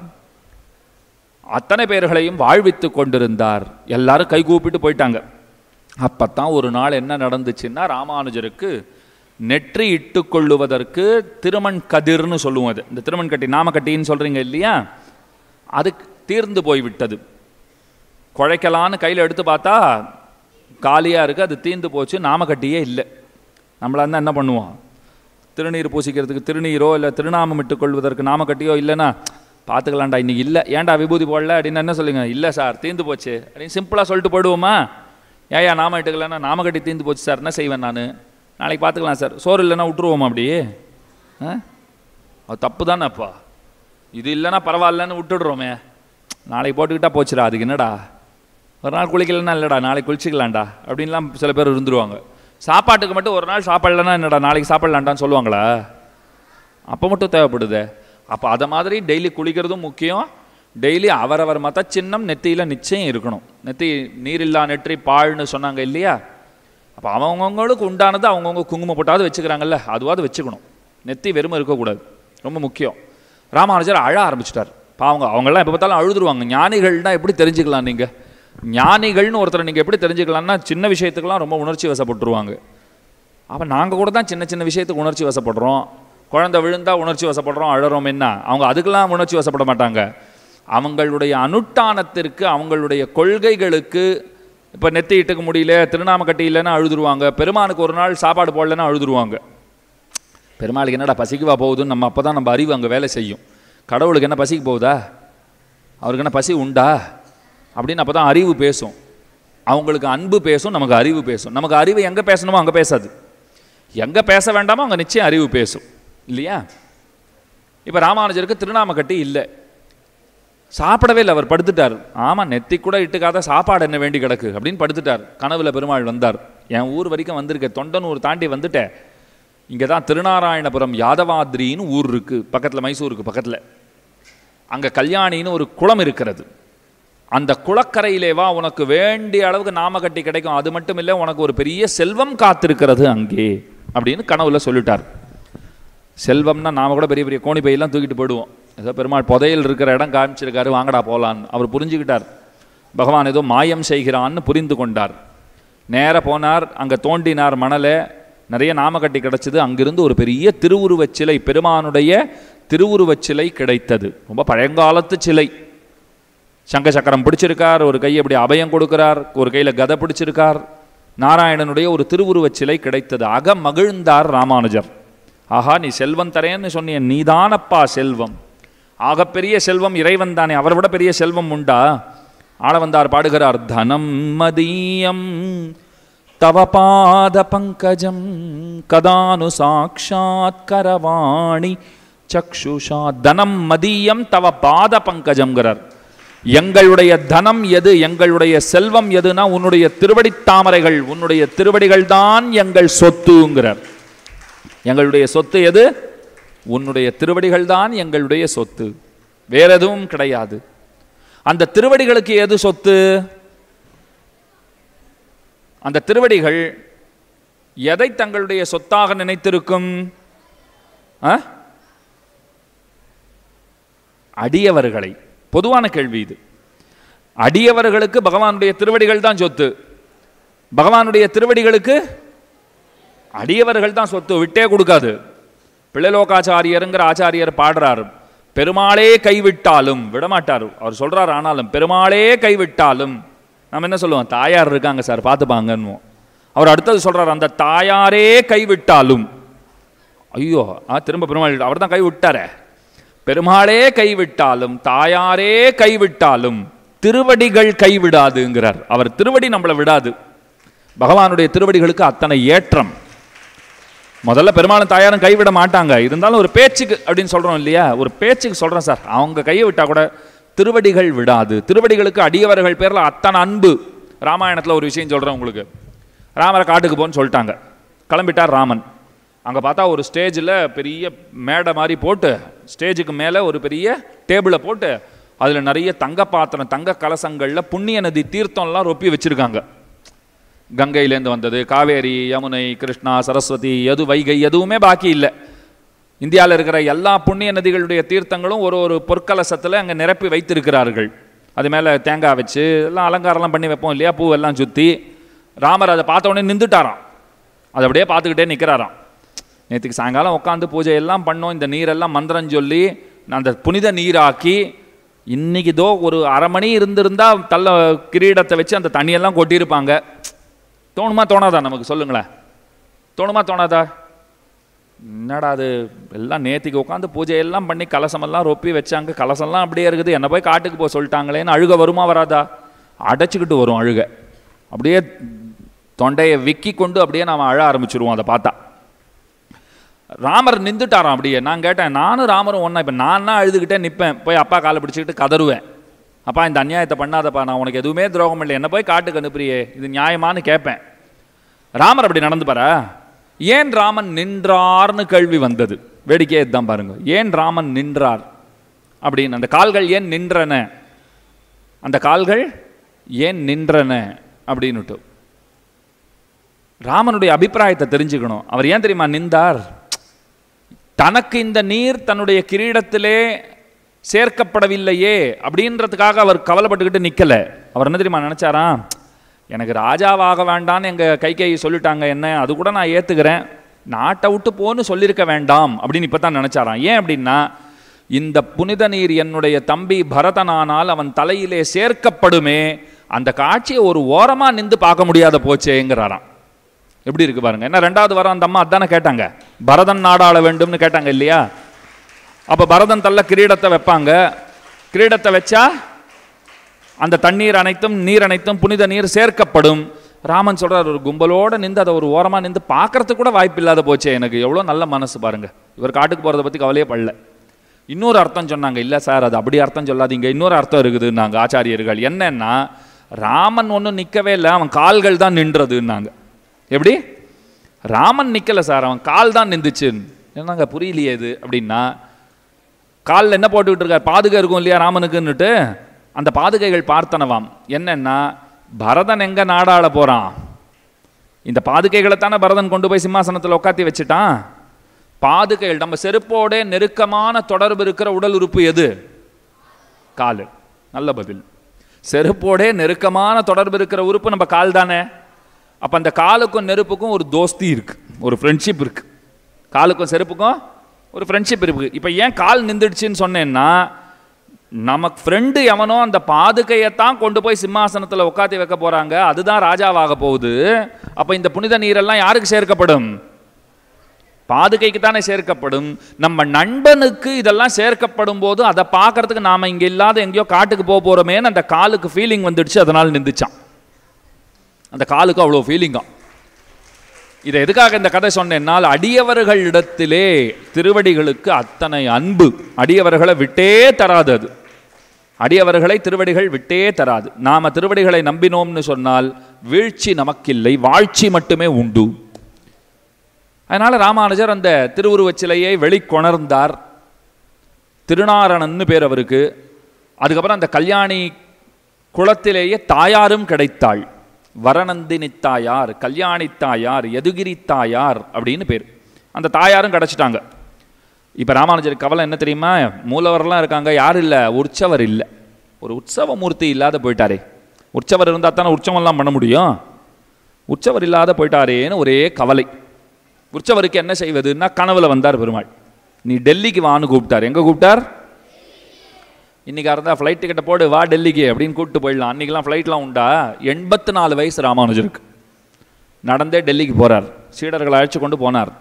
அத்தனை பேர்களையும் வாழ்வித்து கொண்டிருந்தார் எல்லாரும் கை கூப்பிட்டு போயிட்டாங்க அப்போ தான் ஒரு நாள் என்ன நடந்துச்சுன்னா ராமானுஜருக்கு நெற்றி இட்டு கொள்ளுவதற்கு திருமண் கதிர்னு சொல்லுவோம் அது இந்த திருமண் கட்டி நாமக்கட்டின்னு சொல்கிறீங்க இல்லையா அது தீர்ந்து போய்விட்டது குழைக்கலான்னு கையில் எடுத்து பார்த்தா காலியாக இருக்குது அது தீர்ந்து போச்சு நாமக்கட்டியே இல்லை நம்மளா இருந்தால் என்ன பண்ணுவோம் திருநீர் பூசிக்கிறதுக்கு திருநீரோ இல்லை திருநாமம் இட்டுக்கொள்வதற்கு நாமக்கட்டியோ இல்லைன்னா பார்த்துக்கலாம்டா இன்றைக்கி இல்லை ஏன்டா விபூதி போடல அப்படின்னு என்ன சொல்லுங்க இல்லை சார் தீர்ந்து போச்சு அப்படின்னு சிம்பிளாக சொல்லிட்டு போடுவோமா ஏயா நாம இட்டுக்கலன்னா நாம கட்டி தீர்ந்து போச்சு சார் என்ன செய்வேன் நான் நாளைக்கு பார்த்துக்கலாம் சார் சோறு இல்லைன்னா விட்டுருவோமா அப்படி அது தப்பு தானேப்பா அப்பா இது இல்லைன்னா பரவாயில்லன்னு விட்டுடுறோமே நாளைக்கு போட்டுக்கிட்டா போச்சுடா அதுக்கு என்னடா ஒரு நாள் குளிக்கலன்னா இல்லைடா நாளைக்கு குளிச்சுக்கலாம்டா அப்படின்லாம் சில பேர் இருந்துருவாங்க சாப்பாட்டுக்கு மட்டும் ஒரு நாள் சாப்பிட்லன்னா என்னடா நாளைக்கு சாப்பிட்லான்டான்னு சொல்லுவாங்களா அப்போ மட்டும் தேவைப்படுது அப்போ அதை மாதிரி டெய்லி குளிக்கிறதும் முக்கியம் டெய்லி அவரவர் மத சின்னம் நெத்தியில் நிச்சயம் இருக்கணும் நெத்தி நீரில்லா நெற்றி பாழ்னு சொன்னாங்க இல்லையா அப்போ அவங்கவுங்களுக்கு உண்டானது அவங்கவுங்க குங்குமம் போட்டாவது வச்சுக்கிறாங்கல்ல அதுவாது வச்சுக்கணும் நெத்தி வெறும் இருக்கக்கூடாது ரொம்ப முக்கியம் ராமானுஜர் அழ ஆரம்பிச்சிட்டார் பாவங்க அவங்களாம் எப்போ பார்த்தாலும் அழுதுருவாங்க ஞானிகள்னால் எப்படி தெரிஞ்சுக்கலாம் நீங்கள் ஞானிகள்னு ஒருத்தரை நீங்கள் எப்படி தெரிஞ்சுக்கலாம்னா சின்ன விஷயத்துக்கெல்லாம் ரொம்ப உணர்ச்சி வசப்பட்டுருவாங்க அப்போ நாங்கள் கூட தான் சின்ன சின்ன விஷயத்துக்கு உணர்ச்சி வசப்படுறோம் குழந்தை விழுந்தால் உணர்ச்சி வசப்படுறோம் அழறோம் என்ன அவங்க அதுக்கெல்லாம் உணர்ச்சி வசப்பட மாட்டாங்க அவங்களுடைய அனுட்டானத்திற்கு அவங்களுடைய கொள்கைகளுக்கு இப்போ நெத்தி இட்டுக்க முடியல திருநாம கட்டி இல்லைன்னா அழுதுருவாங்க பெருமானுக்கு ஒரு நாள் சாப்பாடு போடலன்னா அழுதுருவாங்க பெருமாளுக்கு என்னடா பசிக்குவா போகுதுன்னு நம்ம அப்போ தான் நம்ம அறிவு அங்கே வேலை செய்யும் கடவுளுக்கு என்ன பசிக்கு போகுதா அவருக்கு என்ன பசி உண்டா அப்படின்னு அப்போ தான் அறிவு பேசும் அவங்களுக்கு அன்பு பேசும் நமக்கு அறிவு பேசும் நமக்கு அறிவு எங்கே பேசணுமோ அங்கே பேசாது எங்கே பேச வேண்டாமோ அங்கே நிச்சயம் அறிவு பேசும் இல்லையா இப்போ ராமானுஜருக்கு திருநாமக்கட்டி இல்லை சாப்பிடவே இல்லை அவர் படுத்துட்டார் ஆமாம் நெத்தி கூட இட்டுக்காத சாப்பாடு என்ன வேண்டி கிடக்கு அப்படின்னு படுத்துட்டார் கனவுல பெருமாள் வந்தார் என் ஊர் வரைக்கும் வந்திருக்க தொண்டனூர் தாண்டி வந்துட்டேன் இங்கே தான் திருநாராயணபுரம் யாதவாத்ரின்னு ஊர் இருக்குது பக்கத்தில் மைசூருக்கு பக்கத்தில் அங்கே கல்யாணின்னு ஒரு குளம் இருக்கிறது அந்த குளக்கரையிலேவா உனக்கு வேண்டிய அளவுக்கு நாமக்கட்டி கிடைக்கும் அது மட்டும் இல்லை உனக்கு ஒரு பெரிய செல்வம் காத்திருக்கிறது அங்கே அப்படின்னு கனவுல சொல்லிட்டார் செல்வம்னா நாம் கூட பெரிய பெரிய கோணி பையெல்லாம் தூக்கிட்டு போயிடுவோம் ஏதோ பெருமாள் புதையில் இருக்கிற இடம் காமிச்சிருக்காரு வாங்கடா போகலான்னு அவர் புரிஞ்சுக்கிட்டார் பகவான் ஏதோ மாயம் செய்கிறான்னு புரிந்து கொண்டார் நேர போனார் அங்கே தோண்டினார் மணலை நிறைய நாமக்கட்டி கிடச்சிது அங்கிருந்து ஒரு பெரிய திருவுருவச் சிலை பெருமானுடைய திருவுருவச் சிலை கிடைத்தது ரொம்ப பழங்காலத்து சிலை சங்க சக்கரம் பிடிச்சிருக்கார் ஒரு கை அப்படி அபயம் கொடுக்கிறார் ஒரு கையில் கதை பிடிச்சிருக்கார் நாராயணனுடைய ஒரு திருவுருவச் சிலை கிடைத்தது அக மகிழ்ந்தார் ராமானுஜர் ஆஹா நீ செல்வம் தரேன்னு சொன்னிய நீதானப்பா செல்வம் பெரிய செல்வம் இறைவன் தானே அவரை விட பெரிய செல்வம் உண்டா ஆள வந்தார் பாடுகிறார் தனம் மதியம் தவ பாத பங்கஜம் கதானு சாட்சாத் கரவாணி சக்ஷுஷா தனம் மதியம் தவ பாத பங்கஜம்ங்கிறார் எங்களுடைய தனம் எது எங்களுடைய செல்வம் எதுனா உன்னுடைய திருவடி தாமரைகள் உன்னுடைய திருவடிகள் தான் எங்கள் சொத்துங்கிறார் எங்களுடைய சொத்து எது உன்னுடைய திருவடிகள் தான் எங்களுடைய சொத்து வேற எதுவும் கிடையாது அந்த திருவடிகளுக்கு எது சொத்து அந்த திருவடிகள் எதை தங்களுடைய சொத்தாக நினைத்திருக்கும் அடியவர்களை பொதுவான கேள்வி இது அடியவர்களுக்கு பகவானுடைய திருவடிகள் தான் சொத்து பகவானுடைய திருவடிகளுக்கு அடியவர்கள் தான் சொத்து விட்டே கொடுக்காது பிள்ளைலோகாச்சாரியருங்கிற ஆச்சாரியர் பாடுறார் பெருமாளே கைவிட்டாலும் விடமாட்டார் அவர் சொல்கிறார் ஆனாலும் பெருமாளே கைவிட்டாலும் நம்ம என்ன சொல்லுவோம் தாயார் இருக்காங்க சார் பார்த்துப்பாங்கன்னுவோம் அவர் அடுத்தது சொல்கிறார் அந்த தாயாரே கைவிட்டாலும் ஐயோ ஆ திரும்ப பெருமாள் அவர் தான் கைவிட்டாரே பெருமாளே கைவிட்டாலும் தாயாரே கைவிட்டாலும் திருவடிகள் கைவிடாதுங்கிறார் அவர் திருவடி நம்மளை விடாது பகவானுடைய திருவடிகளுக்கு அத்தனை ஏற்றம் முதல்ல பெருமாளும் தாயாரும் கைவிட மாட்டாங்க இருந்தாலும் ஒரு பேச்சுக்கு அப்படின்னு சொல்கிறோம் இல்லையா ஒரு பேச்சுக்கு சொல்கிறேன் சார் அவங்க கையை விட்டால் கூட திருவடிகள் விடாது திருவடிகளுக்கு அடியவர்கள் பேரில் அத்தனை அன்பு ராமாயணத்தில் ஒரு விஷயம் சொல்கிறேன் உங்களுக்கு ராமரை காட்டுக்கு போன்னு சொல்லிட்டாங்க கிளம்பிட்டார் ராமன் அங்கே பார்த்தா ஒரு ஸ்டேஜில் பெரிய மேடை மாதிரி போட்டு ஸ்டேஜுக்கு மேலே ஒரு பெரிய டேபிளை போட்டு அதில் நிறைய தங்க பாத்திரம் தங்க கலசங்களில் புண்ணிய நதி தீர்த்தம்லாம் ரொப்பி வச்சுருக்காங்க கங்கையிலேருந்து வந்தது காவேரி யமுனை கிருஷ்ணா சரஸ்வதி எது வைகை எதுவுமே பாக்கி இல்லை இந்தியாவில் இருக்கிற எல்லா புண்ணிய நதிகளுடைய தீர்த்தங்களும் ஒரு ஒரு பொற்கலசத்தில் அங்கே நிரப்பி வைத்திருக்கிறார்கள் அது மேலே தேங்காய் வச்சு எல்லாம் அலங்காரம்லாம் பண்ணி வைப்போம் இல்லையா பூவெல்லாம் சுற்றி ராமர் அதை பார்த்த உடனே நின்றுட்டாராம் அதை அப்படியே பார்த்துக்கிட்டே நிற்கிறாராம் நேற்றுக்கு சாயங்காலம் உட்காந்து பூஜை எல்லாம் பண்ணோம் இந்த நீரெல்லாம் மந்திரம் சொல்லி நான் அந்த புனித நீராக்கி இன்னைக்குதோ ஒரு அரை மணி இருந்திருந்தால் தள்ள கிரீடத்தை வச்சு அந்த தண்ணியெல்லாம் கொட்டியிருப்பாங்க தோணுமா தோணாதா நமக்கு சொல்லுங்களேன் தோணுமா தோணாதா என்னடா அது எல்லாம் நேத்திக்கு உட்காந்து பூஜையெல்லாம் பண்ணி கலசமெல்லாம் ரொப்பி வச்சாங்க கலசம்லாம் அப்படியே இருக்குது என்ன போய் காட்டுக்கு போக சொல்லிட்டாங்களேன்னு அழுக வருமா வராதா அடைச்சிக்கிட்டு வரும் அழுக அப்படியே தொண்டையை விக்கி கொண்டு அப்படியே நாம் அழ ஆரம்பிச்சிருவோம் அதை பார்த்தா ராமர் நின்றுட்டாராம் அப்படியே நான் கேட்டேன் நானும் ராமரும் ஒன்றா இப்போ நான் தான் அழுதுகிட்டே நிற்பேன் போய் அப்பா காலை பிடிச்சிக்கிட்டு கதறுவேன் அப்பா இந்த அநியாயத்தை பண்ணாதப்பா நான் உனக்கு எதுவுமே துரோகம் இல்லை என்ன போய் காட்டுக்கு அனுப்புறியே இது நியாயமானு கேட்பேன் ராமர் அப்படி நடந்து பாரா ஏன் ராமன் நின்றார்னு கேள்வி வந்தது வேடிக்கையே இதுதான் பாருங்க ஏன் ராமன் நின்றார் அப்படின்னு அந்த கால்கள் ஏன் நின்றன அந்த கால்கள் ஏன் நின்றன அப்படின்னுட்டு ராமனுடைய அபிப்பிராயத்தை தெரிஞ்சுக்கணும் அவர் ஏன் தெரியுமா நின்றார் தனக்கு இந்த நீர் தன்னுடைய கிரீடத்திலே சேர்க்கப்படவில்லையே அப்படின்றதுக்காக அவர் கவலைப்பட்டுக்கிட்டு நிற்கலை அவர் என்ன தெரியுமா நினச்சாராம் எனக்கு ராஜாவாக வேண்டான்னு எங்கள் கை கை சொல்லிட்டாங்க என்ன அது கூட நான் ஏற்றுக்கிறேன் நாட்டை விட்டு போன்னு சொல்லியிருக்க வேண்டாம் அப்படின்னு இப்போ தான் நினச்சாராம் ஏன் அப்படின்னா இந்த புனித நீர் என்னுடைய தம்பி பரதனானால் அவன் தலையிலே சேர்க்கப்படுமே அந்த காட்சியை ஒரு ஓரமாக நின்று பார்க்க முடியாத போச்சேங்கிறாராம் எப்படி இருக்கு பாருங்க என்ன ரெண்டாவது வாரம் அந்த அம்மா அதானே கேட்டாங்க பரதன் நாடாள வேண்டும்னு கேட்டாங்க இல்லையா அப்போ பரதன் தள்ள கிரீடத்தை வைப்பாங்க கிரீடத்தை வச்சா அந்த தண்ணீர் அனைத்தும் நீர் அனைத்தும் புனித நீர் சேர்க்கப்படும் ராமன் சொல்கிறார் ஒரு கும்பலோடு நின்று அதை ஒரு ஓரமாக நின்று பார்க்குறதுக்கு கூட வாய்ப்பு இல்லாத போச்சே எனக்கு எவ்வளோ நல்ல மனசு பாருங்கள் இவர் காட்டுக்கு போகிறத பற்றி கவலையே படல இன்னொரு அர்த்தம் சொன்னாங்க இல்லை சார் அது அப்படி அர்த்தம் சொல்லாதீங்க இன்னொரு அர்த்தம் இருக்குதுன்னாங்க ஆச்சாரியர்கள் என்னன்னா ராமன் ஒன்றும் நிற்கவே இல்லை அவன் கால்கள் தான் நின்றதுன்னாங்க எப்படி ராமன் நிற்கலை சார் அவன் கால் தான் நின்றுச்சுன்னு என்னங்க புரியலையே இது அப்படின்னா காலில் என்ன போட்டுக்கிட்டு இருக்கார் பாதுகை இருக்கும் இல்லையா ராமனுக்குன்னுட்டு அந்த பாதுகைகள் பார்த்தனவாம் என்னென்னா பரதன் எங்கே நாடாட போகிறான் இந்த பாதுகைகளை தானே பரதன் கொண்டு போய் சிம்மாசனத்தில் உட்காத்தி வச்சுட்டான் பாதுகைகள் நம்ம செருப்போடே நெருக்கமான தொடர்பு இருக்கிற உடல் உறுப்பு எது கால் நல்ல பதில் செருப்போடே நெருக்கமான தொடர்பு இருக்கிற உறுப்பு நம்ம கால் தானே அப்போ அந்த காலுக்கும் நெருப்புக்கும் ஒரு தோஸ்தி இருக்குது ஒரு ஃப்ரெண்ட்ஷிப் இருக்குது காலுக்கும் செருப்புக்கும் ஒரு ஃப்ரெண்ட்ஷிப் இருக்குது இப்போ ஏன் கால் நின்றுடுச்சின்னு சொன்னேன்னா நமக்கு ஃப்ரெண்டு எவனோ அந்த பாதுகையைத்தான் கொண்டு போய் சிம்மாசனத்தில் உட்காத்தி வைக்க போகிறாங்க அதுதான் ராஜாவாக போகுது அப்போ இந்த புனித நீரெல்லாம் யாருக்கு சேர்க்கப்படும் பாதுகைக்கு தானே சேர்க்கப்படும் நம்ம நண்பனுக்கு இதெல்லாம் சேர்க்கப்படும் போது அதை பார்க்கறதுக்கு நாம் இங்கே இல்லாத எங்கேயோ காட்டுக்கு போக போகிறோமேனு அந்த காலுக்கு ஃபீலிங் வந்துடுச்சு அதனால் நிந்துச்சான் அந்த காலுக்கு அவ்வளோ ஃபீலிங்காக இதை எதுக்காக இந்த கதை சொன்னேன்னால் அடியவர்களிடத்திலே திருவடிகளுக்கு அத்தனை அன்பு அடியவர்களை விட்டே தராது அது அடியவர்களை திருவடிகள் விட்டே தராது நாம் திருவடிகளை நம்பினோம்னு சொன்னால் வீழ்ச்சி நமக்கில்லை வாழ்ச்சி மட்டுமே உண்டு அதனால் ராமானுஜர் அந்த திருவுருவச் சிலையை வெளிக்கொணர்ந்தார் திருநாரணன்னு பேர் அவருக்கு அதுக்கப்புறம் அந்த கல்யாணி குளத்திலேயே தாயாரும் கிடைத்தாள் வரநந்தினி தாயார் கல்யாணி தாயார் எதுகிரி தாயார் அப்படின்னு பேர் அந்த தாயாரும் கிடச்சிட்டாங்க இப்போ ராமானுஜர் கவலை என்ன தெரியுமா மூலவரெலாம் இருக்காங்க யாரும் இல்லை உற்சவர் இல்லை ஒரு உற்சவ மூர்த்தி இல்லாத போயிட்டாரே உற்சவர் இருந்தால் தானே உற்சவம்லாம் பண்ண முடியும் உற்சவர் இல்லாத போயிட்டாரேன்னு ஒரே கவலை உற்சவருக்கு என்ன செய்வதுன்னா கனவில் வந்தார் பெருமாள் நீ டெல்லிக்கு வான்னு கூப்பிட்டார் எங்கே கூப்பிட்டார் இன்றைக்கி இருந்தால் ஃப்ளைட் டிக்கெட்டை போடு வா டெல்லிக்கு அப்படின்னு கூப்பிட்டு போயிடலாம் அன்றைக்கெலாம் ஃப்ளைட்லாம் உண்டா எண்பத்து நாலு வயசு ராமானுஜருக்கு நடந்தே டெல்லிக்கு போகிறார் சீடர்களை அழைச்சி கொண்டு போனார்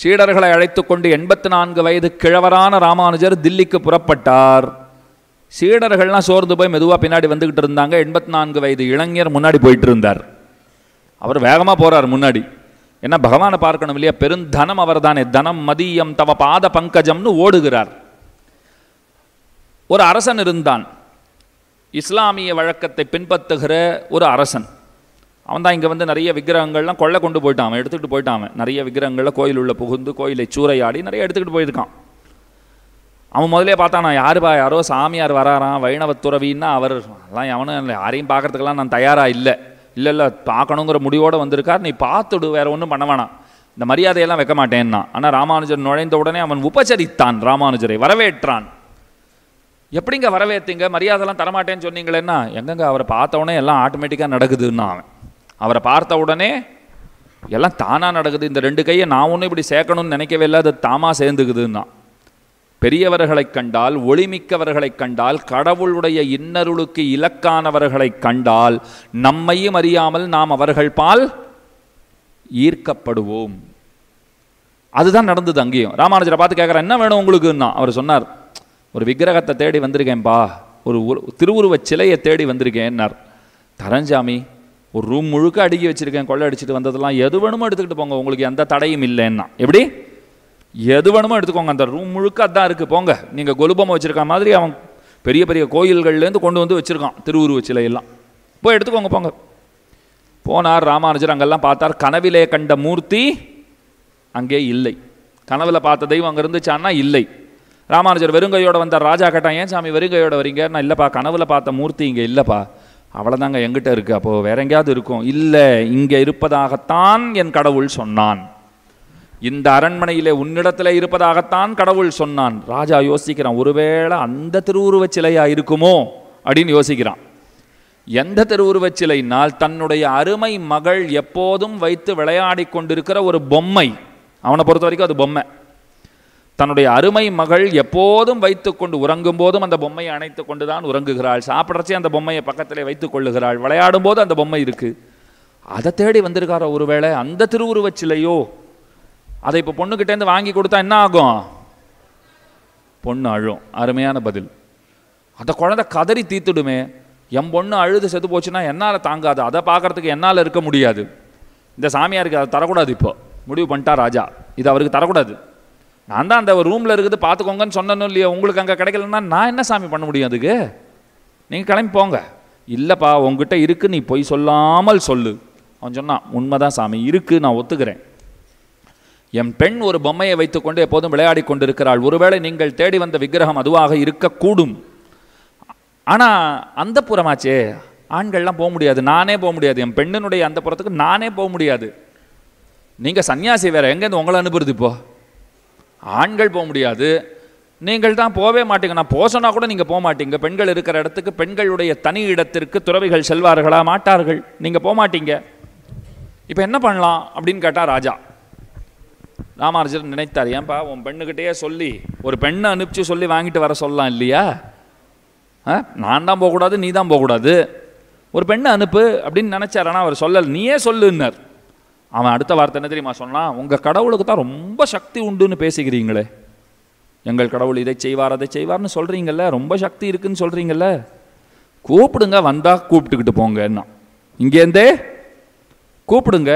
சீடர்களை அழைத்து கொண்டு எண்பத்து நான்கு வயது கிழவரான ராமானுஜர் தில்லிக்கு புறப்பட்டார் சீடர்கள்லாம் சோர்ந்து போய் மெதுவாக பின்னாடி வந்துக்கிட்டு இருந்தாங்க எண்பத்தி நான்கு வயது இளைஞர் முன்னாடி போயிட்டு இருந்தார் அவர் வேகமாக போகிறார் முன்னாடி ஏன்னா பகவானை பார்க்கணும் இல்லையா பெருந்தனம் அவர் தானே தனம் மதியம் தவ பாத பங்கஜம்னு ஓடுகிறார் ஒரு அரசன் இருந்தான் இஸ்லாமிய வழக்கத்தை பின்பற்றுகிற ஒரு அரசன் அவன் தான் இங்கே வந்து நிறைய விக்கிரகங்கள்லாம் கொள்ள கொண்டு போயிட்டான் அவன் எடுத்துக்கிட்டு போயிட்டான் அவன் நிறைய விக்கிரகங்களில் கோயில் உள்ள புகுந்து கோயிலை சூறையாடி நிறைய எடுத்துக்கிட்டு போயிருக்கான் அவன் முதலே பார்த்தானா யாருப்பா யாரோ சாமியார் வராராம் வைணவத்துறவின்னா அவர் எல்லாம் எவனும் யாரையும் பார்க்குறதுக்கெல்லாம் நான் தயாராக இல்லை இல்லை இல்லை பார்க்கணுங்கிற முடிவோடு வந்திருக்கார் நீ பார்த்துடு வேறு ஒன்றும் பண்ண வேணாம் இந்த மரியாதையெல்லாம் வைக்க மாட்டேன்னா ஆனால் ராமானுஜர் நுழைந்த உடனே அவன் உபசரித்தான் ராமானுஜரை வரவேற்றான் எப்படிங்க வரவேற்றீங்க மரியாதைலாம் தரமாட்டேன்னு சொன்னீங்களேன்னா எங்கங்க அவரை பார்த்த உடனே எல்லாம் ஆட்டோமேட்டிக்காக நடக்குதுன்னா அவன் அவரை பார்த்த உடனே எல்லாம் தானாக நடக்குது இந்த ரெண்டு கையை நான் ஒன்றும் இப்படி சேர்க்கணும்னு நினைக்கவே இல்லை அது தாமாக சேர்ந்துக்குதுன்னா பெரியவர்களை கண்டால் ஒளிமிக்கவர்களை கண்டால் கடவுளுடைய இன்னருளுக்கு இலக்கானவர்களை கண்டால் நம்மையும் அறியாமல் நாம் அவர்கள் பால் ஈர்க்கப்படுவோம் அதுதான் நடந்தது அங்கேயும் ராமானுஜரை பார்த்து கேட்குறேன் என்ன வேணும் உங்களுக்குன்னா அவர் சொன்னார் ஒரு விக்கிரகத்தை தேடி வந்திருக்கேன்ப்பா ஒரு திருவுருவ சிலையை தேடி வந்திருக்கேன்னார் தரஞ்சாமி ஒரு ரூம் முழுக்க அடுக்கி வச்சுருக்கேன் கொள்ளை அடிச்சுட்டு வந்ததெல்லாம் எது வேணுமோ எடுத்துக்கிட்டு போங்க உங்களுக்கு எந்த தடையும் இல்லைன்னா எப்படி எது வேணுமோ எடுத்துக்கோங்க அந்த ரூம் முழுக்க அதான் இருக்குது போங்க நீங்கள் கொலுபமாக வச்சுருக்க மாதிரி அவன் பெரிய பெரிய கோயில்கள்லேருந்து கொண்டு வந்து வச்சுருக்கான் திருவுருவ சிலையெல்லாம் போய் எடுத்துக்கோங்க போங்க போனார் ராமானுஜர் அங்கெல்லாம் பார்த்தார் கனவிலே கண்ட மூர்த்தி அங்கே இல்லை கனவில் பார்த்த தெய்வம் அங்கே இருந்துச்சான்னா இல்லை ராமானுஜர் வெறுங்கையோட வந்த ராஜா கேட்டான் ஏன் சாமி வெறுங்கையோட வரீங்க நான் இல்லைப்பா கனவுல பார்த்த மூர்த்தி இங்கே இல்லைப்பா அவ்வளோதாங்க எங்கிட்ட இருக்குது அப்போது வேற எங்கேயாவது இருக்கும் இல்லை இங்கே இருப்பதாகத்தான் என் கடவுள் சொன்னான் இந்த அரண்மனையில் உன்னிடத்தில் இருப்பதாகத்தான் கடவுள் சொன்னான் ராஜா யோசிக்கிறான் ஒருவேளை அந்த திருவுருவச் சிலையாக இருக்குமோ அப்படின்னு யோசிக்கிறான் எந்த திருவுருவச் சிலைனால் தன்னுடைய அருமை மகள் எப்போதும் வைத்து விளையாடி கொண்டிருக்கிற ஒரு பொம்மை அவனை பொறுத்த வரைக்கும் அது பொம்மை தன்னுடைய அருமை மகள் எப்போதும் வைத்துக்கொண்டு உறங்கும் போதும் அந்த பொம்மையை அணைத்து கொண்டு தான் உறங்குகிறாள் சாப்பிட்றச்சே அந்த பொம்மையை பக்கத்தில் வைத்து கொள்ளுகிறாள் விளையாடும் போது அந்த பொம்மை இருக்குது அதை தேடி வந்திருக்காரோ ஒருவேளை அந்த திருவுருவச் சிலையோ அதை இப்போ பொண்ணுக்கிட்டேருந்து வாங்கி கொடுத்தா என்ன ஆகும் பொண்ணு அழும் அருமையான பதில் அந்த குழந்தை கதறி தீத்துடுமே என் பொண்ணு அழுது செத்து போச்சுன்னா என்னால் தாங்காது அதை பார்க்குறதுக்கு என்னால் இருக்க முடியாது இந்த சாமியாருக்கு அதை தரக்கூடாது இப்போ முடிவு பண்ணிட்டா ராஜா இது அவருக்கு தரக்கூடாது நான் தான் அந்த ரூமில் இருக்குது பார்த்துக்கோங்கன்னு சொன்னனும் இல்லையா உங்களுக்கு அங்கே கிடைக்கலன்னா நான் என்ன சாமி பண்ண முடியும் அதுக்கு நீங்கள் கிளம்பி போங்க இல்லைப்பா உங்ககிட்ட இருக்குன்னு நீ பொய் சொல்லாமல் சொல்லு அவன் சொன்னான் உண்மைதான் சாமி இருக்குது நான் ஒத்துக்கிறேன் என் பெண் ஒரு பொம்மையை வைத்துக்கொண்டு எப்போதும் விளையாடி கொண்டிருக்கிறாள் ஒருவேளை நீங்கள் தேடி வந்த விக்கிரகம் அதுவாக இருக்கக்கூடும் ஆனால் அந்த புறமாச்சே ஆண்கள்லாம் போக முடியாது நானே போக முடியாது என் பெண்ணினுடைய அந்த புறத்துக்கு நானே போக முடியாது நீங்கள் சன்னியாசி வேறு எங்கேருந்து உங்களை அனுப்புறது இப்போது ஆண்கள் போக முடியாது நீங்கள் தான் போவே மாட்டீங்க நான் போசனா கூட நீங்கள் போக மாட்டீங்க பெண்கள் இருக்கிற இடத்துக்கு பெண்களுடைய தனி இடத்திற்கு துறவிகள் செல்வார்களா மாட்டார்கள் நீங்கள் போக மாட்டீங்க இப்போ என்ன பண்ணலாம் அப்படின்னு கேட்டால் ராஜா ராமாராஜர் நினைத்தார் ஏன்பா உன் பெண்ணுக்கிட்டேயே சொல்லி ஒரு பெண்ணை அனுப்பிச்சு சொல்லி வாங்கிட்டு வர சொல்லலாம் இல்லையா நான் தான் போகக்கூடாது நீ தான் போகக்கூடாது ஒரு பெண்ணை அனுப்பு அப்படின்னு நினச்சார் ஆனால் அவர் சொல்லல் நீயே சொல்லுன்னார் அவன் அடுத்த வார்த்தை என்ன தெரியுமா சொன்னான் உங்கள் கடவுளுக்கு தான் ரொம்ப சக்தி உண்டுன்னு பேசுகிறீங்களே எங்கள் கடவுள் இதை செய்வார் அதை செய்வார்னு சொல்கிறீங்கல்ல ரொம்ப சக்தி இருக்குன்னு சொல்கிறீங்கல்ல கூப்பிடுங்க வந்தால் கூப்பிட்டுக்கிட்டு என்ன இங்கேருந்தே கூப்பிடுங்க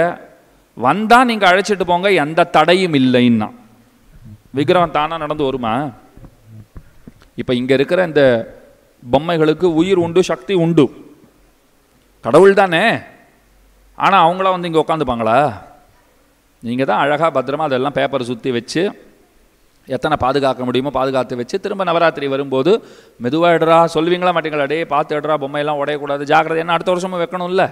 வந்தால் நீங்கள் அழைச்சிட்டு போங்க எந்த தடையும் இல்லைன்னா விக்ரமம் தானாக நடந்து வருமா இப்போ இங்கே இருக்கிற இந்த பொம்மைகளுக்கு உயிர் உண்டு சக்தி உண்டு கடவுள் தானே ஆனால் அவங்களாம் வந்து இங்கே உட்காந்துப்பாங்களா நீங்கள் தான் அழகாக பத்திரமா அதெல்லாம் பேப்பர் சுற்றி வச்சு எத்தனை பாதுகாக்க முடியுமோ பாதுகாத்து வச்சு திரும்ப நவராத்திரி வரும்போது மெதுவாக இடறா சொல்லுவீங்களா மாட்டீங்களா டே பார்த்து எடுறா பொம்மையெல்லாம் உடையக்கூடாது ஜாக்கிரதை என்ன அடுத்த வருஷமும் வைக்கணும்ல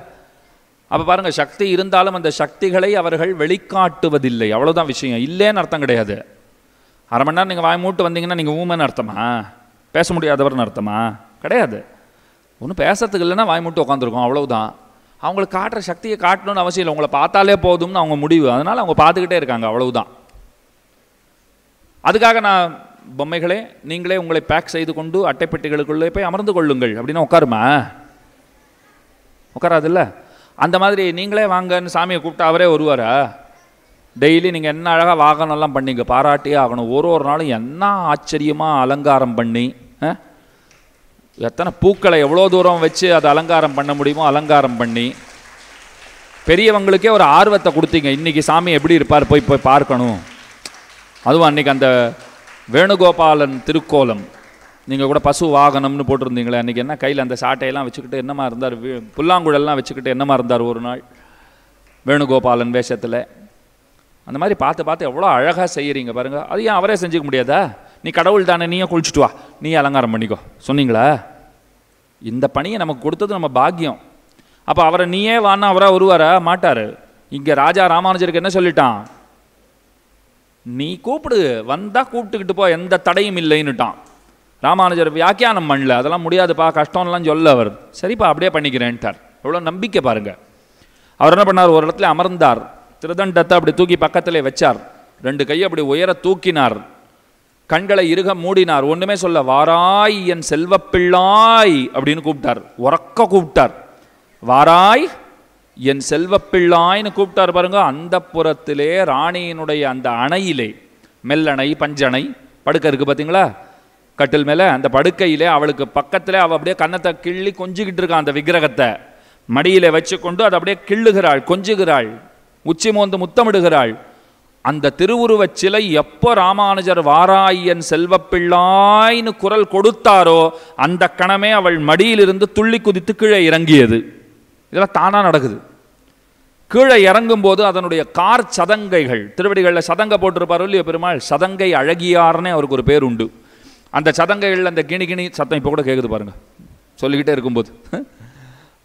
அப்போ பாருங்கள் சக்தி இருந்தாலும் அந்த சக்திகளை அவர்கள் வெளிக்காட்டுவதில்லை அவ்வளோதான் விஷயம் இல்லைன்னு அர்த்தம் கிடையாது அரை மணி நேரம் நீங்கள் வாய் மூட்டு வந்தீங்கன்னா நீங்கள் ஊமன் அர்த்தமா பேச முடியாதவர்னு அர்த்தமா கிடையாது ஒன்றும் பேசுறதுக்கு இல்லைன்னா வாய் மூட்டு உட்காந்துருக்கோம் அவ்வளவுதான் அவங்களுக்கு காட்டுற சக்தியை காட்டணும்னு அவசியம் இல்லை உங்களை பார்த்தாலே போதும்னு அவங்க முடிவு அதனால் அவங்க பார்த்துக்கிட்டே இருக்காங்க அவ்வளவுதான் அதுக்காக நான் பொம்மைகளே நீங்களே உங்களை பேக் செய்து கொண்டு அட்டைப்பெட்டிகளுக்குள்ளே போய் அமர்ந்து கொள்ளுங்கள் அப்படின்னா உட்காருமா உட்காராதுல்ல அந்த மாதிரி நீங்களே வாங்கன்னு சாமியை கூப்பிட்டா அவரே வருவாரா டெய்லி நீங்கள் என்ன அழகாக வாகனம்லாம் பண்ணிங்க பாராட்டியே ஆகணும் ஒரு ஒரு நாளும் என்ன ஆச்சரியமாக அலங்காரம் பண்ணி எத்தனை பூக்களை எவ்வளோ தூரம் வச்சு அதை அலங்காரம் பண்ண முடியுமோ அலங்காரம் பண்ணி பெரியவங்களுக்கே ஒரு ஆர்வத்தை கொடுத்தீங்க இன்றைக்கி சாமி எப்படி இருப்பார் போய் போய் பார்க்கணும் அதுவும் அன்றைக்கி அந்த வேணுகோபாலன் திருக்கோலம் நீங்கள் கூட பசு வாகனம்னு போட்டிருந்தீங்களே அன்றைக்கி என்ன கையில் அந்த சாட்டையெல்லாம் வச்சுக்கிட்டு என்னமா இருந்தார் புல்லாங்குழல்லாம் வச்சுக்கிட்டு என்னமா இருந்தார் ஒரு நாள் வேணுகோபாலன் வேஷத்தில் அந்த மாதிரி பார்த்து பார்த்து எவ்வளோ அழகாக செய்கிறீங்க பாருங்கள் அது ஏன் அவரே செஞ்சுக்க முடியாதா நீ கடவுள் தானே நீயே குளிச்சுட்டு வா நீ அலங்காரம் பண்ணிக்கோ சொன்னீங்களா இந்த பணியை நமக்கு கொடுத்தது நம்ம பாக்கியம் அப்போ அவரை நீயே வானா அவராக வருவாரா மாட்டார் இங்கே ராஜா ராமானுஜருக்கு என்ன சொல்லிட்டான் நீ கூப்பிடு வந்தால் கூப்பிட்டுக்கிட்டு போ எந்த தடையும் இல்லைன்னுட்டான் ராமானுஜர் வியாக்கியானம் பண்ணல அதெல்லாம் முடியாதுப்பா கஷ்டம்லாம் சொல்ல அவர் சரிப்பா அப்படியே பண்ணிக்கிறேன்ட்டார் எவ்வளோ நம்பிக்கை பாருங்கள் அவர் என்ன பண்ணார் ஒரு இடத்துல அமர்ந்தார் திருதண்டத்தை அப்படி தூக்கி பக்கத்திலே வச்சார் ரெண்டு கையை அப்படி உயர தூக்கினார் கண்களை இருக மூடினார் ஒன்றுமே சொல்ல வாராய் என் செல்வப்பிள்ளாய் அப்படின்னு கூப்பிட்டார் உறக்க கூப்பிட்டார் வாராய் என் செல்வப்பிள்ளாய்னு கூப்பிட்டார் பாருங்க அந்த புறத்திலே ராணியினுடைய அந்த அணையிலே மெல்லணை பஞ்சணை படுக்கை இருக்குது பார்த்தீங்களா கட்டில் மேலே அந்த படுக்கையிலே அவளுக்கு பக்கத்தில் அவள் அப்படியே கன்னத்தை கிள்ளி கொஞ்சிக்கிட்டு இருக்கான் அந்த விக்கிரகத்தை மடியில் கொண்டு அதை அப்படியே கிள்ளுகிறாள் கொஞ்சுகிறாள் உச்சி மோந்து முத்தமிடுகிறாள் அந்த திருவுருவச் சிலை எப்போ ராமானுஜர் வாராயன் செல்வப்பிள்ளாய்னு குரல் கொடுத்தாரோ அந்த கணமே அவள் மடியிலிருந்து துள்ளி குதித்து கீழே இறங்கியது இதெல்லாம் தானாக நடக்குது கீழே இறங்கும்போது அதனுடைய கார் சதங்கைகள் திருவடிகளில் சதங்கை போட்டிருப்பாரோ இல்லையோ பெருமாள் சதங்கை அழகியார்னே அவருக்கு ஒரு பேர் உண்டு அந்த சதங்கைகளில் அந்த கிணி கிணி சத்தம் இப்போ கூட கேட்குது பாருங்கள் சொல்லிக்கிட்டே இருக்கும்போது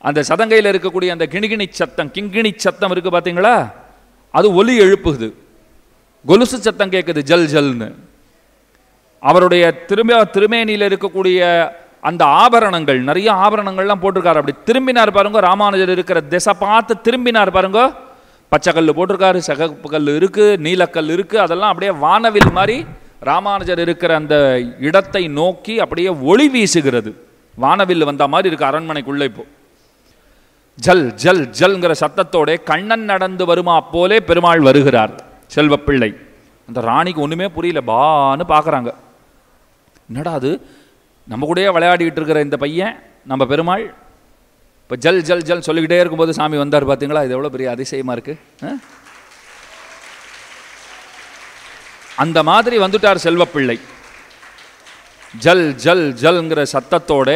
அந்த சதங்கையில் இருக்கக்கூடிய அந்த கிணிகிணி சத்தம் கிங்கிணி சத்தம் இருக்குது பார்த்தீங்களா அது ஒலி எழுப்புகுது கொலுசு சத்தம் கேட்குது ஜல் ஜல்னு அவருடைய திரும்ப திருமேனியில் இருக்கக்கூடிய அந்த ஆபரணங்கள் நிறைய ஆபரணங்கள்லாம் போட்டிருக்காரு அப்படி திரும்பினார் பாருங்க ராமானுஜர் இருக்கிற திசை பார்த்து திரும்பினார் பாருங்க பச்சைக்கல் போட்டிருக்காரு சகப்பு கல் இருக்குது நீலக்கல் இருக்குது அதெல்லாம் அப்படியே வானவில் மாதிரி ராமானுஜர் இருக்கிற அந்த இடத்தை நோக்கி அப்படியே ஒளி வீசுகிறது வானவில் வந்த மாதிரி இருக்குது அரண்மனைக்குள்ளே இப்போ ஜல் ஜல் ஜல்ங்கிற சத்தத்தோட கண்ணன் நடந்து வருமா போலே பெருமாள் வருகிறார் செல்வப்பிள்ளை அந்த ராணிக்கு ஒன்றுமே புரியல பான்னு பார்க்குறாங்க என்னடா அது நம்ம கூடயே விளையாடிக்கிட்டு இருக்கிற இந்த பையன் நம்ம பெருமாள் இப்போ ஜல் ஜல் ஜல் சொல்லிக்கிட்டே இருக்கும்போது சாமி வந்தார் பார்த்தீங்களா இது எவ்வளோ பெரிய அதிசயமாக இருக்குது அந்த மாதிரி வந்துட்டார் செல்வப்பிள்ளை ஜல் ஜல் ஜல்ங்கிற சத்தத்தோட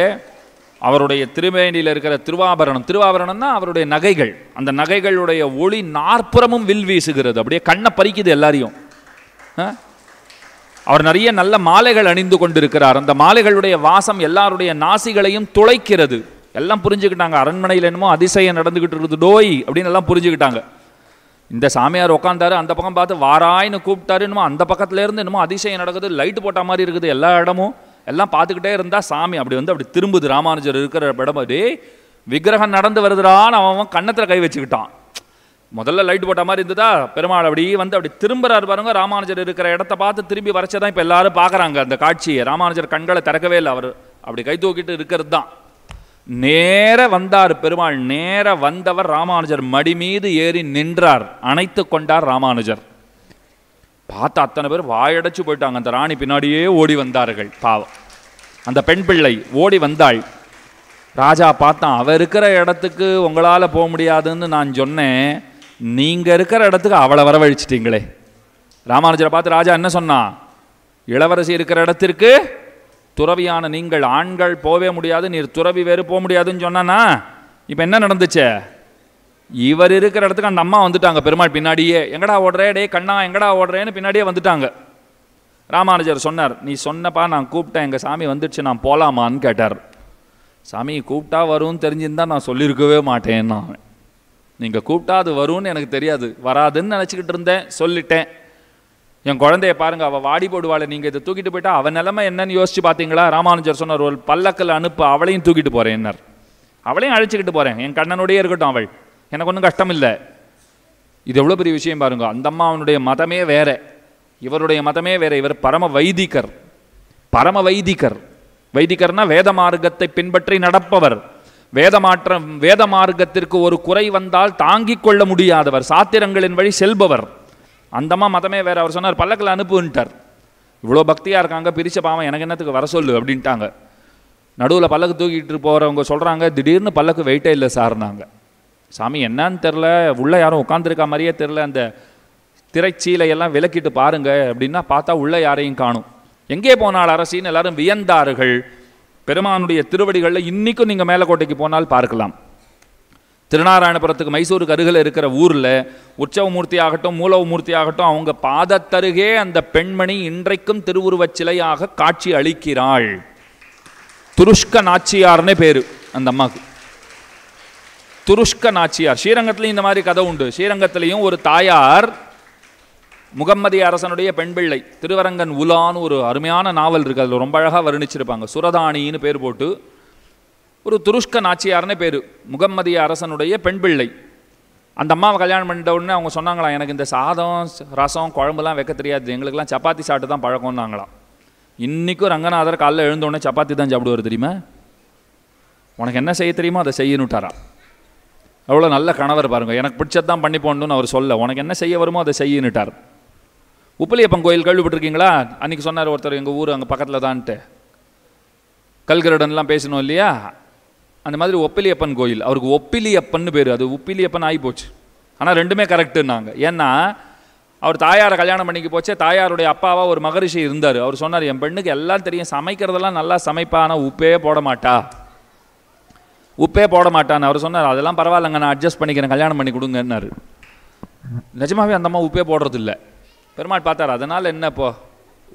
அவருடைய திருமேனியில் இருக்கிற திருவாபரணம் திருவாபரணம்னா அவருடைய நகைகள் அந்த நகைகளுடைய ஒளி நாற்புறமும் வில் வீசுகிறது அப்படியே கண்ணை பறிக்குது எல்லாரையும் அவர் நிறைய நல்ல மாலைகள் அணிந்து கொண்டிருக்கிறார் அந்த மாலைகளுடைய வாசம் எல்லாருடைய நாசிகளையும் துளைக்கிறது எல்லாம் புரிஞ்சுக்கிட்டாங்க அரண்மனையில் என்னமோ அதிசயம் நடந்துக்கிட்டு இருக்குது டோய் அப்படின்னு எல்லாம் புரிஞ்சுக்கிட்டாங்க இந்த சாமியார் உட்காந்தாரு அந்த பக்கம் பார்த்து வாராயின்னு கூப்பிட்டாரு என்னமோ அந்த பக்கத்துலேருந்து என்னமோ அதிசயம் நடக்குது லைட் போட்ட மாதிரி இருக்குது எல்லா இடமும் எல்லாம் பார்த்துக்கிட்டே இருந்தால் சாமி அப்படி வந்து அப்படி திரும்புது ராமானுஜர் இருக்கிற இடம் அது விக்கிரகம் நடந்து வருதுடான்னு அவன் கன்னத்தில் கை வச்சுக்கிட்டான் முதல்ல லைட் போட்ட மாதிரி இருந்ததா பெருமாள் அப்படி வந்து அப்படி திரும்புகிறார் பாருங்க ராமானுஜர் இருக்கிற இடத்த பார்த்து திரும்பி வரைச்சதான் இப்போ எல்லாரும் பார்க்குறாங்க அந்த காட்சியை ராமானுஜர் கண்களை திறக்கவே இல்லை அவர் அப்படி கை தூக்கிட்டு இருக்கிறது தான் நேர வந்தார் பெருமாள் நேர வந்தவர் ராமானுஜர் மடி மீது ஏறி நின்றார் அணைத்து கொண்டார் ராமானுஜர் பார்த்து அத்தனை பேர் வாயடைச்சு போயிட்டாங்க அந்த ராணி பின்னாடியே ஓடி வந்தார்கள் பாவம் அந்த பெண் பிள்ளை ஓடி வந்தாள் ராஜா பார்த்தான் அவள் இருக்கிற இடத்துக்கு உங்களால் போக முடியாதுன்னு நான் சொன்னேன் நீங்கள் இருக்கிற இடத்துக்கு அவளை வரவழிச்சிட்டிங்களே ராமானுஜரை பார்த்து ராஜா என்ன சொன்னான் இளவரசி இருக்கிற இடத்திற்கு துறவியான நீங்கள் ஆண்கள் போவே முடியாது நீர் துறவி வேறு போக முடியாதுன்னு சொன்னானா இப்போ என்ன நடந்துச்சே இவர் இருக்கிற இடத்துக்கு அந்த அம்மா வந்துட்டாங்க பெருமாள் பின்னாடியே எங்கடா ஓடுறே டே கண்ணா எங்கடா ஓடுறேன்னு பின்னாடியே வந்துட்டாங்க ராமானுஜர் சொன்னார் நீ சொன்னப்பா நான் கூப்பிட்டேன் எங்கள் சாமி வந்துடுச்சு நான் போகலாமான்னு கேட்டார் சாமி கூப்பிட்டா வரும்னு தெரிஞ்சிருந்தா நான் சொல்லியிருக்கவே மாட்டேன்னா நான் நீங்கள் கூப்பிட்டா அது வரும்னு எனக்கு தெரியாது வராதுன்னு நினச்சிக்கிட்டு இருந்தேன் சொல்லிட்டேன் என் குழந்தைய பாருங்கள் அவள் வாடி போடுவாள் நீங்கள் இதை தூக்கிட்டு போயிட்டா அவன் நிலமை என்னன்னு யோசிச்சு பார்த்தீங்களா ராமானுஜர் சொன்னார் ஒரு பல்லக்கில் அனுப்ப அவளையும் தூக்கிட்டு போகிறேன் என்னர் அவளையும் அழைச்சிக்கிட்டு போகிறேன் என் கண்ணனுடைய இருக்கட்டும் அவள் எனக்கு ஒன்றும் கஷ்டம் இல்லை இது எவ்வளோ பெரிய விஷயம் பாருங்க அந்த அம்மா அவனுடைய மதமே வேற இவருடைய மதமே வேற இவர் பரம வைதிகர் பரம வைதிகர் வைதிகர்னா வேத மார்க்கத்தை பின்பற்றி நடப்பவர் வேத மாற்றம் வேத மார்க்கத்திற்கு ஒரு குறை வந்தால் தாங்கிக் கொள்ள முடியாதவர் சாத்திரங்களின் வழி செல்பவர் அந்தம்மா மதமே வேற அவர் சொன்னார் பல்லக்கில் அனுப்புன்ட்டார் இவ்வளோ பக்தியாக இருக்காங்க பிரிச்ச பாவம் எனக்கு என்னத்துக்கு வர சொல்லு அப்படின்ட்டாங்க நடுவில் பல்லக்கு தூக்கிட்டு போகிறவங்க சொல்கிறாங்க திடீர்னு பல்லக்கு வெயிட்டே இல்லை சார்னாங்க சாமி என்னான்னு தெரில உள்ளே யாரும் உட்காந்துருக்க மாதிரியே தெரில அந்த திரைச்சீலையெல்லாம் விளக்கிட்டு பாருங்க அப்படின்னா பார்த்தா உள்ளே யாரையும் காணும் எங்கே போனால் அரசின்னு எல்லாரும் வியந்தார்கள் பெருமானுடைய திருவடிகளில் இன்றைக்கும் நீங்கள் மேலக்கோட்டைக்கு போனால் பார்க்கலாம் திருநாராயணபுரத்துக்கு மைசூருக்கு அருகில் இருக்கிற ஊரில் உற்சவ மூர்த்தி ஆகட்டும் மூலவ மூர்த்தி ஆகட்டும் அவங்க பாதத்தருகே அந்த பெண்மணி இன்றைக்கும் திருவுருவச் சிலையாக காட்சி அளிக்கிறாள் துருஷ்க நாச்சியார்னே பேர் அந்த அம்மாவுக்கு துருஷ்க நாச்சியார் ஸ்ரீரங்கத்துலேயும் இந்த மாதிரி கதை உண்டு ஸ்ரீரங்கத்திலையும் ஒரு தாயார் முகம்மதி அரசனுடைய பெண் பிள்ளை திருவரங்கன் உலான்னு ஒரு அருமையான நாவல் இருக்குது அதில் ரொம்ப அழகாக வர்ணிச்சிருப்பாங்க சுரதானின்னு பேர் போட்டு ஒரு துருஷ்க நாச்சியார்னே பேர் முகம்மதி அரசனுடைய பெண் பிள்ளை அந்த அம்மாவை கல்யாணம் பண்ணிட்ட உடனே அவங்க சொன்னாங்களா எனக்கு இந்த சாதம் ரசம் குழம்புலாம் வைக்க தெரியாது எங்களுக்கெல்லாம் சப்பாத்தி சாப்பிட்டு தான் பழக்கம்னாங்களாம் இன்றைக்கும் ரங்கநாதர் காலைல எழுந்தோடனே சப்பாத்தி தான் சாப்பிடுவார் தெரியுமா உனக்கு என்ன செய்ய தெரியுமோ அதை செய்யணுட்டாரா அவ்வளோ நல்ல கணவர் பாருங்கள் எனக்கு பிடிச்சது தான் பண்ணி போகணும்னு அவர் சொல்ல உனக்கு என்ன செய்ய வருமோ அதை செய்யினுட்டார் உப்பிலியப்பன் கோயில் கேள்விப்பட்டிருக்கீங்களா அன்றைக்கி சொன்னார் ஒருத்தர் எங்கள் ஊர் அங்கே பக்கத்தில் தான்ட்டு கல்கருடன்லாம் பேசணும் இல்லையா அந்த மாதிரி ஒப்பிலியப்பன் கோயில் அவருக்கு ஒப்பிலியப்பன்னு பேர் அது உப்பிலியப்பன் ஆகி போச்சு ஆனால் ரெண்டுமே கரெக்டுன்னாங்க ஏன்னா அவர் தாயாரை கல்யாணம் பண்ணிக்க போச்சே தாயாருடைய அப்பாவாக ஒரு மகரிஷி இருந்தார் அவர் சொன்னார் என் பெண்ணுக்கு எல்லாம் தெரியும் சமைக்கிறதெல்லாம் நல்லா சமைப்பா ஆனால் உப்பே போட மாட்டா உப்பே போட மாட்டான் அவர் சொன்னார் அதெல்லாம் பரவாயில்லங்க நான் அட்ஜஸ்ட் பண்ணிக்கிறேன் கல்யாணம் பண்ணி கொடுங்கன்னாரு நிஜமாகவே அந்த அம்மா உப்பே போடுறதில்ல பெருமாள் பார்த்தார் அதனால் என்ன இப்போ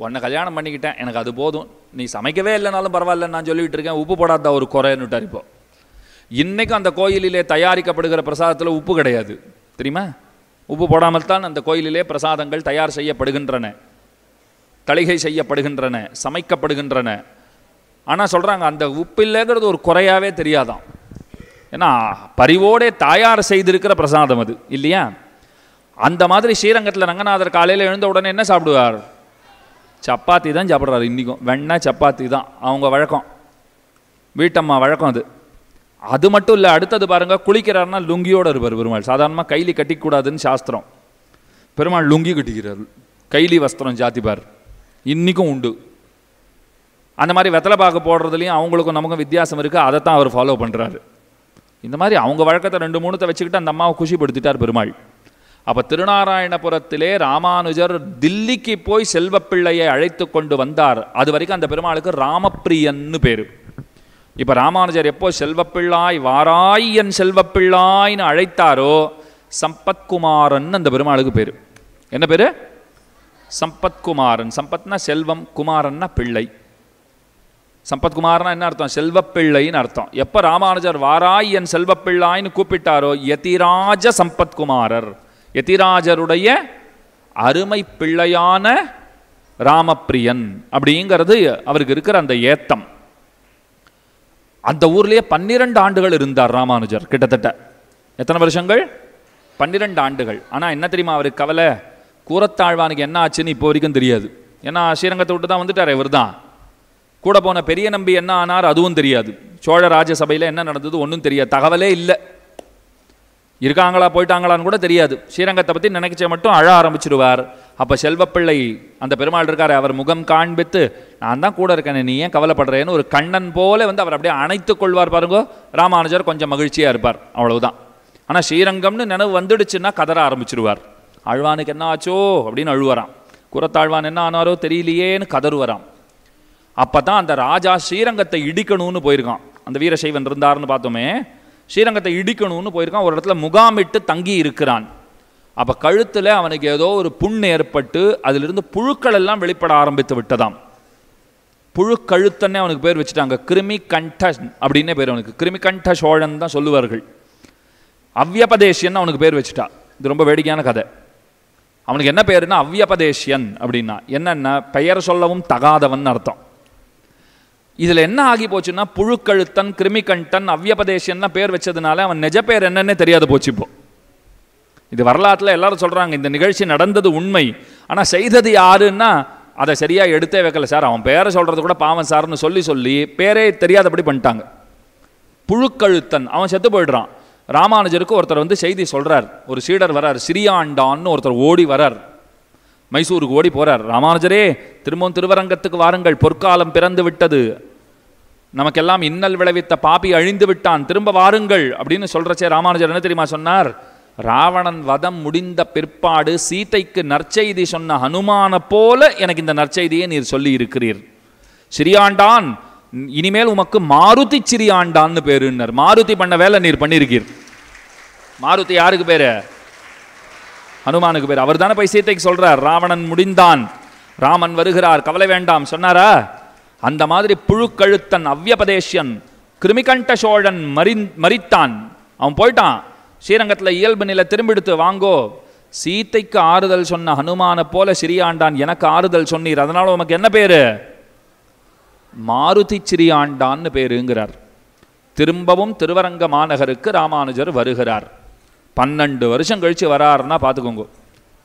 உன்னை கல்யாணம் பண்ணிக்கிட்டேன் எனக்கு அது போதும் நீ சமைக்கவே இல்லைனாலும் பரவாயில்ல நான் சொல்லிகிட்டு இருக்கேன் உப்பு போடாத ஒரு குறைன்னுட்டார் இப்போ இன்றைக்கும் அந்த கோயிலிலே தயாரிக்கப்படுகிற பிரசாதத்தில் உப்பு கிடையாது தெரியுமா உப்பு போடாமல் தான் அந்த கோயிலிலே பிரசாதங்கள் தயார் செய்யப்படுகின்றன தளிகை செய்யப்படுகின்றன சமைக்கப்படுகின்றன ஆனால் சொல்கிறாங்க அந்த இல்லைங்கிறது ஒரு குறையாகவே தெரியாதான் ஏன்னா பரிவோடே தாயார் செய்திருக்கிற பிரசாதம் அது இல்லையா அந்த மாதிரி ஸ்ரீரங்கத்தில் ரங்கநாதர் காலையில் எழுந்த உடனே என்ன சாப்பிடுவார் சப்பாத்தி தான் சாப்பிட்றாரு இன்றைக்கும் வெண்ணெய் சப்பாத்தி தான் அவங்க வழக்கம் வீட்டம்மா வழக்கம் அது அது மட்டும் இல்லை அடுத்தது பாருங்கள் குளிக்கிறாருன்னா லுங்கியோடு இருப்பார் பெருமாள் சாதாரணமாக கைலி கட்டிக்கூடாதுன்னு சாஸ்திரம் பெருமாள் லுங்கி கட்டிக்கிறார் கைலி வஸ்திரம் ஜாத்திப்பார் இன்றைக்கும் உண்டு அந்த மாதிரி வெத்தலை பாக்கு போடுறதுலையும் அவங்களுக்கும் நமக்கும் வித்தியாசம் இருக்குது அதை தான் அவர் ஃபாலோ பண்ணுறாரு இந்த மாதிரி அவங்க வழக்கத்தை ரெண்டு மூணுத்தை வச்சுக்கிட்டு அந்த அம்மாவை குஷிப்படுத்திட்டார் பெருமாள் அப்போ திருநாராயணபுரத்திலே ராமானுஜர் தில்லிக்கு போய் செல்வப்பிள்ளையை அழைத்து கொண்டு வந்தார் அது வரைக்கும் அந்த பெருமாளுக்கு ராமப்பிரியன்னு பேர் இப்போ ராமானுஜர் எப்போ செல்வப்பிள்ளாய் வாராய் என் செல்வப்பிள்ளாய்னு அழைத்தாரோ சம்பத்குமாரன் அந்த பெருமாளுக்கு பேர் என்ன பேர் சம்பத்குமாரன் சம்பத்னா செல்வம் குமாரன்னா பிள்ளை சம்பத்குமார்னா என்ன அர்த்தம் செல்வப்பிள்ளைன்னு அர்த்தம் எப்போ ராமானுஜர் வாராய் என் செல்வப்பிள்ளாயின்னு கூப்பிட்டாரோ யதிராஜ சம்பத்குமாரர் யதிராஜருடைய அருமை பிள்ளையான ராமப்பிரியன் அப்படிங்கிறது அவருக்கு இருக்கிற அந்த ஏத்தம் அந்த ஊர்லேயே பன்னிரண்டு ஆண்டுகள் இருந்தார் ராமானுஜர் கிட்டத்தட்ட எத்தனை வருஷங்கள் பன்னிரெண்டு ஆண்டுகள் ஆனால் என்ன தெரியுமா அவருக்கு கவலை கூரத்தாழ்வானுக்கு என்ன ஆச்சுன்னு இப்போ வரைக்கும் தெரியாது ஏன்னா ஸ்ரீரங்கத்தை விட்டு தான் வந்துட்டார் இவர் தான் கூட போன பெரிய நம்பி என்ன ஆனார் அதுவும் தெரியாது சோழ ராஜசபையில் என்ன நடந்தது ஒன்றும் தெரியாது தகவலே இல்லை இருக்காங்களா போயிட்டாங்களான்னு கூட தெரியாது ஸ்ரீரங்கத்தை பற்றி நினைக்கச்ச மட்டும் அழ ஆரம்பிச்சிருவார் அப்போ செல்வப்பிள்ளை அந்த பெருமாள் இருக்கார் அவர் முகம் காண்பித்து நான் தான் கூட இருக்கேன் நீ ஏன் கவலைப்படுறேன்னு ஒரு கண்ணன் போல வந்து அவர் அப்படியே அணைத்து கொள்வார் பாருங்கோ ராமானுஜர் கொஞ்சம் மகிழ்ச்சியாக இருப்பார் அவ்வளவுதான் ஆனால் ஸ்ரீரங்கம்னு நினைவு வந்துடுச்சுன்னா கதற ஆரம்பிச்சிடுவார் அழ்வானுக்கு என்ன ஆச்சோ அப்படின்னு அழுவராம் குரத்தாழ்வான் என்ன ஆனாரோ தெரியலையேன்னு கதறுவராம் அப்போ தான் அந்த ராஜா ஸ்ரீரங்கத்தை இடிக்கணும்னு போயிருக்கான் அந்த வீரசைவன் இருந்தார்னு பார்த்தோமே ஸ்ரீரங்கத்தை இடிக்கணும்னு போயிருக்கான் ஒரு இடத்துல முகாமிட்டு தங்கி இருக்கிறான் அப்போ கழுத்தில் அவனுக்கு ஏதோ ஒரு புண் ஏற்பட்டு அதிலிருந்து புழுக்கள் எல்லாம் வெளிப்பட ஆரம்பித்து விட்டதாம் புழுக்கழுத்தன்னே அவனுக்கு பேர் வச்சுட்டாங்க கிருமி கண்ட அப்படின்னே பேர் அவனுக்கு கிருமி கண்ட சோழன் தான் சொல்லுவார்கள் அவ்யபதேசியன் அவனுக்கு பேர் வச்சுட்டா இது ரொம்ப வேடிக்கையான கதை அவனுக்கு என்ன பேருன்னா அவ்யபதேசியன் அப்படின்னா என்னென்ன பெயர் சொல்லவும் தகாதவன் அர்த்தம் இதில் என்ன ஆகி போச்சுன்னா புழுக்கழுத்தன் கிருமிகண்டன் அவ்யபதேசன்லாம் பேர் வச்சதுனால அவன் நிஜ பேர் என்னன்னே தெரியாது போச்சு இப்போ இது வரலாற்றில் எல்லாரும் சொல்கிறாங்க இந்த நிகழ்ச்சி நடந்தது உண்மை ஆனால் செய்தது யாருன்னா அதை சரியாக எடுத்தே வைக்கல சார் அவன் பேரை சொல்கிறது கூட பாவம் சார்னு சொல்லி சொல்லி பேரே தெரியாதபடி பண்ணிட்டாங்க புழுக்கழுத்தன் அவன் செத்து போயிடுறான் ராமானுஜருக்கு ஒருத்தர் வந்து செய்தி சொல்கிறார் ஒரு சீடர் வரார் சிரியாண்டான்னு ஒருத்தர் ஓடி வரார் மைசூருக்கு ஓடி போகிறார் ராமானுஜரே திரும்பவும் திருவரங்கத்துக்கு வாருங்கள் பொற்காலம் பிறந்து விட்டது நமக்கெல்லாம் இன்னல் விளைவித்த பாப்பி அழிந்து விட்டான் திரும்ப வாருங்கள் அப்படின்னு சொல்கிறச்சே ராமானுஜர் என்ன தெரியுமா சொன்னார் ராவணன் வதம் முடிந்த பிற்பாடு சீதைக்கு நற்செய்தி சொன்ன ஹனுமான போல எனக்கு இந்த நற்செய்தியை நீர் சொல்லி இருக்கிறீர் சிரியாண்டான் இனிமேல் உமக்கு மாருதி சிரியாண்டான்னு பேருன்னர் மாருதி பண்ண வேலை நீர் பண்ணியிருக்கீர் மாருதி யாருக்கு பேர் ஹனுமானுக்கு பேர் அவர் தானே போய் சீத்தைக்கு சொல்றார் ராவணன் முடிந்தான் ராமன் வருகிறார் கவலை வேண்டாம் சொன்னாரா அந்த மாதிரி புழுக்கழுத்தன் அவ்யபதேஷ்யன் கிருமிகண்ட சோழன் மறி மறித்தான் அவன் போயிட்டான் ஸ்ரீரங்கத்தில் இயல்பு நிலை திரும்பிடுத்து வாங்கோ சீத்தைக்கு ஆறுதல் சொன்ன ஹனுமான போல சிறியாண்டான் எனக்கு ஆறுதல் சொன்னீர் அதனால் உமக்கு என்ன பேர் மாருதி சிறியாண்டான்னு பேருங்கிறார் திரும்பவும் திருவரங்க மாநகருக்கு ராமானுஜர் வருகிறார் பன்னெண்டு வருஷம் கழித்து வராருன்னா பார்த்துக்கோங்க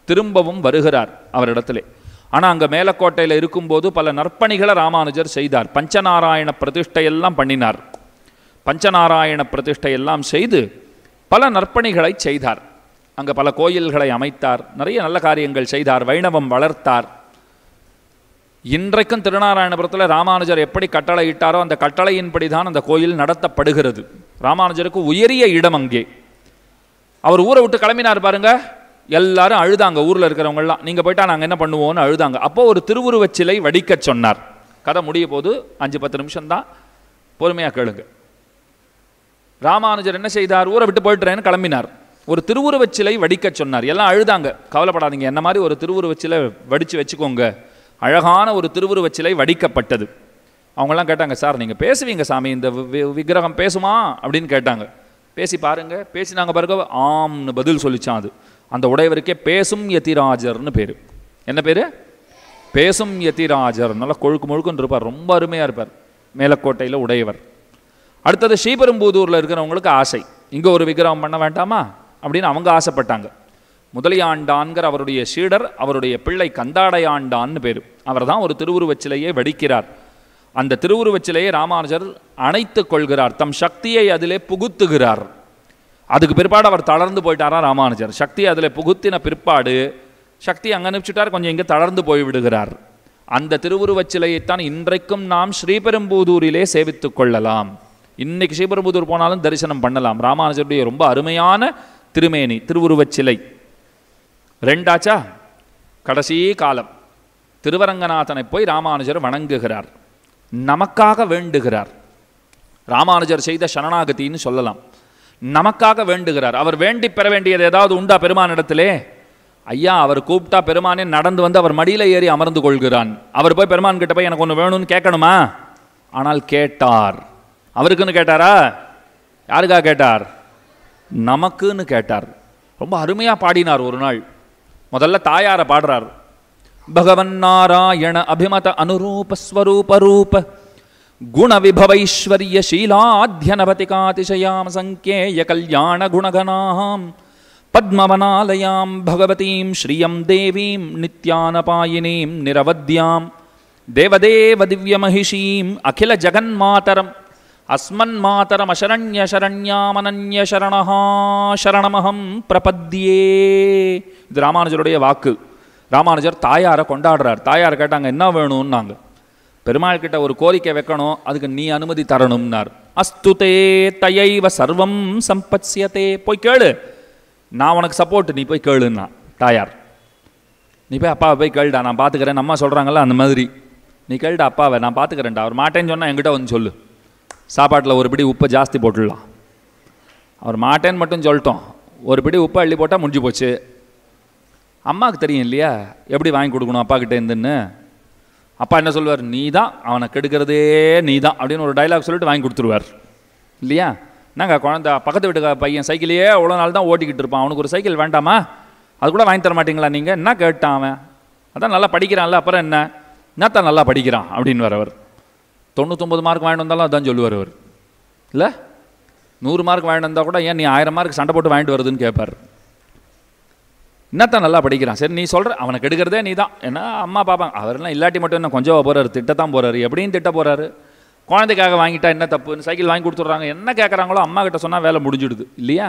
திரும்பவும் வருகிறார் அவரிடத்துல ஆனால் அங்கே மேலக்கோட்டையில் இருக்கும்போது பல நற்பணிகளை ராமானுஜர் செய்தார் பஞ்சநாராயண பிரதிஷ்டையெல்லாம் பண்ணினார் பஞ்சநாராயண பிரதிஷ்டையெல்லாம் செய்து பல நற்பணிகளை செய்தார் அங்கே பல கோயில்களை அமைத்தார் நிறைய நல்ல காரியங்கள் செய்தார் வைணவம் வளர்த்தார் இன்றைக்கும் திருநாராயணபுரத்தில் ராமானுஜர் எப்படி கட்டளையிட்டாரோ அந்த கட்டளையின்படி தான் அந்த கோயில் நடத்தப்படுகிறது ராமானுஜருக்கு உயரிய இடம் அங்கே அவர் ஊரை விட்டு கிளம்பினார் பாருங்கள் எல்லாரும் அழுதாங்க ஊரில் இருக்கிறவங்கெல்லாம் நீங்கள் போயிட்டா நாங்கள் என்ன பண்ணுவோம்னு அழுதாங்க அப்போது ஒரு திருவுருவச் சிலை வடிக்க சொன்னார் கதை முடிய போது அஞ்சு பத்து நிமிஷம் தான் பொறுமையாக கேளுங்க ராமானுஜர் என்ன செய்தார் ஊரை விட்டு போயிட்டுறேன்னு கிளம்பினார் ஒரு திருவுருவச் சிலை வடிக்க சொன்னார் எல்லாம் அழுதாங்க கவலைப்படாதீங்க என்ன மாதிரி ஒரு திருவுருவச் சிலை வடித்து வச்சுக்கோங்க அழகான ஒரு திருவுருவச் சிலை வடிக்கப்பட்டது அவங்களாம் கேட்டாங்க சார் நீங்கள் பேசுவீங்க சாமி இந்த விக்கிரகம் பேசுமா அப்படின்னு கேட்டாங்க பேசி பாருங்கள் பேசினாங்க பாருங்க ஆம்னு பதில் சொல்லிச்சான் அது அந்த உடையவருக்கே பேசும் யதிராஜர்னு பேர் என்ன பேர் பேசும் யதிராஜர் நல்லா கொழுக்கு முழுக்குன்னு இருப்பார் ரொம்ப அருமையாக இருப்பார் மேலக்கோட்டையில் உடையவர் அடுத்தது ஸ்ரீபெரும்புதூரில் இருக்கிறவங்களுக்கு ஆசை இங்கே ஒரு விக்கிரகம் பண்ண வேண்டாமா அப்படின்னு அவங்க ஆசைப்பட்டாங்க முதலியாண்டான்கிற அவருடைய சீடர் அவருடைய பிள்ளை கந்தாடையாண்டான்னு பேர் அவர் தான் ஒரு திருவுருவச்சிலையே வடிக்கிறார் அந்த திருவுருவச்சிலையை ராமானுஜர் அணைத்து கொள்கிறார் தம் சக்தியை அதிலே புகுத்துகிறார் அதுக்கு பிற்பாடு அவர் தளர்ந்து போயிட்டாரா ராமானுஜர் சக்தி அதில் புகுத்தின பிற்பாடு சக்தி அங்கே அனுப்பிச்சுட்டார் கொஞ்சம் இங்கே தளர்ந்து போய்விடுகிறார் அந்த திருவுருவச் சிலையைத்தான் இன்றைக்கும் நாம் ஸ்ரீபெரும்புதூரிலே சேவித்து கொள்ளலாம் இன்னைக்கு ஸ்ரீபெரும்புதூர் போனாலும் தரிசனம் பண்ணலாம் ராமானுஜருடைய ரொம்ப அருமையான திருமேனி திருவுருவச் சிலை ரெண்டாச்சா கடைசி காலம் திருவரங்கநாதனை போய் ராமானுஜர் வணங்குகிறார் நமக்காக வேண்டுகிறார் ராமானுஜர் செய்த சரணாகத்தின்னு சொல்லலாம் நமக்காக வேண்டுகிறார் அவர் வேண்டி பெற வேண்டியது ஏதாவது உண்டா பெருமானிடத்திலே ஐயா அவர் கூப்பிட்டா பெருமானே நடந்து வந்து அவர் மடியில் ஏறி அமர்ந்து கொள்கிறான் அவர் போய் பெருமான் கிட்ட போய் எனக்கு ஒன்று வேணும்னு கேட்கணுமா ஆனால் கேட்டார் அவருக்குன்னு கேட்டாரா யாருக்கா கேட்டார் நமக்குன்னு கேட்டார் ரொம்ப அருமையாக பாடினார் ஒரு நாள் முதல்ல தாயாரை பாடுறார் பகவன் நாராயண அபிமத அனுரூபஸ்வரூப ரூப गुणविभवैश्वर्यशीलाध्यनवतिकातिशयां सङ्केयकल्याणगुणगणां पद्मवनालयां भगवतीं श्रियं देवीं नित्यानपायिनीं निरवद्यां देवदेवदिव्यमहिषीम् अखिलजगन्मातरम् अस्मन्मातरमशरण्यशरण्यामनन्यशरणः शरणमहं प्रपद्ये இது ராமானுஜருடைய வாக்கு ராமானுஜர் தாயாரை கொண்டாடுறார் தாயார் கேட்டாங்க என்ன வேணும்னாங்க பெருமாள் கிட்ட ஒரு கோரிக்கை வைக்கணும் அதுக்கு நீ அனுமதி தரணும்னார் அஸ்துதே தயைவ சர்வம் சம்பத்யத்தே போய் கேளு நான் உனக்கு சப்போர்ட் நீ போய் கேளுன்னா தாயார் நீ போய் அப்பாவை போய் கேளுடா நான் பார்த்துக்கிறேன் அம்மா சொல்கிறாங்கல்ல அந்த மாதிரி நீ கேளுடா அப்பாவை நான் பார்த்துக்கிறேன்டா அவர் மாட்டேன்னு சொன்னால் என்கிட்ட வந்து சொல்லு சாப்பாட்டில் ஒரு பிடி உப்பை ஜாஸ்தி போட்டுடலாம் அவர் மாட்டேன்னு மட்டும் சொல்லிட்டோம் ஒரு பிடி உப்பை அள்ளி போட்டால் முடிஞ்சு போச்சு அம்மாவுக்கு தெரியும் இல்லையா எப்படி வாங்கி கொடுக்கணும் கிட்டே இருந்துன்னு அப்பா என்ன சொல்வார் நீ தான் அவனை கெடுக்கிறதே நீ தான் அப்படின்னு ஒரு டைலாக் சொல்லிட்டு வாங்கி கொடுத்துருவார் இல்லையா நாங்கள் குழந்த பக்கத்து வீட்டு பையன் சைக்கிளையே அவ்வளோ நாள் தான் ஓட்டிக்கிட்டு இருப்பான் அவனுக்கு ஒரு சைக்கிள் வேண்டாமா அது கூட வாங்கி தர மாட்டிங்களா நீங்கள் என்ன கேட்டான் அவன் அதான் நல்லா படிக்கிறான்ல அப்புறம் என்ன என்னத்தான் நல்லா படிக்கிறான் அப்படின்னு வரவர் தொண்ணூத்தொம்பது மார்க் வாங்கிட்டு வந்தாலும் அதான் சொல்லுவார் அவர் இல்லை நூறு மார்க் வாங்கிட்டு வந்தால் கூட ஏன் நீ ஆயிரம் மார்க் சண்டை போட்டு வாங்கிட்டு வருதுன்னு கேட்பார் என்னத்தான் நல்லா படிக்கிறான் சரி நீ சொல்கிற அவனை கெடுக்கிறதே நீ தான் ஏன்னா அம்மா பார்ப்பாங்க அவரெல்லாம் இல்லாட்டி மட்டும் என்ன கொஞ்சம் போகிறாரு திட்டத்தான் போகிறாரு எப்படியும் திட்ட போகிறாரு குழந்தைக்காக வாங்கிட்டா என்ன தப்புன்னு சைக்கிள் வாங்கி கொடுத்துட்றாங்க என்ன கேட்குறாங்களோ அம்மா கிட்ட சொன்னால் வேலை முடிஞ்சிடுது இல்லையா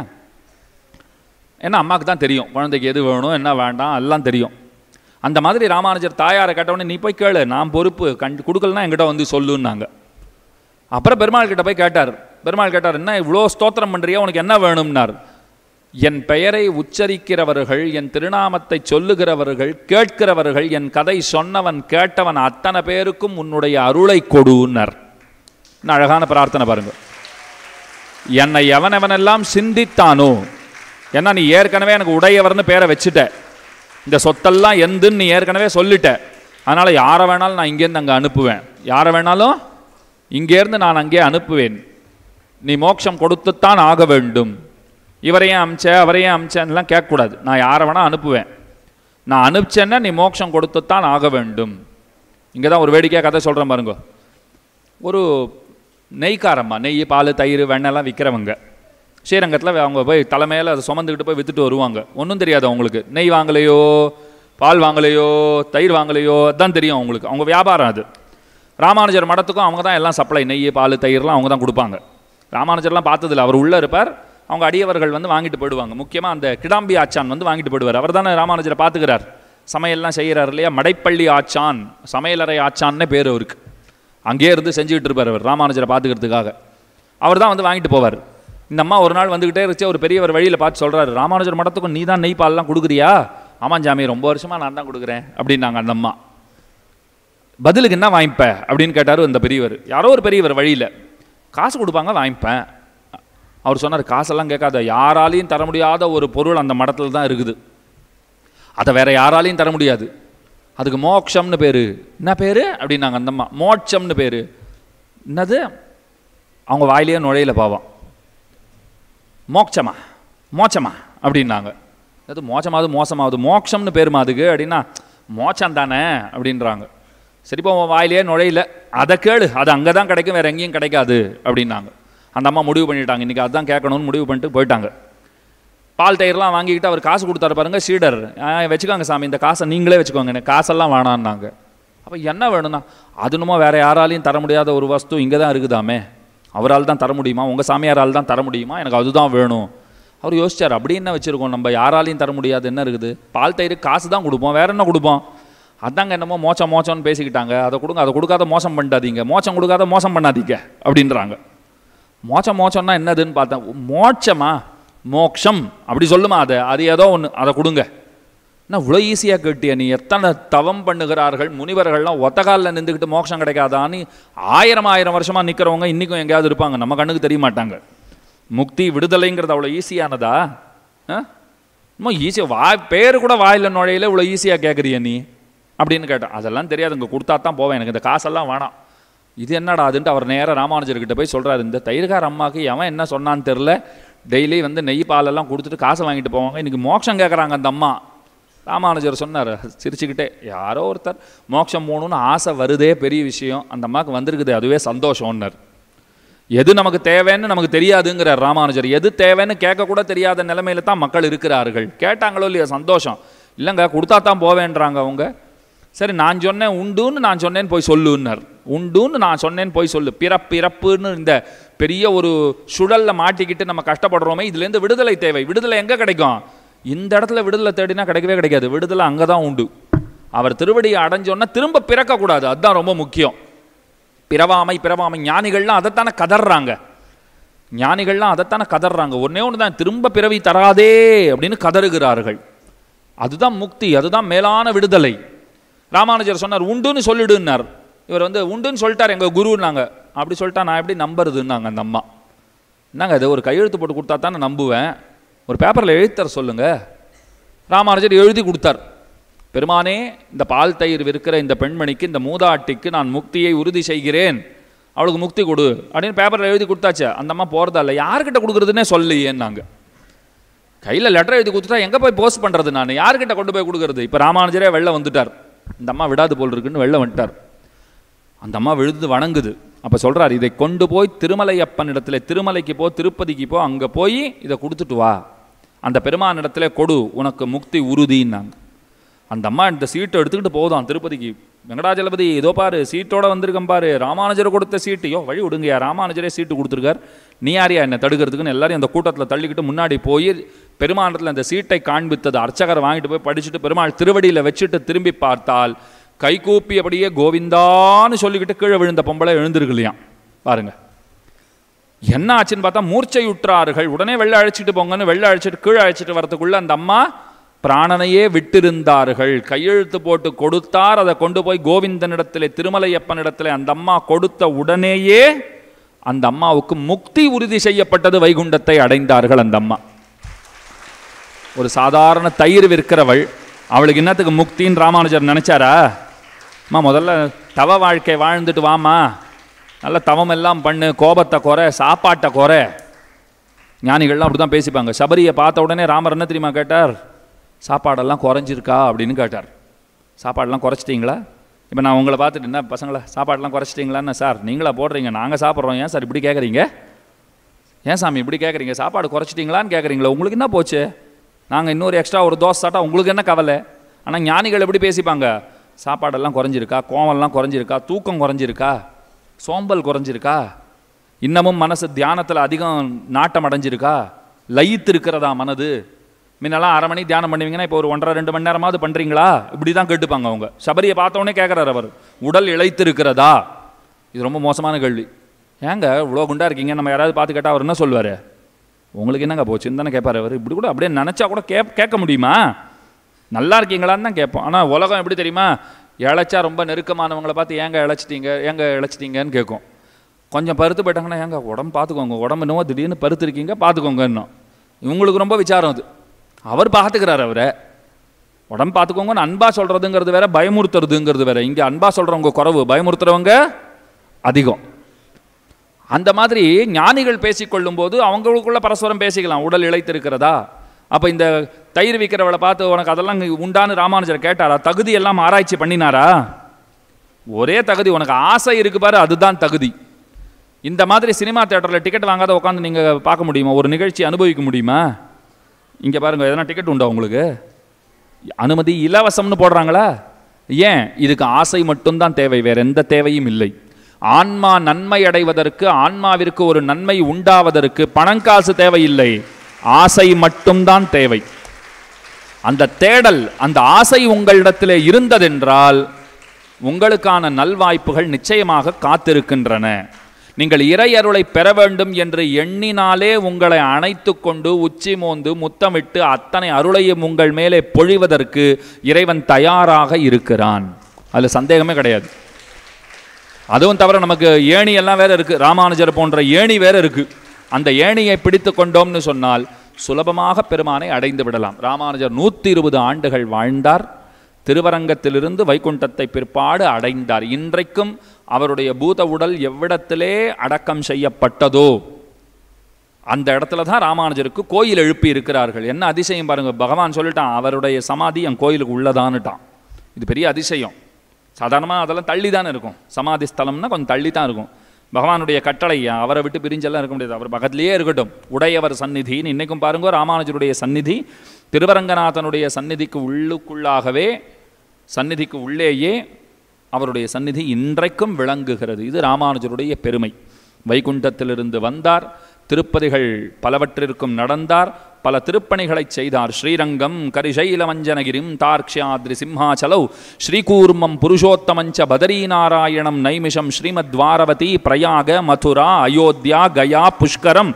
ஏன்னா அம்மாவுக்கு தான் தெரியும் குழந்தைக்கு எது வேணும் என்ன வேண்டாம் எல்லாம் தெரியும் அந்த மாதிரி ராமானுஜர் தாயாரை கேட்டவொடனே நீ போய் கேளு நான் பொறுப்பு கண் கொடுக்கலனா என்கிட்ட வந்து சொல்லுன்னாங்க அப்புறம் பெருமாள் கிட்ட போய் கேட்டார் பெருமாள் கேட்டார் என்ன இவ்வளோ ஸ்தோத்திரம் பண்ணுறியா உனக்கு என்ன வேணும்னார் என் பெயரை உச்சரிக்கிறவர்கள் என் திருநாமத்தை சொல்லுகிறவர்கள் கேட்கிறவர்கள் என் கதை சொன்னவன் கேட்டவன் அத்தனை பேருக்கும் உன்னுடைய அருளை கொடுனர் அழகான பிரார்த்தனை பாருங்க என்னை எவனெவனெல்லாம் சிந்தித்தானோ ஏன்னா நீ ஏற்கனவே எனக்கு உடையவர்னு பேரை வச்சுட்ட இந்த சொத்தெல்லாம் எந்துன்னு நீ ஏற்கனவே சொல்லிட்ட அதனால் யாரை வேணாலும் நான் இங்கேருந்து அங்கே அனுப்புவேன் யாரை வேணாலும் இங்கேருந்து நான் அங்கே அனுப்புவேன் நீ மோட்சம் கொடுத்துத்தான் ஆக வேண்டும் இவரையும் அமிச்ச அவரையும் அமிச்சேன்லாம் கேட்கக்கூடாது நான் யாரை வேணால் அனுப்புவேன் நான் அனுப்பிச்சேன்னா நீ மோட்சம் கொடுத்துத்தான் ஆக வேண்டும் இங்கே தான் ஒரு வேடிக்கையாக கதை சொல்கிறேன் பாருங்க ஒரு நெய்க்காரம்மா நெய் பால் தயிர் வெண்ணெல்லாம் விற்கிறவங்க ஸ்ரீரங்கத்தில் அவங்க போய் தலைமையில் அதை சுமந்துக்கிட்டு போய் விற்றுட்டு வருவாங்க ஒன்றும் தெரியாது அவங்களுக்கு நெய் வாங்கலையோ பால் வாங்கலையோ தயிர் வாங்கலையோ அதுதான் தெரியும் அவங்களுக்கு அவங்க வியாபாரம் அது ராமானுஜர் மடத்துக்கும் அவங்க தான் எல்லாம் சப்ளை நெய் பால் தயிர்லாம் அவங்க தான் கொடுப்பாங்க ராமானுஜர்லாம் பார்த்ததில்ல அவர் உள்ளே இருப்பார் அவங்க அடியவர்கள் வந்து வாங்கிட்டு போயிடுவாங்க முக்கியமாக அந்த கிடாம்பி ஆச்சான் வந்து வாங்கிட்டு போயிடுவார் அவர் தானே ராமானுஜரை பார்த்துக்கிறார் சமையல்லாம் செய்கிறார் இல்லையா மடைப்பள்ளி ஆச்சான் சமையலறை ஆச்சான்னு பேர் அவருக்கு அங்கேயே இருந்து செஞ்சுக்கிட்டு இருப்பார் அவர் ராமானுஜரை பார்த்துக்கிறதுக்காக அவர் தான் வந்து வாங்கிட்டு போவார் இந்த அம்மா ஒரு நாள் வந்துக்கிட்டே இருந்துச்சு ஒரு பெரியவர் வழியில் பார்த்து சொல்கிறாரு ராமானுஜர் மடத்துக்கும் நீ தான் நெய் பால்லாம் கொடுக்குறியா ஆமாம் ஜாமி ரொம்ப வருஷமாக நான் தான் கொடுக்குறேன் அப்படின்னாங்க அந்த அம்மா பதிலுக்கு என்ன வாங்கிப்பேன் அப்படின்னு கேட்டார் அந்த பெரியவர் யாரோ ஒரு பெரியவர் வழியில் காசு கொடுப்பாங்க வாங்கிப்பேன் அவர் சொன்னார் காசெல்லாம் கேட்காத யாராலையும் தர முடியாத ஒரு பொருள் அந்த மடத்தில் தான் இருக்குது அதை வேறு யாராலையும் தர முடியாது அதுக்கு மோட்சம்னு பேர் என்ன பேர் அப்படின்னாங்க அந்தம்மா மோட்சம்னு பேர் என்னது அவங்க வாயிலேயே நுழையில பாவம் மோட்சமா மோச்சமா அப்படின்னாங்க அது மோச்சமாவது மோசமாவது மோட்சம்னு பேருமா அதுக்கு அப்படின்னா மோச்சம் தானே அப்படின்றாங்க சரிப்போ உன் வாயிலேயே நுழையில அதை கேளு அது அங்கே தான் கிடைக்கும் வேறு எங்கேயும் கிடைக்காது அப்படின்னாங்க அந்த அம்மா முடிவு பண்ணிட்டாங்க இன்றைக்கி அதுதான் கேட்கணும்னு முடிவு பண்ணிட்டு போயிட்டாங்க பால் தயிர்லாம் வாங்கிக்கிட்டு அவர் காசு கொடுத்தாரு பாருங்கள் சீடர் வச்சுக்கோங்க சாமி இந்த காசை நீங்களே வச்சுக்கோங்க எனக்கு காசெல்லாம் வேணான்னாங்க அப்போ என்ன வேணும்னா அதுனுமோ வேறு யாராலையும் தர முடியாத ஒரு வஸ்து இங்கே தான் இருக்குதாமே அவரால் தான் தர முடியுமா உங்கள் சாமியாரால் தான் தர முடியுமா எனக்கு அதுதான் வேணும் அவர் யோசிச்சார் அப்படி என்ன வச்சுருக்கோம் நம்ம யாராலையும் தர முடியாது என்ன இருக்குது பால் தயிர் காசு தான் கொடுப்போம் வேறு என்ன கொடுப்போம் அதாங்க என்னமோ மோச்சம் மோச்சம்னு பேசிக்கிட்டாங்க அதை கொடுங்க அதை கொடுக்காத மோசம் பண்ணாதீங்க மோச்சம் கொடுக்காத மோசம் பண்ணாதீங்க அப்படின்றாங்க மோச்சம் மோச்சம்னா என்னதுன்னு பார்த்தேன் மோட்சமா மோட்சம் அப்படி சொல்லுமா அதை அது ஏதோ ஒன்று அதை கொடுங்க என்ன இவ்வளோ ஈஸியாக கேட்டிய நீ எத்தனை தவம் பண்ணுகிறார்கள் முனிவர்கள்லாம் ஒத்தகாலில் நின்றுக்கிட்டு மோட்சம் கிடைக்காதான்னு ஆயிரம் ஆயிரம் வருஷமாக நிற்கிறவங்க இன்றைக்கும் எங்கேயாவது இருப்பாங்க நம்ம கண்ணுக்கு தெரிய மாட்டாங்க முக்தி விடுதலைங்கிறது அவ்வளோ ஈஸியானதா ஆ ஈஸியாக வா பேர் கூட வாயில் நுழையில இவ்வளோ ஈஸியாக கேட்குறிய நீ அப்படின்னு கேட்டேன் அதெல்லாம் தெரியாது இங்கே கொடுத்தா தான் போவேன் எனக்கு இந்த காசெல்லாம் வேணாம் இது என்னடாதுன்ட்டு அவர் நேராக ராமானுஜர்கிட்ட போய் சொல்கிறாரு இந்த தயிர்கார் அம்மாவுக்கு அவன் என்ன சொன்னான்னு தெரில டெய்லி வந்து நெய் பாலெல்லாம் கொடுத்துட்டு காசை வாங்கிட்டு போவாங்க இன்றைக்கி மோட்சம் கேட்குறாங்க அந்த அம்மா ராமானுஜர் சொன்னார் சிரிச்சுக்கிட்டே யாரோ ஒருத்தர் மோட்சம் போகணுன்னு ஆசை வருதே பெரிய விஷயம் அந்த அம்மாவுக்கு வந்திருக்குது அதுவே சந்தோஷம்னார் எது நமக்கு தேவைன்னு நமக்கு தெரியாதுங்கிறார் ராமானுஜர் எது தேவைன்னு கேட்கக்கூட தெரியாத நிலைமையில தான் மக்கள் இருக்கிறார்கள் கேட்டாங்களோ இல்லையா சந்தோஷம் இல்லைங்க கொடுத்தா தான் போவேன்றாங்க அவங்க சரி நான் சொன்னேன் உண்டுன்னு நான் சொன்னேன்னு போய் சொல்லுன்னார் உண்டுன்னு நான் சொன்னேன்னு போய் சொல்லு பிறப்பு இறப்புன்னு இந்த பெரிய ஒரு சுழலில் மாட்டிக்கிட்டு நம்ம கஷ்டப்படுறோமே இதுலேருந்து விடுதலை தேவை விடுதலை எங்கே கிடைக்கும் இந்த இடத்துல விடுதலை தேடினா கிடைக்கவே கிடைக்காது விடுதலை அங்கே தான் உண்டு அவர் திருவடியை அடைஞ்சோன்னா திரும்ப பிறக்கக்கூடாது அதுதான் ரொம்ப முக்கியம் பிறவாமை பிறவாமை ஞானிகள்லாம் அதைத்தானே கதறாங்க ஞானிகள்லாம் அதைத்தானே கதறாங்க ஒன்றே ஒன்று தான் திரும்ப பிறவி தராதே அப்படின்னு கதறுகிறார்கள் அதுதான் முக்தி அதுதான் மேலான விடுதலை ராமானுஜர் சொன்னார் உண்டுன்னு சொல்லிடுன்னார் இவர் வந்து உண்டுன்னு சொல்லிட்டார் எங்கள் குருன்னாங்க அப்படி சொல்லிட்டா நான் எப்படி நம்புறதுன்னாங்க அந்த அம்மா என்னங்க அது ஒரு கையெழுத்து போட்டு கொடுத்தா தான் நான் நம்புவேன் ஒரு பேப்பரில் எழுத்தர் சொல்லுங்கள் ராமானுஜர் எழுதி கொடுத்தார் பெருமானே இந்த பால் தயிர் விற்கிற இந்த பெண்மணிக்கு இந்த மூதாட்டிக்கு நான் முக்தியை உறுதி செய்கிறேன் அவளுக்கு முக்தி கொடு அப்படின்னு பேப்பரில் எழுதி கொடுத்தாச்சு அந்த அம்மா போகிறதா இல்லை யார்கிட்ட கொடுக்குறதுனே சொல்லியேன்னாங்க கையில் லெட்டர் எழுதி கொடுத்துட்டா எங்கே போய் போஸ்ட் பண்ணுறது நான் யார்கிட்ட கொண்டு போய் கொடுக்குறது இப்போ ராமானுஜரே வெளில வந்துட்டார் இந்த அம்மா விடாது போல் இருக்குன்னு வெளில வந்துட்டார் அந்த அம்மா விழுந்து வணங்குது அப்போ சொல்கிறார் இதை கொண்டு போய் திருமலை அப்பன் இடத்துல திருமலைக்கு போ திருப்பதிக்கு போ அங்கே போய் இதை கொடுத்துட்டு வா அந்த பெருமான் இடத்துல கொடு உனக்கு முக்தி உறுதின்னாங்க அந்த அம்மா இந்த சீட்டை எடுத்துக்கிட்டு போதும் திருப்பதிக்கு வெங்கடாஜலபதி இதோ பாரு சீட்டோட வந்திருக்கம் பாரு ராமானுஜர் கொடுத்த சீட்டு யோ வழி விடுங்கயா ராமானுஜரே சீட்டு கொடுத்துருக்கார் நீ யாரியா என்னை தடுக்கிறதுக்குன்னு எல்லாரையும் அந்த கூட்டத்தில் தள்ளிக்கிட்டு முன்னாடி போய் பெருமாண்டத்தில் அந்த சீட்டை காண்பித்தது அர்ச்சகர் வாங்கிட்டு போய் படிச்சுட்டு பெருமாள் திருவடியில் வச்சுட்டு திரும்பி பார்த்தால் கைகூப்பி அப்படியே கோவிந்தான்னு சொல்லிக்கிட்டு கீழே விழுந்த பொம்பளை எழுந்திருக்கலையாம் பாருங்க என்ன ஆச்சுன்னு பார்த்தா மூர்ச்சையுற்றார்கள் உடனே வெள்ளை அழைச்சிட்டு போங்கன்னு வெள்ளை அழைச்சிட்டு கீழே அழைச்சிட்டு வரத்துக்குள்ள அந்த அம்மா பிராணனையே விட்டிருந்தார்கள் கையெழுத்து போட்டு கொடுத்தார் அதை கொண்டு போய் கோவிந்தனிடத்திலே திருமலையப்பனிடத்திலே அந்த அம்மா கொடுத்த உடனேயே அந்த அம்மாவுக்கு முக்தி உறுதி செய்யப்பட்டது வைகுண்டத்தை அடைந்தார்கள் அந்த அம்மா ஒரு சாதாரண தயிர் விற்கிறவள் அவளுக்கு என்னத்துக்கு முக்தின்னு ராமானுஜர் நினைச்சாரா அம்மா முதல்ல தவ வாழ்க்கை வாழ்ந்துட்டு வாமா நல்ல தவம் எல்லாம் பண்ணு கோபத்தை குறை சாப்பாட்டை குறை ஞானிகள்லாம் அப்படி தான் பேசிப்பாங்க சபரியை பார்த்த உடனே ராமர் என்ன தெரியுமா கேட்டார் சாப்பாடெல்லாம் குறைஞ்சிருக்கா அப்படின்னு கேட்டார் சாப்பாடெல்லாம் குறைச்சிட்டிங்களா இப்போ நான் உங்களை பார்த்துட்டு என்ன பசங்களை சாப்பாடெல்லாம் குறைச்சிட்டிங்களான்னு சார் நீங்களா போடுறீங்க நாங்கள் சாப்பிட்றோம் ஏன் சார் இப்படி கேட்குறீங்க ஏன் சாமி இப்படி கேட்குறீங்க சாப்பாடு குறைச்சிட்டிங்களான்னு கேட்குறீங்களா உங்களுக்கு என்ன போச்சு நாங்கள் இன்னொரு எக்ஸ்ட்ரா ஒரு தோசை சாட்டா உங்களுக்கு என்ன கவலை ஆனால் ஞானிகள் எப்படி பேசிப்பாங்க சாப்பாடெல்லாம் குறைஞ்சிருக்கா கோவம்லாம் குறைஞ்சிருக்கா தூக்கம் குறைஞ்சிருக்கா சோம்பல் குறைஞ்சிருக்கா இன்னமும் மனசு தியானத்தில் அதிகம் நாட்டம் அடைஞ்சிருக்கா லயித்து இருக்கிறதா மனது முன்னெல்லாம் அரை மணி தியானம் பண்ணுவீங்கன்னா இப்போ ஒரு ஒன்றரை ரெண்டு மணி நேரமாவது பண்ணுறீங்களா இப்படி தான் கேட்டுப்பாங்க அவங்க சபரியை பார்த்தோன்னே கேட்குறாரு அவர் உடல் இழைத்திருக்கிறதா இருக்கிறதா இது ரொம்ப மோசமான கேள்வி ஏங்க இவ்வளோ குண்டாக இருக்கீங்க நம்ம யாராவது பார்த்து கேட்டால் அவர் என்ன சொல்லுவார் உங்களுக்கு என்னங்க போச்சுன்னு தானே கேட்பார் அவர் இப்படி கூட அப்படியே நினச்சா கூட கே கேட்க முடியுமா நல்லா இருக்கீங்களான்னு தான் கேட்போம் ஆனால் உலகம் எப்படி தெரியுமா இழைச்சா ரொம்ப நெருக்கமானவங்களை பார்த்து ஏங்க இழைச்சிட்டீங்க ஏங்க இழைச்சிட்டீங்கன்னு கேட்கும் கொஞ்சம் பருத்து போயிட்டாங்கன்னா ஏங்க உடம்பு பார்த்துக்கோங்க உடம்பு என்னவோ திடீர்னு பருத்து இருக்கீங்க பார்த்துக்கோங்க இன்னும் இவங்களுக்கு ரொம்ப விசாரம் அது அவர் பார்த்துக்கிறார் அவரை உடம்பு பார்த்துக்கோங்கன்னு அன்பாக சொல்கிறதுங்கிறது வேற பயமுறுத்துறதுங்கிறது வேற இங்கே அன்பாக சொல்கிறவங்க குறவு பயமுறுத்துறவங்க அதிகம் அந்த மாதிரி ஞானிகள் பேசிக்கொள்ளும் போது அவங்களுக்குள்ள பரஸ்பரம் பேசிக்கலாம் உடல் இழைத்திருக்கிறதா அப்போ இந்த தயிர் விற்கிறவளை பார்த்து உனக்கு அதெல்லாம் உண்டான்னு ராமானுஜர் கேட்டாரா தகுதி எல்லாம் ஆராய்ச்சி பண்ணினாரா ஒரே தகுதி உனக்கு ஆசை இருக்கு பாரு அதுதான் தகுதி இந்த மாதிரி சினிமா தேட்டரில் டிக்கெட் வாங்காத உட்காந்து நீங்கள் பார்க்க முடியுமா ஒரு நிகழ்ச்சி அனுபவிக்க முடியுமா இங்கே பாருங்கள் எதனா டிக்கெட் உண்டா உங்களுக்கு அனுமதி இலவசம்னு போடுறாங்களா ஏன் இதுக்கு ஆசை மட்டும்தான் தேவை வேற எந்த தேவையும் இல்லை ஆன்மா நன்மை அடைவதற்கு ஆன்மாவிற்கு ஒரு நன்மை உண்டாவதற்கு பணம் காசு தேவையில்லை ஆசை மட்டும்தான் தேவை அந்த தேடல் அந்த ஆசை உங்களிடத்திலே இருந்ததென்றால் உங்களுக்கான நல்வாய்ப்புகள் நிச்சயமாக காத்திருக்கின்றன நீங்கள் இறை அருளை பெற வேண்டும் என்று எண்ணினாலே உங்களை அணைத்து கொண்டு உச்சி மோந்து முத்தமிட்டு அத்தனை அருளையும் உங்கள் மேலே பொழிவதற்கு இறைவன் தயாராக இருக்கிறான் அதில் சந்தேகமே கிடையாது அதுவும் தவிர நமக்கு ஏணி எல்லாம் வேற இருக்குது ராமானுஜர் போன்ற ஏணி வேற இருக்குது அந்த ஏணியை பிடித்து கொண்டோம்னு சொன்னால் சுலபமாக பெருமானை அடைந்து விடலாம் ராமானுஜர் நூற்றி இருபது ஆண்டுகள் வாழ்ந்தார் திருவரங்கத்திலிருந்து வைகுண்டத்தை பிற்பாடு அடைந்தார் இன்றைக்கும் அவருடைய பூத உடல் எவ்விடத்திலே அடக்கம் செய்யப்பட்டதோ அந்த இடத்துல தான் ராமானுஜருக்கு கோயில் எழுப்பி இருக்கிறார்கள் என்ன அதிசயம் பாருங்கள் பகவான் சொல்லிட்டான் அவருடைய சமாதி என் கோயிலுக்கு உள்ளதான்னுட்டான் இது பெரிய அதிசயம் சாதாரணமாக அதெல்லாம் தள்ளி தான் இருக்கும் சமாதி ஸ்தலம்னா கொஞ்சம் தள்ளி தான் இருக்கும் பகவானுடைய கட்டளை அவரை விட்டு பிரிஞ்செல்லாம் இருக்க முடியாது அவர் பகத்திலேயே இருக்கட்டும் உடையவர் சந்நிதின்னு இன்றைக்கும் பாருங்க ராமானுஜருடைய சந்நிதி திருவரங்கநாதனுடைய சந்நிதிக்கு உள்ளுக்குள்ளாகவே சந்நிதிக்கு உள்ளேயே அவருடைய சந்நிதி இன்றைக்கும் விளங்குகிறது இது ராமானுஜருடைய பெருமை வைகுண்டத்திலிருந்து வந்தார் திருப்பதிகள் பலவற்றிற்கும் நடந்தார் பல திருப்பணிகளை செய்தார் ஸ்ரீரங்கம் கரிசைலமஞ்சனகிரிம் தார்க்ஷாத்ரி சிம்ஹாச்சலௌ ஸ்ரீகூர்மம் புருஷோத்தமஞ்ச பதரீநாராயணம் நைமிஷம் ஸ்ரீமத்வாரவதி பிரயாக மதுரா அயோத்தியா கயா புஷ்கரம்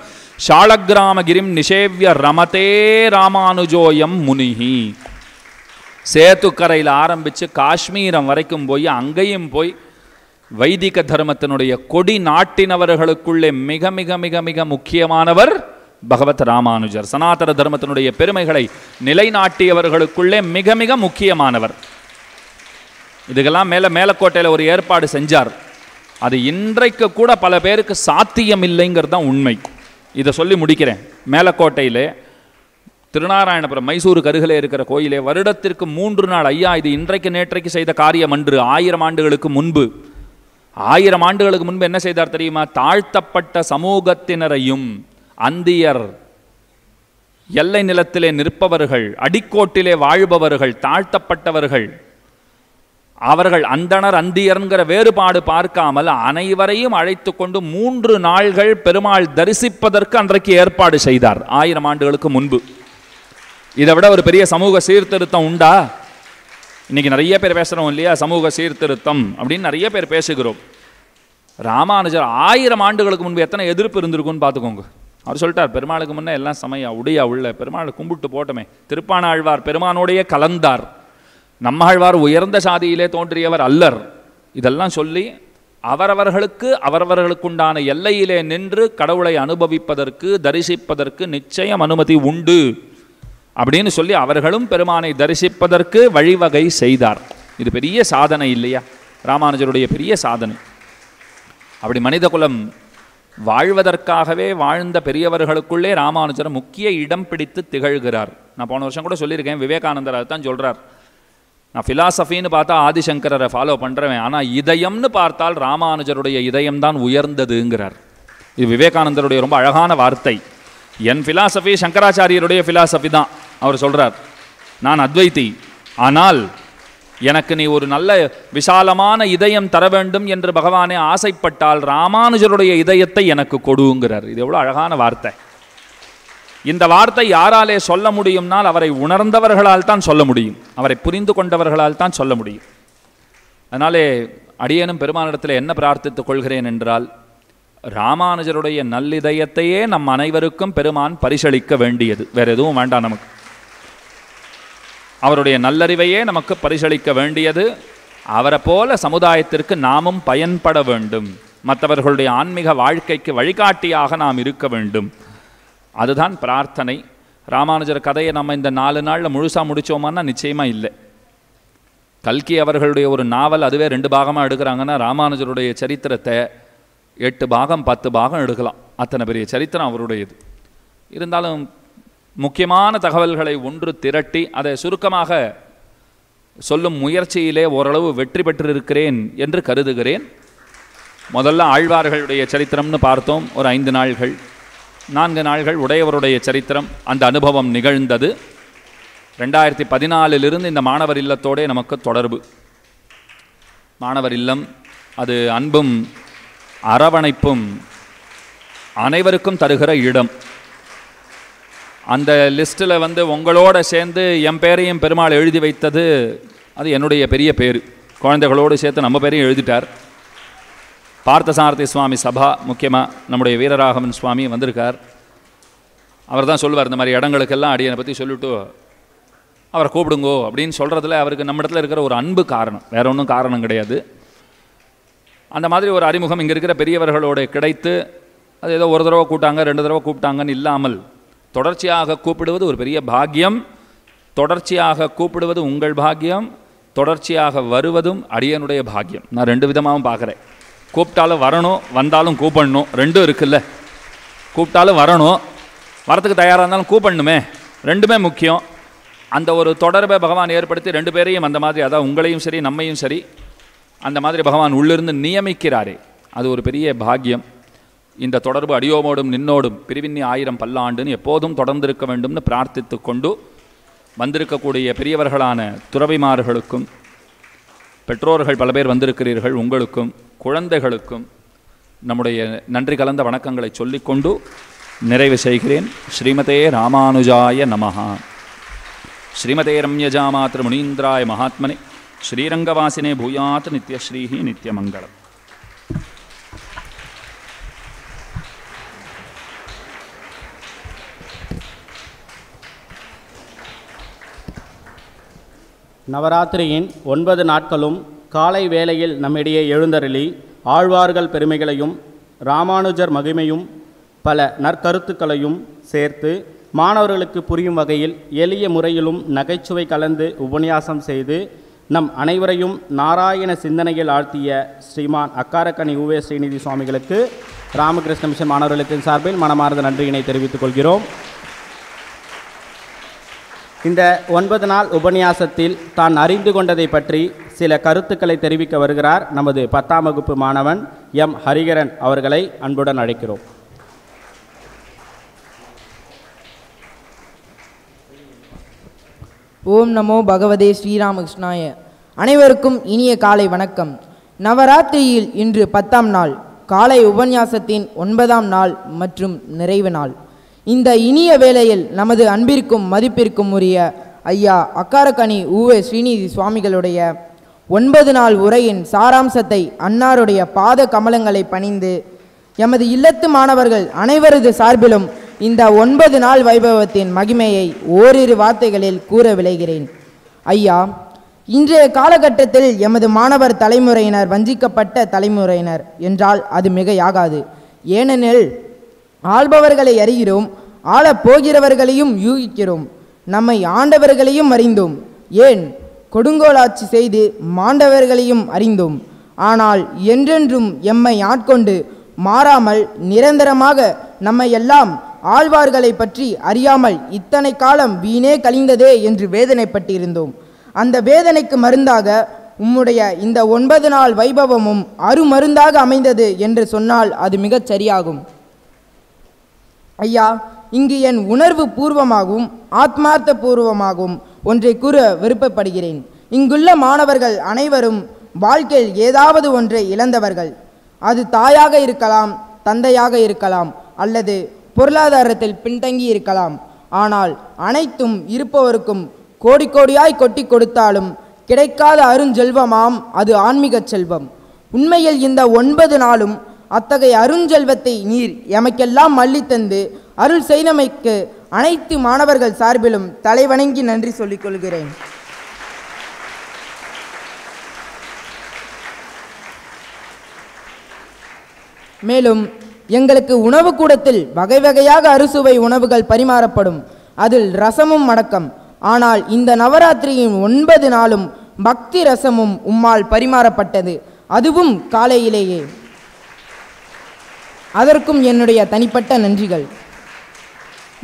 ஷாளகிராமகிரிம் நிஷேவிய ரமதே ராமானுஜோயம் முனிஹி சேத்துக்கரையில் ஆரம்பித்து காஷ்மீரம் வரைக்கும் போய் அங்கேயும் போய் வைதிக தர்மத்தினுடைய கொடி நாட்டினவர்களுக்குள்ளே மிக மிக மிக மிக முக்கியமானவர் பகவத் ராமானுஜர் சனாதன தர்மத்தினுடைய பெருமைகளை நிலைநாட்டியவர்களுக்குள்ளே மிக மிக முக்கியமானவர் இதுக்கெல்லாம் மேலே மேலக்கோட்டையில் ஒரு ஏற்பாடு செஞ்சார் அது இன்றைக்கு கூட பல பேருக்கு சாத்தியம் இல்லைங்கிறது தான் உண்மை இதை சொல்லி முடிக்கிறேன் மேலக்கோட்டையில் திருநாராயணபுரம் மைசூரு கருகலே இருக்கிற கோயிலே வருடத்திற்கு மூன்று நாள் ஐயா இது இன்றைக்கு நேற்றைக்கு செய்த காரியம் அன்று ஆயிரம் ஆண்டுகளுக்கு முன்பு ஆயிரம் ஆண்டுகளுக்கு முன்பு என்ன செய்தார் தெரியுமா தாழ்த்தப்பட்ட சமூகத்தினரையும் அந்தியர் எல்லை நிலத்திலே நிற்பவர்கள் அடிக்கோட்டிலே வாழ்பவர்கள் தாழ்த்தப்பட்டவர்கள் அவர்கள் அந்தனர் அந்தியர்ங்கிற வேறுபாடு பார்க்காமல் அனைவரையும் அழைத்து கொண்டு மூன்று நாள்கள் பெருமாள் தரிசிப்பதற்கு அன்றைக்கு ஏற்பாடு செய்தார் ஆயிரம் ஆண்டுகளுக்கு முன்பு இதை விட ஒரு பெரிய சமூக சீர்திருத்தம் உண்டா இன்னைக்கு நிறைய பேர் பேசுகிறோம் இல்லையா சமூக சீர்திருத்தம் அப்படின்னு நிறைய பேர் பேசுகிறோம் ராமானுஜர் ஆயிரம் ஆண்டுகளுக்கு முன்பு எத்தனை எதிர்ப்பு இருந்திருக்கும்னு பார்த்துக்கோங்க அவர் சொல்லிட்டார் பெருமாளுக்கு முன்னே எல்லாம் சமையா உடையா உள்ள பெருமாளை கும்பிட்டு போட்டோமே திருப்பானாழ்வார் பெருமானோடைய கலந்தார் நம்மாழ்வார் உயர்ந்த சாதியிலே தோன்றியவர் அல்லர் இதெல்லாம் சொல்லி அவரவர்களுக்கு அவரவர்களுக்குண்டான எல்லையிலே நின்று கடவுளை அனுபவிப்பதற்கு தரிசிப்பதற்கு நிச்சயம் அனுமதி உண்டு அப்படின்னு சொல்லி அவர்களும் பெருமானை தரிசிப்பதற்கு வழிவகை செய்தார் இது பெரிய சாதனை இல்லையா ராமானுஜருடைய பெரிய சாதனை அப்படி மனித குலம் வாழ்வதற்காகவே வாழ்ந்த பெரியவர்களுக்குள்ளே ராமானுஜர் முக்கிய இடம் பிடித்து திகழ்கிறார் நான் போன வருஷம் கூட சொல்லியிருக்கேன் விவேகானந்தர் அதுதான் சொல்கிறார் நான் ஃபிலாசபின்னு பார்த்தா ஆதிசங்கரரை ஃபாலோ பண்ணுறவேன் ஆனால் இதயம்னு பார்த்தால் ராமானுஜருடைய இதயம் தான் உயர்ந்ததுங்கிறார் இது விவேகானந்தருடைய ரொம்ப அழகான வார்த்தை என் ஃபிலாசபி சங்கராச்சாரியருடைய ஃபிலாசபி தான் அவர் சொல்கிறார் நான் அத்வைத்தி ஆனால் எனக்கு நீ ஒரு நல்ல விசாலமான இதயம் தர வேண்டும் என்று பகவானே ஆசைப்பட்டால் ராமானுஜருடைய இதயத்தை எனக்கு கொடுங்கிறார் இது எவ்வளோ அழகான வார்த்தை இந்த வார்த்தை யாராலே சொல்ல முடியும்னால் அவரை உணர்ந்தவர்களால் தான் சொல்ல முடியும் அவரை புரிந்து கொண்டவர்களால் தான் சொல்ல முடியும் அதனாலே அடியேனும் பெருமானிடத்தில் என்ன பிரார்த்தித்துக் கொள்கிறேன் என்றால் ராமானுஜருடைய நல்லிதயத்தையே நம் அனைவருக்கும் பெருமான் பரிசளிக்க வேண்டியது வேறு எதுவும் வேண்டாம் நமக்கு அவருடைய நல்லறிவையே நமக்கு பரிசளிக்க வேண்டியது அவரை போல சமுதாயத்திற்கு நாமும் பயன்பட வேண்டும் மற்றவர்களுடைய ஆன்மீக வாழ்க்கைக்கு வழிகாட்டியாக நாம் இருக்க வேண்டும் அதுதான் பிரார்த்தனை ராமானுஜர் கதையை நம்ம இந்த நாலு நாளில் முழுசாக முடித்தோமான்னா நிச்சயமாக இல்லை கல்கி அவர்களுடைய ஒரு நாவல் அதுவே ரெண்டு பாகமாக எடுக்கிறாங்கன்னா ராமானுஜருடைய சரித்திரத்தை எட்டு பாகம் பத்து பாகம் எடுக்கலாம் அத்தனை பெரிய சரித்திரம் அவருடையது இருந்தாலும் முக்கியமான தகவல்களை ஒன்று திரட்டி அதை சுருக்கமாக சொல்லும் முயற்சியிலே ஓரளவு வெற்றி பெற்றிருக்கிறேன் என்று கருதுகிறேன் முதல்ல ஆழ்வார்களுடைய சரித்திரம்னு பார்த்தோம் ஒரு ஐந்து நாள்கள் நான்கு நாள்கள் உடையவருடைய சரித்திரம் அந்த அனுபவம் நிகழ்ந்தது ரெண்டாயிரத்தி பதினாலிலிருந்து இந்த மாணவர் இல்லத்தோடே நமக்கு தொடர்பு மாணவர் இல்லம் அது அன்பும் அரவணைப்பும் அனைவருக்கும் தருகிற இடம் அந்த லிஸ்ட்டில் வந்து உங்களோடு சேர்ந்து என் பேரையும் பெருமாள் எழுதி வைத்தது அது என்னுடைய பெரிய பேர் குழந்தைகளோடு சேர்த்து நம்ம பேரையும் எழுதிட்டார் பார்த்தசாரதி சுவாமி சபா முக்கியமாக நம்முடைய வீரராகவன் சுவாமி வந்திருக்கார் அவர் தான் சொல்லுவார் இந்த மாதிரி இடங்களுக்கெல்லாம் அடியனை பற்றி சொல்லிவிட்டு அவரை கூப்பிடுங்கோ அப்படின்னு சொல்கிறதுல அவருக்கு நம்ம இடத்துல இருக்கிற ஒரு அன்பு காரணம் வேற ஒன்றும் காரணம் கிடையாது அந்த மாதிரி ஒரு அறிமுகம் இங்கே இருக்கிற பெரியவர்களோடு கிடைத்து அது ஏதோ ஒரு தடவை கூப்பிட்டாங்க ரெண்டு தடவை கூப்பிட்டாங்கன்னு இல்லாமல் தொடர்ச்சியாக கூப்பிடுவது ஒரு பெரிய பாக்கியம் தொடர்ச்சியாக கூப்பிடுவது உங்கள் பாக்கியம் தொடர்ச்சியாக வருவதும் அடியனுடைய பாக்கியம் நான் ரெண்டு விதமாகவும் பார்க்குறேன் கூப்பிட்டாலும் வரணும் வந்தாலும் கூப்பிடணும் ரெண்டும் இருக்குல்ல கூப்பிட்டாலும் வரணும் வரத்துக்கு தயாராக இருந்தாலும் கூப்பிடணுமே ரெண்டுமே முக்கியம் அந்த ஒரு தொடர்பை பகவான் ஏற்படுத்தி ரெண்டு பேரையும் அந்த மாதிரி அதாவது உங்களையும் சரி நம்மையும் சரி அந்த மாதிரி பகவான் உள்ளிருந்து நியமிக்கிறாரே அது ஒரு பெரிய பாக்கியம் இந்த தொடர்பு அடியோமோடும் நின்னோடும் பிரிவின்னி ஆயிரம் பல்லாண்டுன்னு எப்போதும் தொடர்ந்திருக்க வேண்டும்னு பிரார்த்தித்து கொண்டு வந்திருக்கக்கூடிய பெரியவர்களான துறவிமார்களுக்கும் பெற்றோர்கள் பல பேர் வந்திருக்கிறீர்கள் உங்களுக்கும் குழந்தைகளுக்கும் நம்முடைய நன்றி கலந்த வணக்கங்களை சொல்லிக்கொண்டு நிறைவு செய்கிறேன் ஸ்ரீமதே ராமானுஜாய நமஹா ஸ்ரீமதே ரம்யஜா ரம்யஜாமாத்திர முனீந்திராய மகாத்மனே ஸ்ரீரங்கவாசினே பூயாத் நித்யஸ்ரீஹி நித்யமங்கலம் நவராத்திரியின் ஒன்பது நாட்களும் காலை வேளையில் நம்மிடையே எழுந்தருளி ஆழ்வார்கள் பெருமைகளையும் ராமானுஜர் மகிமையும் பல நற்கருத்துக்களையும் சேர்த்து மாணவர்களுக்கு புரியும் வகையில் எளிய முறையிலும் நகைச்சுவை கலந்து உபன்யாசம் செய்து நம் அனைவரையும் நாராயண சிந்தனையில் ஆழ்த்திய ஸ்ரீமான் அக்காரக்கணி உவே ஸ்ரீநிதி சுவாமிகளுக்கு ராமகிருஷ்ண மிஷன் மாணவர்களுக்கு சார்பில் மனமார்ந்த நன்றியினை தெரிவித்துக் கொள்கிறோம் இந்த ஒன்பது நாள் உபன்யாசத்தில் தான் அறிந்து கொண்டதை பற்றி சில கருத்துக்களை தெரிவிக்க வருகிறார் நமது பத்தாம் வகுப்பு மாணவன் எம் ஹரிகரன் அவர்களை அன்புடன் அழைக்கிறோம் ஓம் நமோ பகவதே ஸ்ரீராமகிருஷ்ணாய அனைவருக்கும் இனிய காலை வணக்கம் நவராத்திரியில் இன்று பத்தாம் நாள் காலை உபன்யாசத்தின் ஒன்பதாம் நாள் மற்றும் நிறைவு நாள் இந்த இனிய வேளையில் நமது அன்பிற்கும் மதிப்பிற்கும் உரிய ஐயா அக்காரக்கணி ஊவே ஸ்ரீநிதி சுவாமிகளுடைய ஒன்பது நாள் உரையின் சாராம்சத்தை அன்னாருடைய பாத கமலங்களை பணிந்து எமது இல்லத்து மாணவர்கள் அனைவரது சார்பிலும் இந்த ஒன்பது நாள் வைபவத்தின் மகிமையை ஓரிரு வார்த்தைகளில் கூற விளைகிறேன் ஐயா இன்றைய காலகட்டத்தில் எமது மாணவர் தலைமுறையினர் வஞ்சிக்கப்பட்ட தலைமுறையினர் என்றால் அது மிகையாகாது ஏனெனில் ஆள்பவர்களை அறிகிறோம் ஆளப்போகிறவர்களையும் யூகிக்கிறோம் நம்மை ஆண்டவர்களையும் அறிந்தோம் ஏன் கொடுங்கோலாட்சி செய்து மாண்டவர்களையும் அறிந்தோம் ஆனால் என்றென்றும் எம்மை ஆட்கொண்டு மாறாமல் நிரந்தரமாக நம்மையெல்லாம் ஆழ்வார்களை பற்றி அறியாமல் இத்தனை காலம் வீணே கழிந்ததே என்று வேதனைப்பட்டிருந்தோம் அந்த வேதனைக்கு மருந்தாக உம்முடைய இந்த ஒன்பது நாள் வைபவமும் அருமருந்தாக அமைந்தது என்று சொன்னால் அது மிகச் சரியாகும் ஐயா இங்கு என் உணர்வு பூர்வமாகவும் ஆத்மார்த்த பூர்வமாகவும் ஒன்றை கூற விருப்பப்படுகிறேன் இங்குள்ள மாணவர்கள் அனைவரும் வாழ்க்கையில் ஏதாவது ஒன்றை இழந்தவர்கள் அது தாயாக இருக்கலாம் தந்தையாக இருக்கலாம் அல்லது பொருளாதாரத்தில் பின்தங்கி இருக்கலாம் ஆனால் அனைத்தும் இருப்பவருக்கும் கோடி கோடியாய் கொட்டி கொடுத்தாலும் கிடைக்காத அருஞ்செல்வமாம் அது ஆன்மீக செல்வம் உண்மையில் இந்த ஒன்பது நாளும் அத்தகைய அருஞ்செல்வத்தை நீர் எமக்கெல்லாம் மல்லித்தந்து அருள் செய்தமைக்கு அனைத்து மாணவர்கள் சார்பிலும் தலைவணங்கி நன்றி சொல்லிக் கொள்கிறேன் மேலும் எங்களுக்கு உணவு கூடத்தில் வகை வகையாக அறுசுவை உணவுகள் பரிமாறப்படும் அதில் ரசமும் அடக்கம் ஆனால் இந்த நவராத்திரியின் ஒன்பது நாளும் பக்தி ரசமும் உம்மால் பரிமாறப்பட்டது அதுவும் காலையிலேயே அதற்கும் என்னுடைய தனிப்பட்ட நன்றிகள்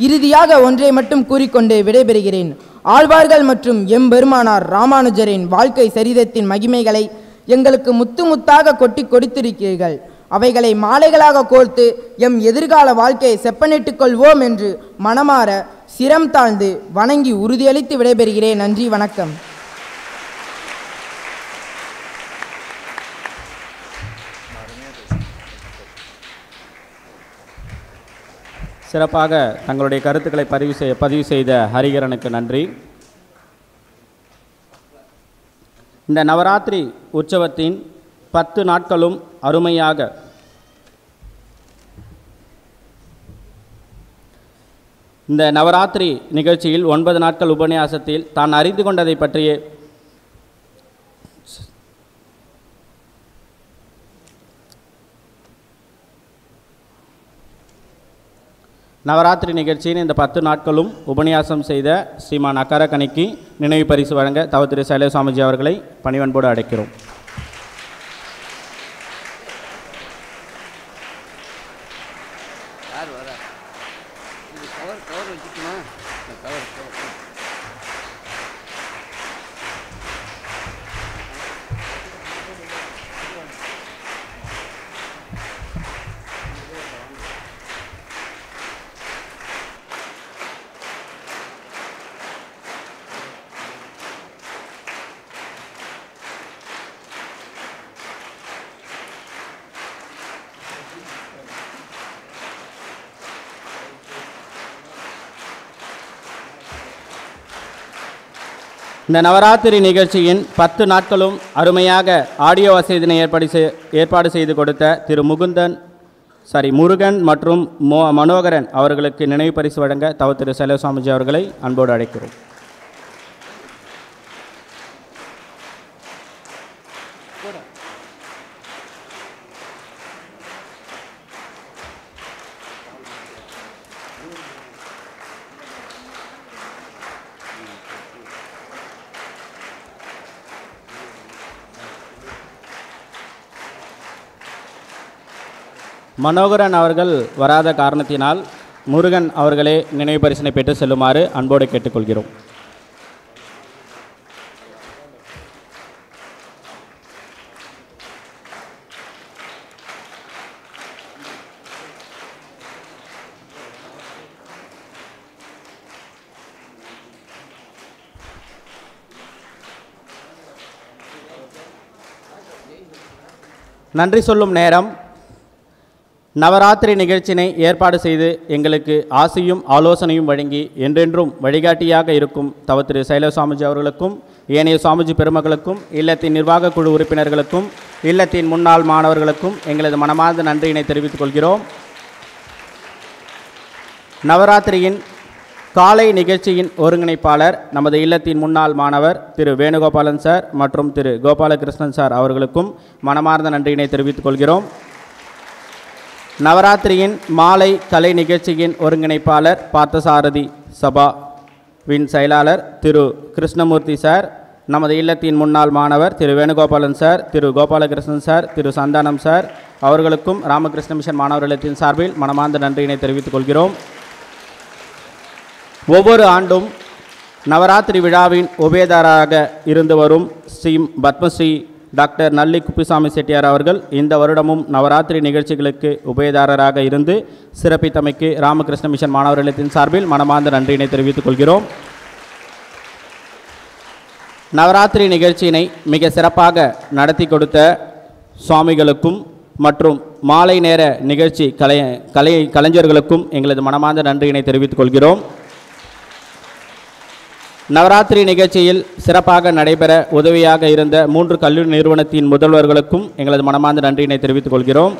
இறுதியாக ஒன்றை மட்டும் கூறிக்கொண்டு விடைபெறுகிறேன் ஆழ்வார்கள் மற்றும் எம்பெருமானார் ராமானுஜரின் வாழ்க்கை சரிதத்தின் மகிமைகளை எங்களுக்கு முத்து முத்தாக கொட்டி கொடுத்திருக்கிறீர்கள் அவைகளை மாலைகளாக கோர்த்து எம் எதிர்கால வாழ்க்கையை செப்பனிட்டுக் கொள்வோம் என்று மனமாற சிரம் தாழ்ந்து வணங்கி உறுதியளித்து விடைபெறுகிறேன் நன்றி வணக்கம் சிறப்பாக தங்களுடைய கருத்துக்களை பதிவு செய்ய பதிவு செய்த ஹரிகரனுக்கு நன்றி இந்த நவராத்திரி உற்சவத்தின் பத்து நாட்களும் அருமையாக இந்த நவராத்திரி நிகழ்ச்சியில் ஒன்பது நாட்கள் உபன்யாசத்தில் தான் அறிந்து கொண்டதை பற்றிய நவராத்திரி நிகழ்ச்சியின் இந்த பத்து நாட்களும் உபன்யாசம் செய்த ஸ்ரீமான் அக்கரக்கணிக்கு நினைவு பரிசு வழங்க தவத்திரு சைலே சுவாமிஜி அவர்களை பணிவன்போடு அடைக்கிறோம் இந்த நவராத்திரி நிகழ்ச்சியின் பத்து நாட்களும் அருமையாக ஆடியோ வசதியினை ஏற்பாடு செய் ஏற்பாடு செய்து கொடுத்த திரு முகுந்தன் சாரி முருகன் மற்றும் மோ மனோகரன் அவர்களுக்கு நினைவு பரிசு வழங்க தவ திரு செல்லசாமிஜி அவர்களை அன்போடு அழைக்கிறோம் மனோகரன் அவர்கள் வராத காரணத்தினால் முருகன் அவர்களே நினைவு பரிசனை பெற்று செல்லுமாறு அன்போடு கேட்டுக்கொள்கிறோம் நன்றி சொல்லும் நேரம் நவராத்திரி நிகழ்ச்சினை ஏற்பாடு செய்து எங்களுக்கு ஆசையும் ஆலோசனையும் வழங்கி என்றென்றும் வழிகாட்டியாக இருக்கும் தவ திரு சைலவ அவர்களுக்கும் ஏனைய சுவாமிஜி பெருமக்களுக்கும் இல்லத்தின் நிர்வாகக் குழு உறுப்பினர்களுக்கும் இல்லத்தின் முன்னாள் மாணவர்களுக்கும் எங்களது மனமார்ந்த நன்றியினை தெரிவித்துக் கொள்கிறோம் நவராத்திரியின் காலை நிகழ்ச்சியின் ஒருங்கிணைப்பாளர் நமது இல்லத்தின் முன்னாள் மாணவர் திரு வேணுகோபாலன் சார் மற்றும் திரு கோபாலகிருஷ்ணன் சார் அவர்களுக்கும் மனமார்ந்த நன்றியினை தெரிவித்துக் கொள்கிறோம் நவராத்திரியின் மாலை கலை நிகழ்ச்சியின் ஒருங்கிணைப்பாளர் பார்த்தசாரதி சபா வின் செயலாளர் திரு கிருஷ்ணமூர்த்தி சார் நமது இல்லத்தின் முன்னாள் மாணவர் Thiru Venugopalan sir Thiru Gopalakrishnan sir Thiru Santhanam sir அவர்களுக்கும் ராமகிருஷ்ண மிஷன் மாணவர் இல்லத்தின் சார்பில் மனமார்ந்த நன்றியினை தெரிவித்துக் கொள்கிறோம் ஒவ்வொரு ஆண்டும் நவராத்திரி விழாவின் உபயதாராக இருந்து வரும் ஸ்ரீ பத்மஸ்ரீ டாக்டர் நல்லி குப்புசாமி செட்டியார் அவர்கள் இந்த வருடமும் நவராத்திரி நிகழ்ச்சிகளுக்கு உபயதாரராக இருந்து சிறப்பித்தமைக்கு ராமகிருஷ்ண மிஷன் மாணவர்களிடத்தின் சார்பில் மனமார்ந்த நன்றியினை தெரிவித்துக் கொள்கிறோம் நவராத்திரி நிகழ்ச்சியினை மிக சிறப்பாக நடத்தி கொடுத்த சுவாமிகளுக்கும் மற்றும் மாலை நேர நிகழ்ச்சி கலை கலை கலைஞர்களுக்கும் எங்களது மனமார்ந்த நன்றியினை தெரிவித்துக் கொள்கிறோம் நவராத்திரி நிகழ்ச்சியில் சிறப்பாக நடைபெற உதவியாக இருந்த மூன்று கல்லூரி நிறுவனத்தின் முதல்வர்களுக்கும் எங்களது மனமார்ந்த நன்றியினை தெரிவித்துக் கொள்கிறோம்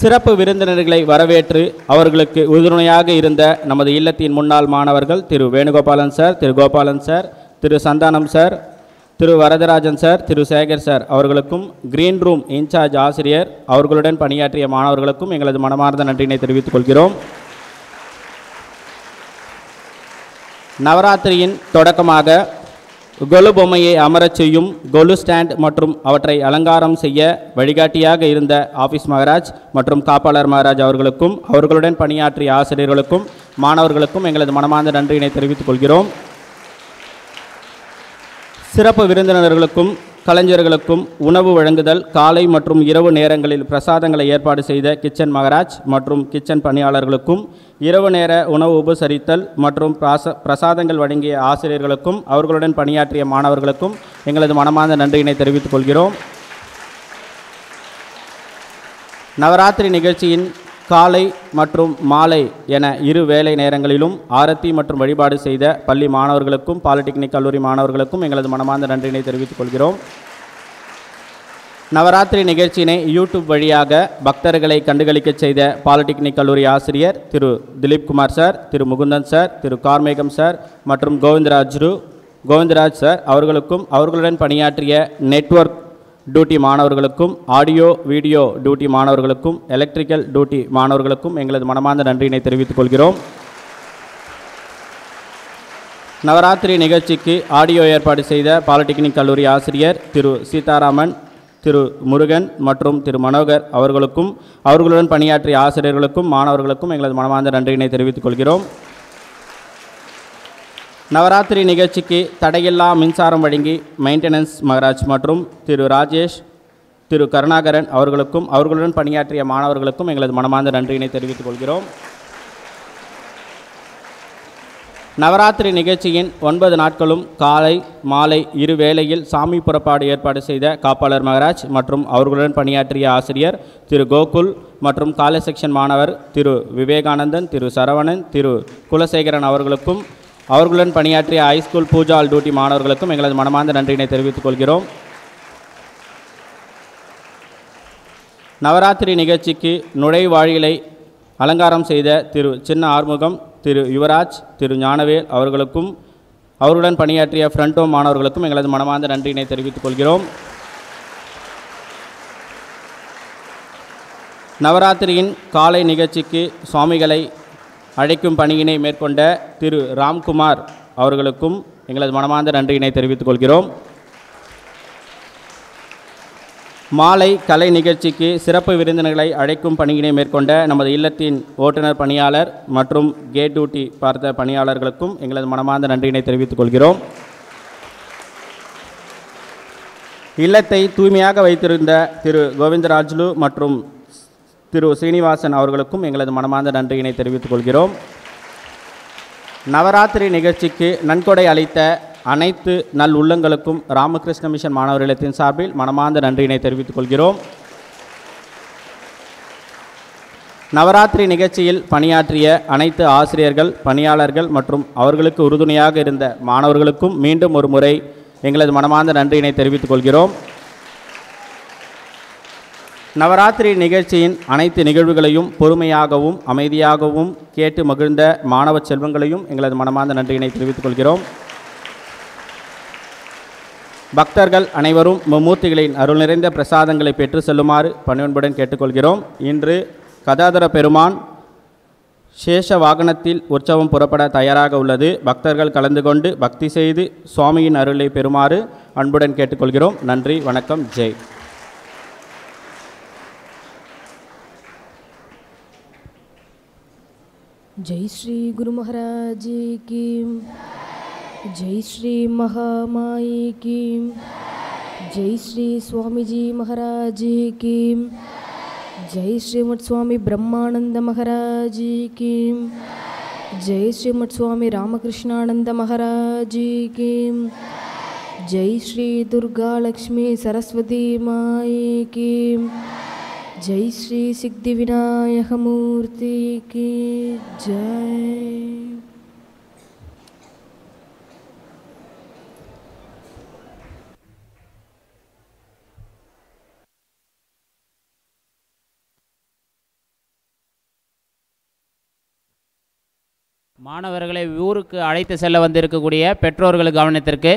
சிறப்பு விருந்தினர்களை வரவேற்று அவர்களுக்கு உறுதுணையாக இருந்த நமது இல்லத்தின் முன்னாள் மாணவர்கள் Thiru Venugopalan sir Thiru Gopalan sir Thiru Santhanam sir Thiru Varadarajan sir Thiru Sekar sir அவர்களுக்கும் கிரீன் ரூம் இன்சார்ஜ் ஆசிரியர் அவர்களுடன் பணியாற்றிய மாணவர்களுக்கும் எங்களது மனமார்ந்த நன்றியினை தெரிவித்துக் கொள்கிறோம் நவராத்திரியின் தொடக்கமாக கொலு பொம்மையை அமரச் செய்யும் கொலு ஸ்டாண்ட் மற்றும் அவற்றை அலங்காரம் செய்ய வழிகாட்டியாக இருந்த ஆஃபீஸ் மகராஜ் மற்றும் காப்பாளர் மகராஜ் அவர்களுக்கும் அவர்களுடன் பணியாற்றிய ஆசிரியர்களுக்கும் மாணவர்களுக்கும் எங்களது மனமார்ந்த நன்றியினை தெரிவித்துக் கொள்கிறோம் சிறப்பு விருந்தினர்களுக்கும் கலைஞர்களுக்கும் உணவு வழங்குதல் காலை மற்றும் இரவு நேரங்களில் பிரசாதங்களை ஏற்பாடு செய்த கிச்சன் மகராஜ் மற்றும் கிச்சன் பணியாளர்களுக்கும் இரவு நேர உணவு உபசரித்தல் மற்றும் பிரசாதங்கள் வழங்கிய ஆசிரியர்களுக்கும் அவர்களுடன் பணியாற்றிய மாணவர்களுக்கும் எங்களது மனமார்ந்த நன்றியினை தெரிவித்துக் கொள்கிறோம் நவராத்திரி நிகழ்ச்சியின் காலை மற்றும் மாலை என இரு வேலை நேரங்களிலும் ஆரத்தி மற்றும் வழிபாடு செய்த பள்ளி மாணவர்களுக்கும் பாலிடெக்னிக் கல்லூரி மாணவர்களுக்கும் எங்களது மனமார்ந்த நன்றியினை தெரிவித்துக் கொள்கிறோம் நவராத்திரி நிகழ்ச்சியினை யூடியூப் வழியாக பக்தர்களை கண்டுகளிக்க செய்த பாலிடெக்னிக் கல்லூரி ஆசிரியர் Thiru Dilipkumar sir Thiru Mukundan sir Thiru Karmegam sir மற்றும் கோவிந்தராஜ் கோவிந்தராஜ் சார் அவர்களுக்கும் அவர்களுடன் பணியாற்றிய நெட்வொர்க் டியூட்டி மாணவர்களுக்கும் ஆடியோ வீடியோ டியூட்டி மாணவர்களுக்கும் எலக்ட்ரிக்கல் டியூட்டி மாணவர்களுக்கும் எங்களது மனமார்ந்த நன்றியினை தெரிவித்துக் கொள்கிறோம் நவராத்திரி நிகழ்ச்சிக்கு ஆடியோ ஏற்பாடு செய்த பாலிடெக்னிக் கல்லூரி ஆசிரியர் திரு சீதாராமன் திரு முருகன் மற்றும் திரு மனோகர் அவர்களுக்கும் அவர்களுடன் பணியாற்றிய ஆசிரியர்களுக்கும் மாணவர்களுக்கும் எங்களது மனமார்ந்த நன்றியினை தெரிவித்துக் கொள்கிறோம் நவராத்திரி நிகழ்ச்சிக்கு தடையில்லா மின்சாரம் வழங்கி மெயின்டெனன்ஸ் மகராஜ் மற்றும் திரு ராஜேஷ் திரு கருணாகரன் அவர்களுக்கும் அவர்களுடன் பணியாற்றிய மாணவர்களுக்கும் எங்களது மனமார்ந்த நன்றியினை தெரிவித்துக் கொள்கிறோம் நவராத்திரி நிகழ்ச்சியின் ஒன்பது நாட்களும் காலை மாலை இரு வேளையில் சாமி புறப்பாடு ஏற்பாடு செய்த காப்பாளர் மகராஜ் மற்றும் அவர்களுடன் பணியாற்றிய ஆசிரியர் திரு கோகுல் மற்றும் காலேஜ் செக்ஷன் மாணவர் திரு விவேகானந்தன் திரு சரவணன் திரு குலசேகரன் அவர்களுக்கும் அவர்களுடன் பணியாற்றிய ஹைஸ்கூல் பூஜா ஆல் டூட்டி மாணவர்களுக்கும் எங்களது மனமார்ந்த நன்றியினை தெரிவித்துக் கொள்கிறோம் நவராத்திரி நிகழ்ச்சிக்கு நுழைவாழிகளை அலங்காரம் செய்த திரு சின்ன ஆறுமுகம் திரு யுவராஜ் திரு ஞானவேல் அவர்களுக்கும் அவருடன் பணியாற்றிய ஃப்ரண்டோ மாணவர்களுக்கும் எங்களது மனமார்ந்த நன்றியினை தெரிவித்துக் கொள்கிறோம் நவராத்திரியின் காலை நிகழ்ச்சிக்கு சுவாமிகளை அழைக்கும் பணியினை மேற்கொண்ட திரு ராம்குமார் அவர்களுக்கும் எங்களது மனமார்ந்த நன்றியினை தெரிவித்துக் கொள்கிறோம் மாலை கலை நிகழ்ச்சிக்கு சிறப்பு விருந்தினர்களை அழைக்கும் பணியினை மேற்கொண்ட நமது இல்லத்தின் ஓட்டுநர் பணியாளர் மற்றும் கேட் டியூட்டி பார்த்த பணியாளர்களுக்கும் எங்களது மனமார்ந்த நன்றியினை தெரிவித்துக் கொள்கிறோம் இல்லத்தை தூய்மையாக வைத்திருந்த திரு கோவிந்தராஜ்லு மற்றும் திரு சீனிவாசன் அவர்களுக்கும் எங்களது மனமார்ந்த நன்றியினை தெரிவித்துக் கொள்கிறோம் நவராத்திரி நிகழ்ச்சிக்கு நன்கொடை அளித்த அனைத்து நல் உள்ளங்களுக்கும் ராமகிருஷ்ண மிஷன் மாணவர் இல்லத்தின் சார்பில் மனமார்ந்த நன்றியினை தெரிவித்துக் கொள்கிறோம் நவராத்திரி நிகழ்ச்சியில் பணியாற்றிய அனைத்து ஆசிரியர்கள் பணியாளர்கள் மற்றும் அவர்களுக்கு உறுதுணையாக இருந்த மாணவர்களுக்கும் மீண்டும் ஒரு முறை எங்களது மனமார்ந்த நன்றியினை தெரிவித்துக் கொள்கிறோம் நவராத்திரி நிகழ்ச்சியின் அனைத்து நிகழ்வுகளையும் பொறுமையாகவும் அமைதியாகவும் கேட்டு மகிழ்ந்த மாணவ செல்வங்களையும் எங்களது மனமார்ந்த நன்றியினை தெரிவித்துக் கொள்கிறோம் பக்தர்கள் அனைவரும் மும்மூர்த்திகளின் அருள் நிறைந்த பிரசாதங்களை பெற்று செல்லுமாறு பணிவன்புடன் கேட்டுக்கொள்கிறோம் இன்று கதாதர பெருமான் சேஷ வாகனத்தில் உற்சவம் புறப்பட தயாராக உள்ளது பக்தர்கள் கலந்து கொண்டு பக்தி செய்து சுவாமியின் அருளை பெறுமாறு அன்புடன் கேட்டுக்கொள்கிறோம் நன்றி வணக்கம் ஜெய் जय श्री गुरु महाराज की जय श्री महामाई की जय श्री स्वामी जी महाराज की जय श्रीमठ स्वामी ब्रह्मानंद महाराज की जय श्रीमठ स्वामी रामकृष्णानंद महाराज की जय श्री दुर्गा लक्ष्मी सरस्वती माई की ஜெய் ஸ்ரீ சித்தி विनायक मूर्ति की மாணவர்களை ஊருக்கு அழைத்து செல்ல வந்திருக்கக்கூடிய பெற்றோர்கள் கவனத்திற்கு